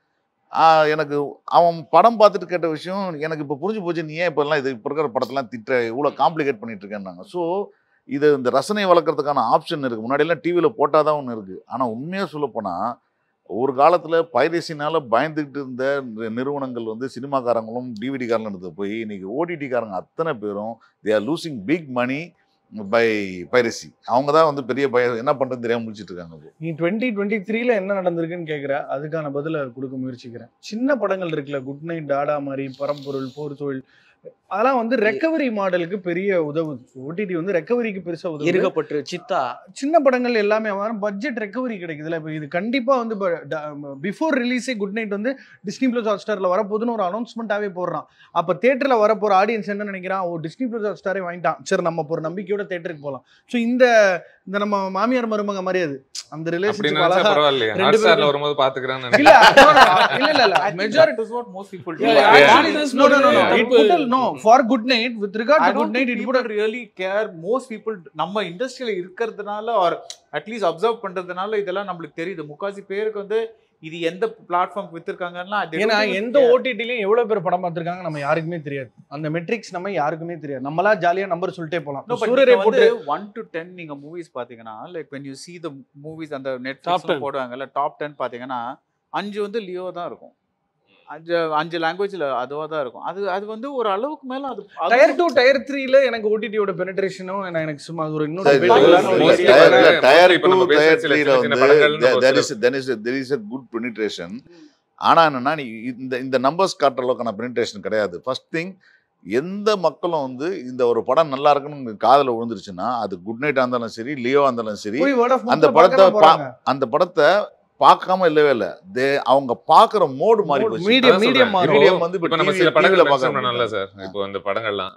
எனக்கு அவன் படம் பார்த்துட்டு கேட்ட விஷயம் எனக்கு இப்போ புரிஞ்சு போச்சு நீ ஏன் இப்போல்லாம் இது இப்போ இருக்கிற படத்தெல்லாம் திட்ட இவ்வளோ காம்ப்ளிகேட் பண்ணிட்டு இருக்கேன்னாங்க ஸோ இது இந்த ரசனை வளர்க்குறதுக்கான ஆப்ஷன் இருக்குது முன்னாடியெல்லாம் டிவியில் போட்டால் தான் ஒன்று இருக்குது ஆனால் உண்மையாக சொல்லப்போனால் ஒரு காலத்தில் பைரசினால் பயந்துக்கிட்டு இருந்த நிறுவனங்கள் வந்து சினிமாக்காரங்களும் டிவிடிக்காரங்களும் போய் இன்றைக்கி ஓடிடிக்காரங்க அத்தனை பேரும் they are losing big money by piracy அவங்க தான் வந்து பெரிய பய என்ன பண்ணுறது தெரியாமல் முடிச்சுட்டு இருக்காங்க நீ டுவெண்ட்டி டுவெண்ட்டி த்ரீல என்ன நடந்திருக்குன்னு கேட்குற அதுக்கான பதிலை கொடுக்க முயற்சிக்கிறேன் சின்ன படங்கள் இருக்குல்ல குட் நைட் டாடா மாதிரி பரம்பொருள் போர் தொழில் அதெல்லாம் வந்து ரெக்கவரி மாடலுக்கு பெரிய உதவுது ஓடிடி வந்து ரெக்கவரிக்கு பெருசா உதவு இருக்கப்பட்டு சித்தா சின்ன படங்கள் எல்லாமே பட்ஜெட் ரெக்கவரி கிடைக்குதுல இப்போ இது கண்டிப்பா வந்து பிஃபோர் ரிலீஸே குட் நைட் வந்து டிஸ்னி பிளஸ் ஹாட் ஸ்டார்ல வரப்போதுன்னு ஒரு அனௌன்ஸ்மெண்ட்டாவே போடுறான் அப்போ தேட்டரில் வரப்போற ஆடியன்ஸ் என்ன நினைக்கிறான் ஓ டிஸ்னி பிளஸ் ஹாட் ஸ்டாரே வாங்கிட்டான் சரி நம்ம ஒரு நம்பிக்கையோட தேட்டருக்கு போகலாம் ஸோ இந்த இந்த நம்ம மாமியார் மருமங்க மாதிரி அந்த relation for Good Night with Good Night really care most நம்ம இண்டஸ்ட்ரியில ஆர் அட்லீஸ்ட் அப்சர்வ் பண்றதுனால இதெல்லாம் நம்மளுக்கு தெரியுது முக்காசி பேருக்கு வந்து இது எந்த பிளாட்ஃபார்ம் வித்துருக்காங்கன்னா ஏன்னா எந்த ஓடிடிலையும் எவ்வளவு பேர் படம் பார்த்துருக்காங்க நம்ம யாருக்குமே தெரியாது அந்த மெட்ரிக்ஸ் நம்ம யாருக்குமே தெரியாது நம்மளா ஜாலியா நம்பர் சொல்லிட்டே போலாம் ஒன் டு டென் நீங்க மூவிஸ் பாத்தீங்கன்னா like when you see the movies அந்த நெட் போடுவாங்கல்ல டாப் டென் பாத்தீங்கன்னா அஞ்சு வந்து லியோ தான் இருக்கும் அஞ்சு அஞ்சு லாங்குவேஜில் அதுவாக தான் இருக்கும் அது அது வந்து ஒரு அளவுக்கு மேலே அது டயர் டூ டயர் த்ரீல எனக்கு ஓடிடியோட பெனட்ரேஷனும் எனக்கு சும்மா ஒரு இன்னொரு குட் பெனிட்ரேஷன் ஆனால் என்னென்னா நீ இந்த இந்த நம்பர்ஸ் காட்டுற அளவுக்கான பெனிட்ரேஷன் கிடையாது ஃபர்ஸ்ட் திங் எந்த மக்களும் வந்து இந்த ஒரு படம் நல்லா இருக்குன்னு காதல விழுந்துருச்சுன்னா அது குட் நைட்டாக இருந்தாலும் சரி லியோ இருந்தாலும் சரி அந்த படத்தை அந்த படத்தை பார்க்காம இல்லவே இல்ல தே அவங்க பாக்குற மோடு மாறி மீடியம் மீடியம் மீடியம் வந்து இப்போ நம்ம சில படங்களை பார்க்கணும் நல்லா சார் இப்போ அந்த படங்கள்லாம்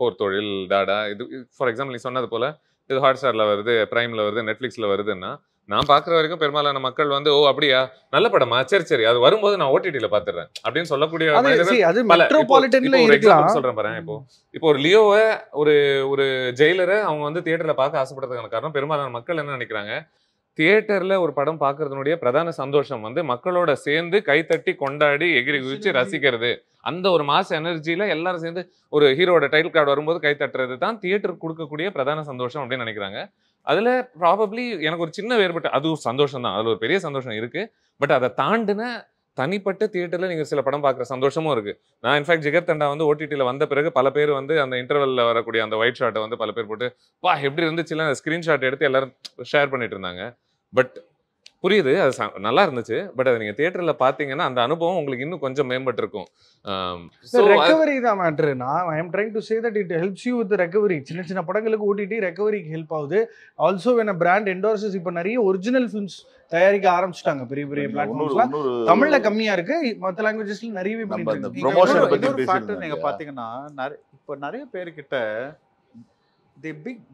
போர் தொழில் டாடா இது ஃபார் எக்ஸாம்பிள் நீ சொன்னது போல இது ஹாட் ஸ்டார்ல வருது பிரைம்ல வருது நெட்ஃப்ளிக்ஸில் வருதுன்னா நான் பார்க்குற வரைக்கும் பெரும்பாலான மக்கள் வந்து ஓ அப்படியா நல்ல படமா சரி சரி அது வரும்போது நான் ஓடிடியில் பாத்துறேன் அப்படின்னு சொல்லக்கூடிய சொல்றேன் பாருங்க இப்போ இப்போ ஒரு லியோவை ஒரு ஒரு ஜெயிலரை அவங்க வந்து தியேட்டர்ல பார்க்க ஆசைப்படுறதுக்கான காரணம் பெரும்பாலான மக்கள் என்ன நினைக்கிறாங்க தியேட்டரில் ஒரு படம் பார்க்கறதுனுடைய பிரதான சந்தோஷம் வந்து மக்களோட சேர்ந்து கைத்தட்டி கொண்டாடி எகிரி குதிச்சு ரசிக்கிறது அந்த ஒரு மாச எனர்ஜியில் எல்லாரும் சேர்ந்து ஒரு ஹீரோட டைட்டில் கார்டு வரும்போது கைத்தட்டுறது தான் தியேட்டருக்கு கொடுக்கக்கூடிய பிரதான சந்தோஷம் அப்படின்னு நினைக்கிறாங்க அதில் ப்ராபப்ளி எனக்கு ஒரு சின்ன வேறுபட்ட அதுவும் சந்தோஷம் தான் அதில் ஒரு பெரிய சந்தோஷம் இருக்குது பட் அதை தாண்டின தனிப்பட்ட தியேட்டரில் நீங்கள் சில படம் பார்க்குற சந்தோஷமும் இருக்குது நான் இன்ஃபேக்ட் ஜிகர் தண்டா வந்து ஓடிடியில் வந்த பிறகு பல பேர் வந்து அந்த இன்டர்வெல்ல வரக்கூடிய அந்த ஒயிட் ஷாட்டை வந்து பல பேர் போட்டு வா எப்படி இருந்துச்சுல அந்த ஸ்க்ரீன்ஷாட் எடுத்து எல்லோரும் ஷேர் பண்ணிட்டு இருந்தாங்க பட் புரியுது அது நல்லா இருந்துச்சு பட் அதை நீங்கள் தியேட்டர்ல பார்த்தீங்கன்னா அந்த அனுபவம் உங்களுக்கு இன்னும் கொஞ்சம் மேம்பட்டிருக்கும் ரெக்கவரி தான் மேட்ரு நான் I am trying to say that it helps you with recovery சின்ன சின்ன படங்களுக்கு ஓட்டிட்டு ரெக்கவரிக்கு ஹெல்ப் ஆகுது ஆல்சோ வேணும் பிராண்ட் என்டோர்சஸ் இப்போ நிறைய ஒரிஜினல் ஃபிலிம்ஸ் தயாரிக்க ஆரம்பிச்சிட்டாங்க பெரிய பெரிய பிளாட்ஃபார்ம்ஸ்லாம் தமிழ்ல கம்மியா இருக்கு மற்ற லாங்குவேஜஸ்ல நிறையவே பண்ணிட்டு நீங்க பாத்தீங்கன்னா இப்போ நிறைய பேர்கிட்ட the big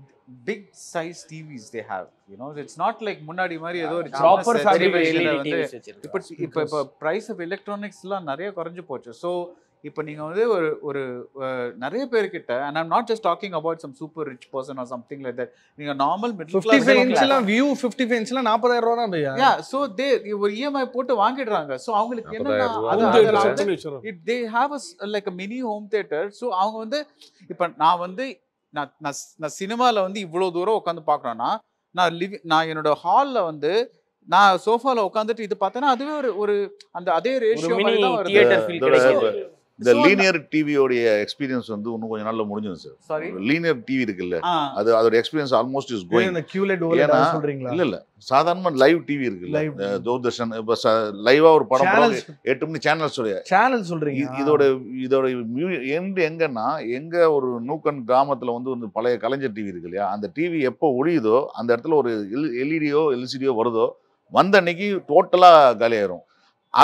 big size TVs they have you know it's not like முன்னாடி மாதிரி ஏதோ ஒரு ப்ராப்பர் வந்து இப்போ இப்போ இப்போ ப்ரைஸ் ஆஃப் எலக்ட்ரானிக்ஸ்லாம் நிறைய குறைஞ்சு போச்சு ஸோ இப்போ நீங்கள் வந்து ஒரு ஒரு நிறைய பேர்கிட்ட and I'm not just talking about some super rich person or something like that நீங்கள் நார்மல் மிடில் கிளாஸ் இன்ச்லாம் வியூ ஃபிஃப்டி ஃபைவ் இன்ச்லாம் நாற்பதாயிரம் ரூபா தான் யா ஸோ தே ஒரு இஎம்ஐ e போட்டு வாங்கிடுறாங்க ஸோ அவங்களுக்கு என்னன்னா they have a like mini home theatre so அவங்க வந்து இப்போ நான் வந்து நான் நான் நான் சினிமாவில் வந்து இவ்வளோ தூரம் உட்காந்து பார்க்குறேன்னா நான் லிவி நான் என்னோட ஹாலில் வந்து நான் சோஃபாவில் உட்காந்துட்டு இது பார்த்தேன்னா அதுவே ஒரு ஒரு அந்த அதே ரேஷியோ மாதிரி தான் வருது இந்த லீனியர் டிவியோடைய எக்ஸ்பீரியன்ஸ் வந்து இன்னும் கொஞ்சம் நாள்ல முடிஞ்சது சார் லீனியர் டிவி இருக்குல்ல அது அதோட எக்ஸ்பீரியன்ஸ் ஆல்மோஸ்ட் இஸ் கோயிங் இந்த சொல்றீங்களா இல்ல இல்ல சாதாரண லைவ் டிவி இருக்குல்ல தூர்தர்ஷன் இப்ப லைவா ஒரு படம் எட்டு மணி சேனல்ஸ் உடைய சேனல் சொல்றீங்க இதோட இதோட எண்டு எங்கன்னா எங்க ஒரு நூக்கன் கிராமத்துல வந்து வந்து பழைய கலைஞர் டிவி இருக்கு இல்லையா அந்த டிவி எப்போ ஒழியுதோ அந்த இடத்துல ஒரு எல்இடியோ எல்சிடியோ வருதோ வந்த அன்னைக்கு டோட்டலா காலியாயிரும்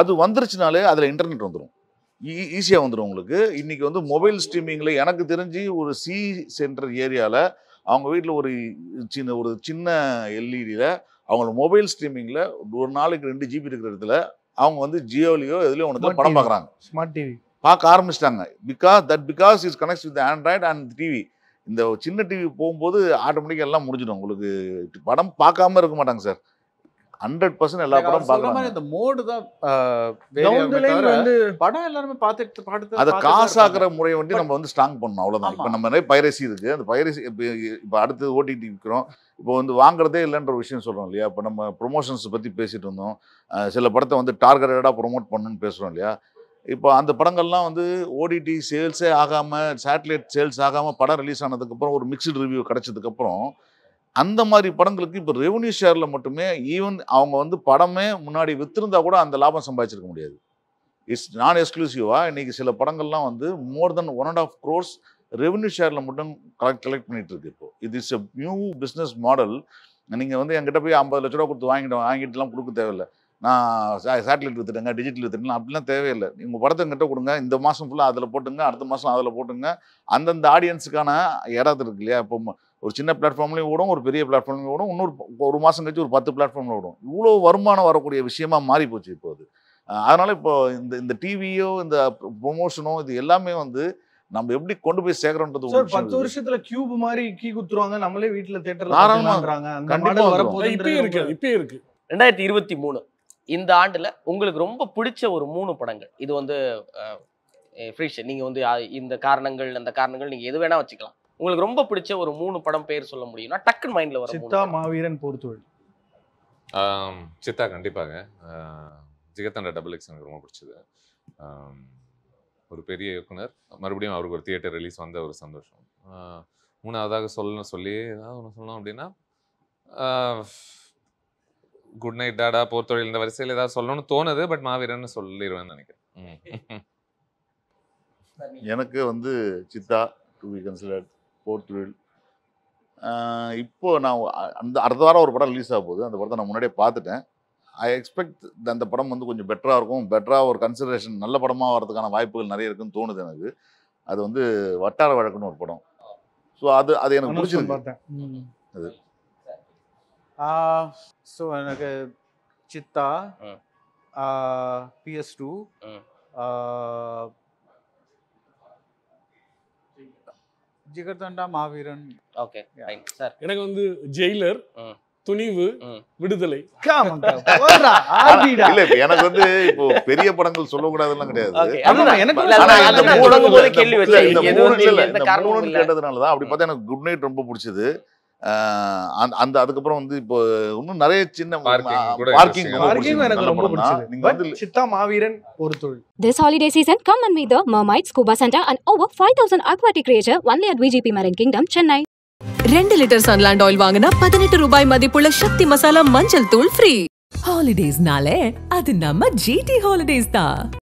அது வந்துருச்சுனாலே அதுல இன்டர்நெட் வந்துடும் ஈஸியாக வந்துடும் உங்களுக்கு இன்றைக்கி வந்து மொபைல் ஸ்ட்ரீமிங்கில் எனக்கு தெரிஞ்சு ஒரு சி சென்டர் ஏரியாவில் அவங்க வீட்டில் ஒரு சின்ன ஒரு சின்ன எல்இடியில் e அவங்களோட மொபைல் ஸ்ட்ரீமிங்கில் ஒரு நாளைக்கு ரெண்டு ஜிபி இருக்கிற இடத்துல அவங்க வந்து ஜியோலியோ எதுலையோ ஒன்று படம் பார்க்குறாங்க ஸ்மார்ட் டிவி பார்க்க ஆரம்பிச்சிட்டாங்க because that because is connect with Android and TV இந்த சின்ன டிவி போகும்போது ஆட்டோமேட்டிக்காக எல்லாம் முடிஞ்சிடும் உங்களுக்கு படம் பார்க்காம இருக்க மாட்டாங்க சார் ஹண்ட்ரட் பர்சன்ட் எல்லா படம் பார்க்கலாம் இந்த மோடு தான் வந்து படம் எல்லாருமே பார்த்துட்டு பாட்டு அதை காசாக்குற முறையை வந்து நம்ம வந்து ஸ்ட்ராங் பண்ணணும் அவ்வளோதான் இப்போ நம்ம நிறைய பைரசி இருக்கு அந்த பைரசி இப்போ இப்போ அடுத்தது ஓடிடி விற்கிறோம் இப்போ வந்து வாங்குறதே இல்லைன்ற விஷயம் சொல்கிறோம் இல்லையா இப்போ நம்ம ப்ரொமோஷன்ஸ் பற்றி பேசிகிட்டு இருந்தோம் சில படத்தை வந்து டார்கெட்டடாக ப்ரொமோட் பண்ணணும்னு பேசுகிறோம் இல்லையா இப்போ அந்த படங்கள்லாம் வந்து ஓடிடி சேல்ஸே ஆகாமல் சேட்டலைட் சேல்ஸ் ஆகாமல் படம் ரிலீஸ் ஆனதுக்கப்புறம் ஒரு மிக்சடு ரிவ்யூ கிடச்சதுக்கப்புறம் அந்த மாதிரி படங்களுக்கு இப்போ ரெவன்யூ ஷேரில் மட்டுமே ஈவன் அவங்க வந்து படமே முன்னாடி வித்திருந்தா கூட அந்த லாபம் சம்பாதிச்சிருக்க முடியாது இட்ஸ் நான் எக்ஸ்க்ளூசிவாக இன்றைக்கி சில படங்கள்லாம் வந்து more than one and half crores revenue ஷேரில் மட்டும் கலெக்ட் கலெக்ட் பண்ணிட்டு இருக்கு இது is a new business model நீங்கள் வந்து என்கிட்ட போய் ஐம்பது லட்ச ரூபா கொடுத்து வாங்கிட்டு வாங்கிட்டுலாம் கொடுக்க தேவையில்லை நான் சேட்டலைட் விற்றுட்டேங்க டிஜிட்டல் விற்றுட்டேன் அப்படிலாம் தேவையில்லை உங்கள் படத்தை கிட்ட கொடுங்க இந்த மாதம் ஃபுல்லாக அதில் போட்டுங்க அடுத்த மாதம் அதில் போட்டுங்க அந்தந்த ஆடியன்ஸுக்கான இடத்து இருக்கு இல்லையா இப்போ ஒரு சின்ன பிளாட்ஃபார்ம்லையும் ஓடும் ஒரு பெரிய பிளாட்ஃபார்ம்லையும் ஓடும் இன்னொரு ஒரு மாதம் கழிச்சு ஒரு பத்து பிளாட்ஃபார்மில் ஓடும் இவ்வளோ வருமானம் வரக்கூடிய விஷயமா மாறி போச்சு இப்போ அது அதனால் இப்போ இந்த இந்த டிவியோ இந்த ப்ரொமோஷனோ இது எல்லாமே வந்து நம்ம எப்படி கொண்டு போய் சேர்க்கறோன்றது சார் பத்து வருஷத்துல கியூப் மாதிரி கீ குத்துருவாங்க நம்மளே வீட்டுல தேட்டர் தாராளமாகறாங்க கண்டிப்பாக வரப்போகுது இப்பயே இருக்கு இப்பயும் இருக்கு ரெண்டாயிரத்தி இருபத்தி மூணு இந்த ஆண்டுல உங்களுக்கு ரொம்ப பிடிச்ச ஒரு மூணு படங்கள் இது வந்து நீங்க நீங்கள் வந்து இந்த காரணங்கள் அந்த காரணங்கள் நீங்கள் எது வேணால் வச்சுக்கலாம் உங்களுக்கு ரொம்ப பிடிச்ச ஒரு மூணு படம் பேர் சொல்ல முடியும்னா டக்குன்னு மைண்ட்ல வரும் சித்தா மாவீரன் போர்த்தொழில் சித்தா கண்டிப்பாக ஜிகத்தண்ட டபுள் எக்ஸ் எனக்கு ரொம்ப பிடிச்சது ஒரு பெரிய இயக்குனர் மறுபடியும் அவருக்கு ஒரு தியேட்டர் ரிலீஸ் வந்த ஒரு சந்தோஷம் மூணாவதாக சொல்லணும் சொல்லி ஏதாவது ஒன்று சொல்லணும் அப்படின்னா குட் நைட் டாடா போர்த்தொழில் இந்த வரிசையில் ஏதாவது சொல்லணும்னு தோணுது பட் மாவீரன் சொல்லிடுவேன்னு நினைக்கிறேன் எனக்கு வந்து சித்தா டு பி கன்சிடர்ட் போர்த்துழல் இப்போது நான் அந்த அடுத்த வாரம் ஒரு படம் ரிலீஸ் ஆக போகுது அந்த படத்தை நான் முன்னாடியே பார்த்துட்டேன் ஐ எக்ஸ்பெக்ட் அந்த படம் வந்து கொஞ்சம் பெட்டராக இருக்கும் பெட்டராக ஒரு கன்சிடரேஷன் நல்ல படமாக வரதுக்கான வாய்ப்புகள் நிறைய இருக்குன்னு தோணுது எனக்கு அது வந்து வட்டார வழக்குன்னு ஒரு படம் ஸோ அது அது எனக்கு பார்த்தேன் அது ஸோ எனக்கு சித்தா பிஎஸ் டூ ஜிகர்தண்டா மாவீரன் ஓகே சார் எனக்கு வந்து ஜெயிலர் துணிவு விடுதலை இல்ல எனக்கு வந்து இப்போ பெரிய படங்கள் சொல்ல கூடாதுலாம் கிடையாது கேட்டதுனாலதான் அப்படி பார்த்தா எனக்கு குட் நைட் ரொம்ப பிடிச்சது அந்த அதுக்கப்புறம் வந்து இப்போ இன்னும் நிறைய சின்ன பார்க்கிங் சித்தா மாவீரன் ஒரு தொழில் This holiday season, come and meet the Mermaid Scuba Center and over 5,000 aquatic creature only at VGP Marine Kingdom, Chennai. ரெண்டு லிட்டர் சன்லாண்ட் ஆயில் வாங்கினா பதினெட்டு ரூபாய் மதிப்புள்ள சக்தி மசாலா மஞ்சள் தூள் ஃப்ரீ ஹாலிடேஸ்னாலே அது நம்ம ஜிடி ஹாலிடேஸ் தான்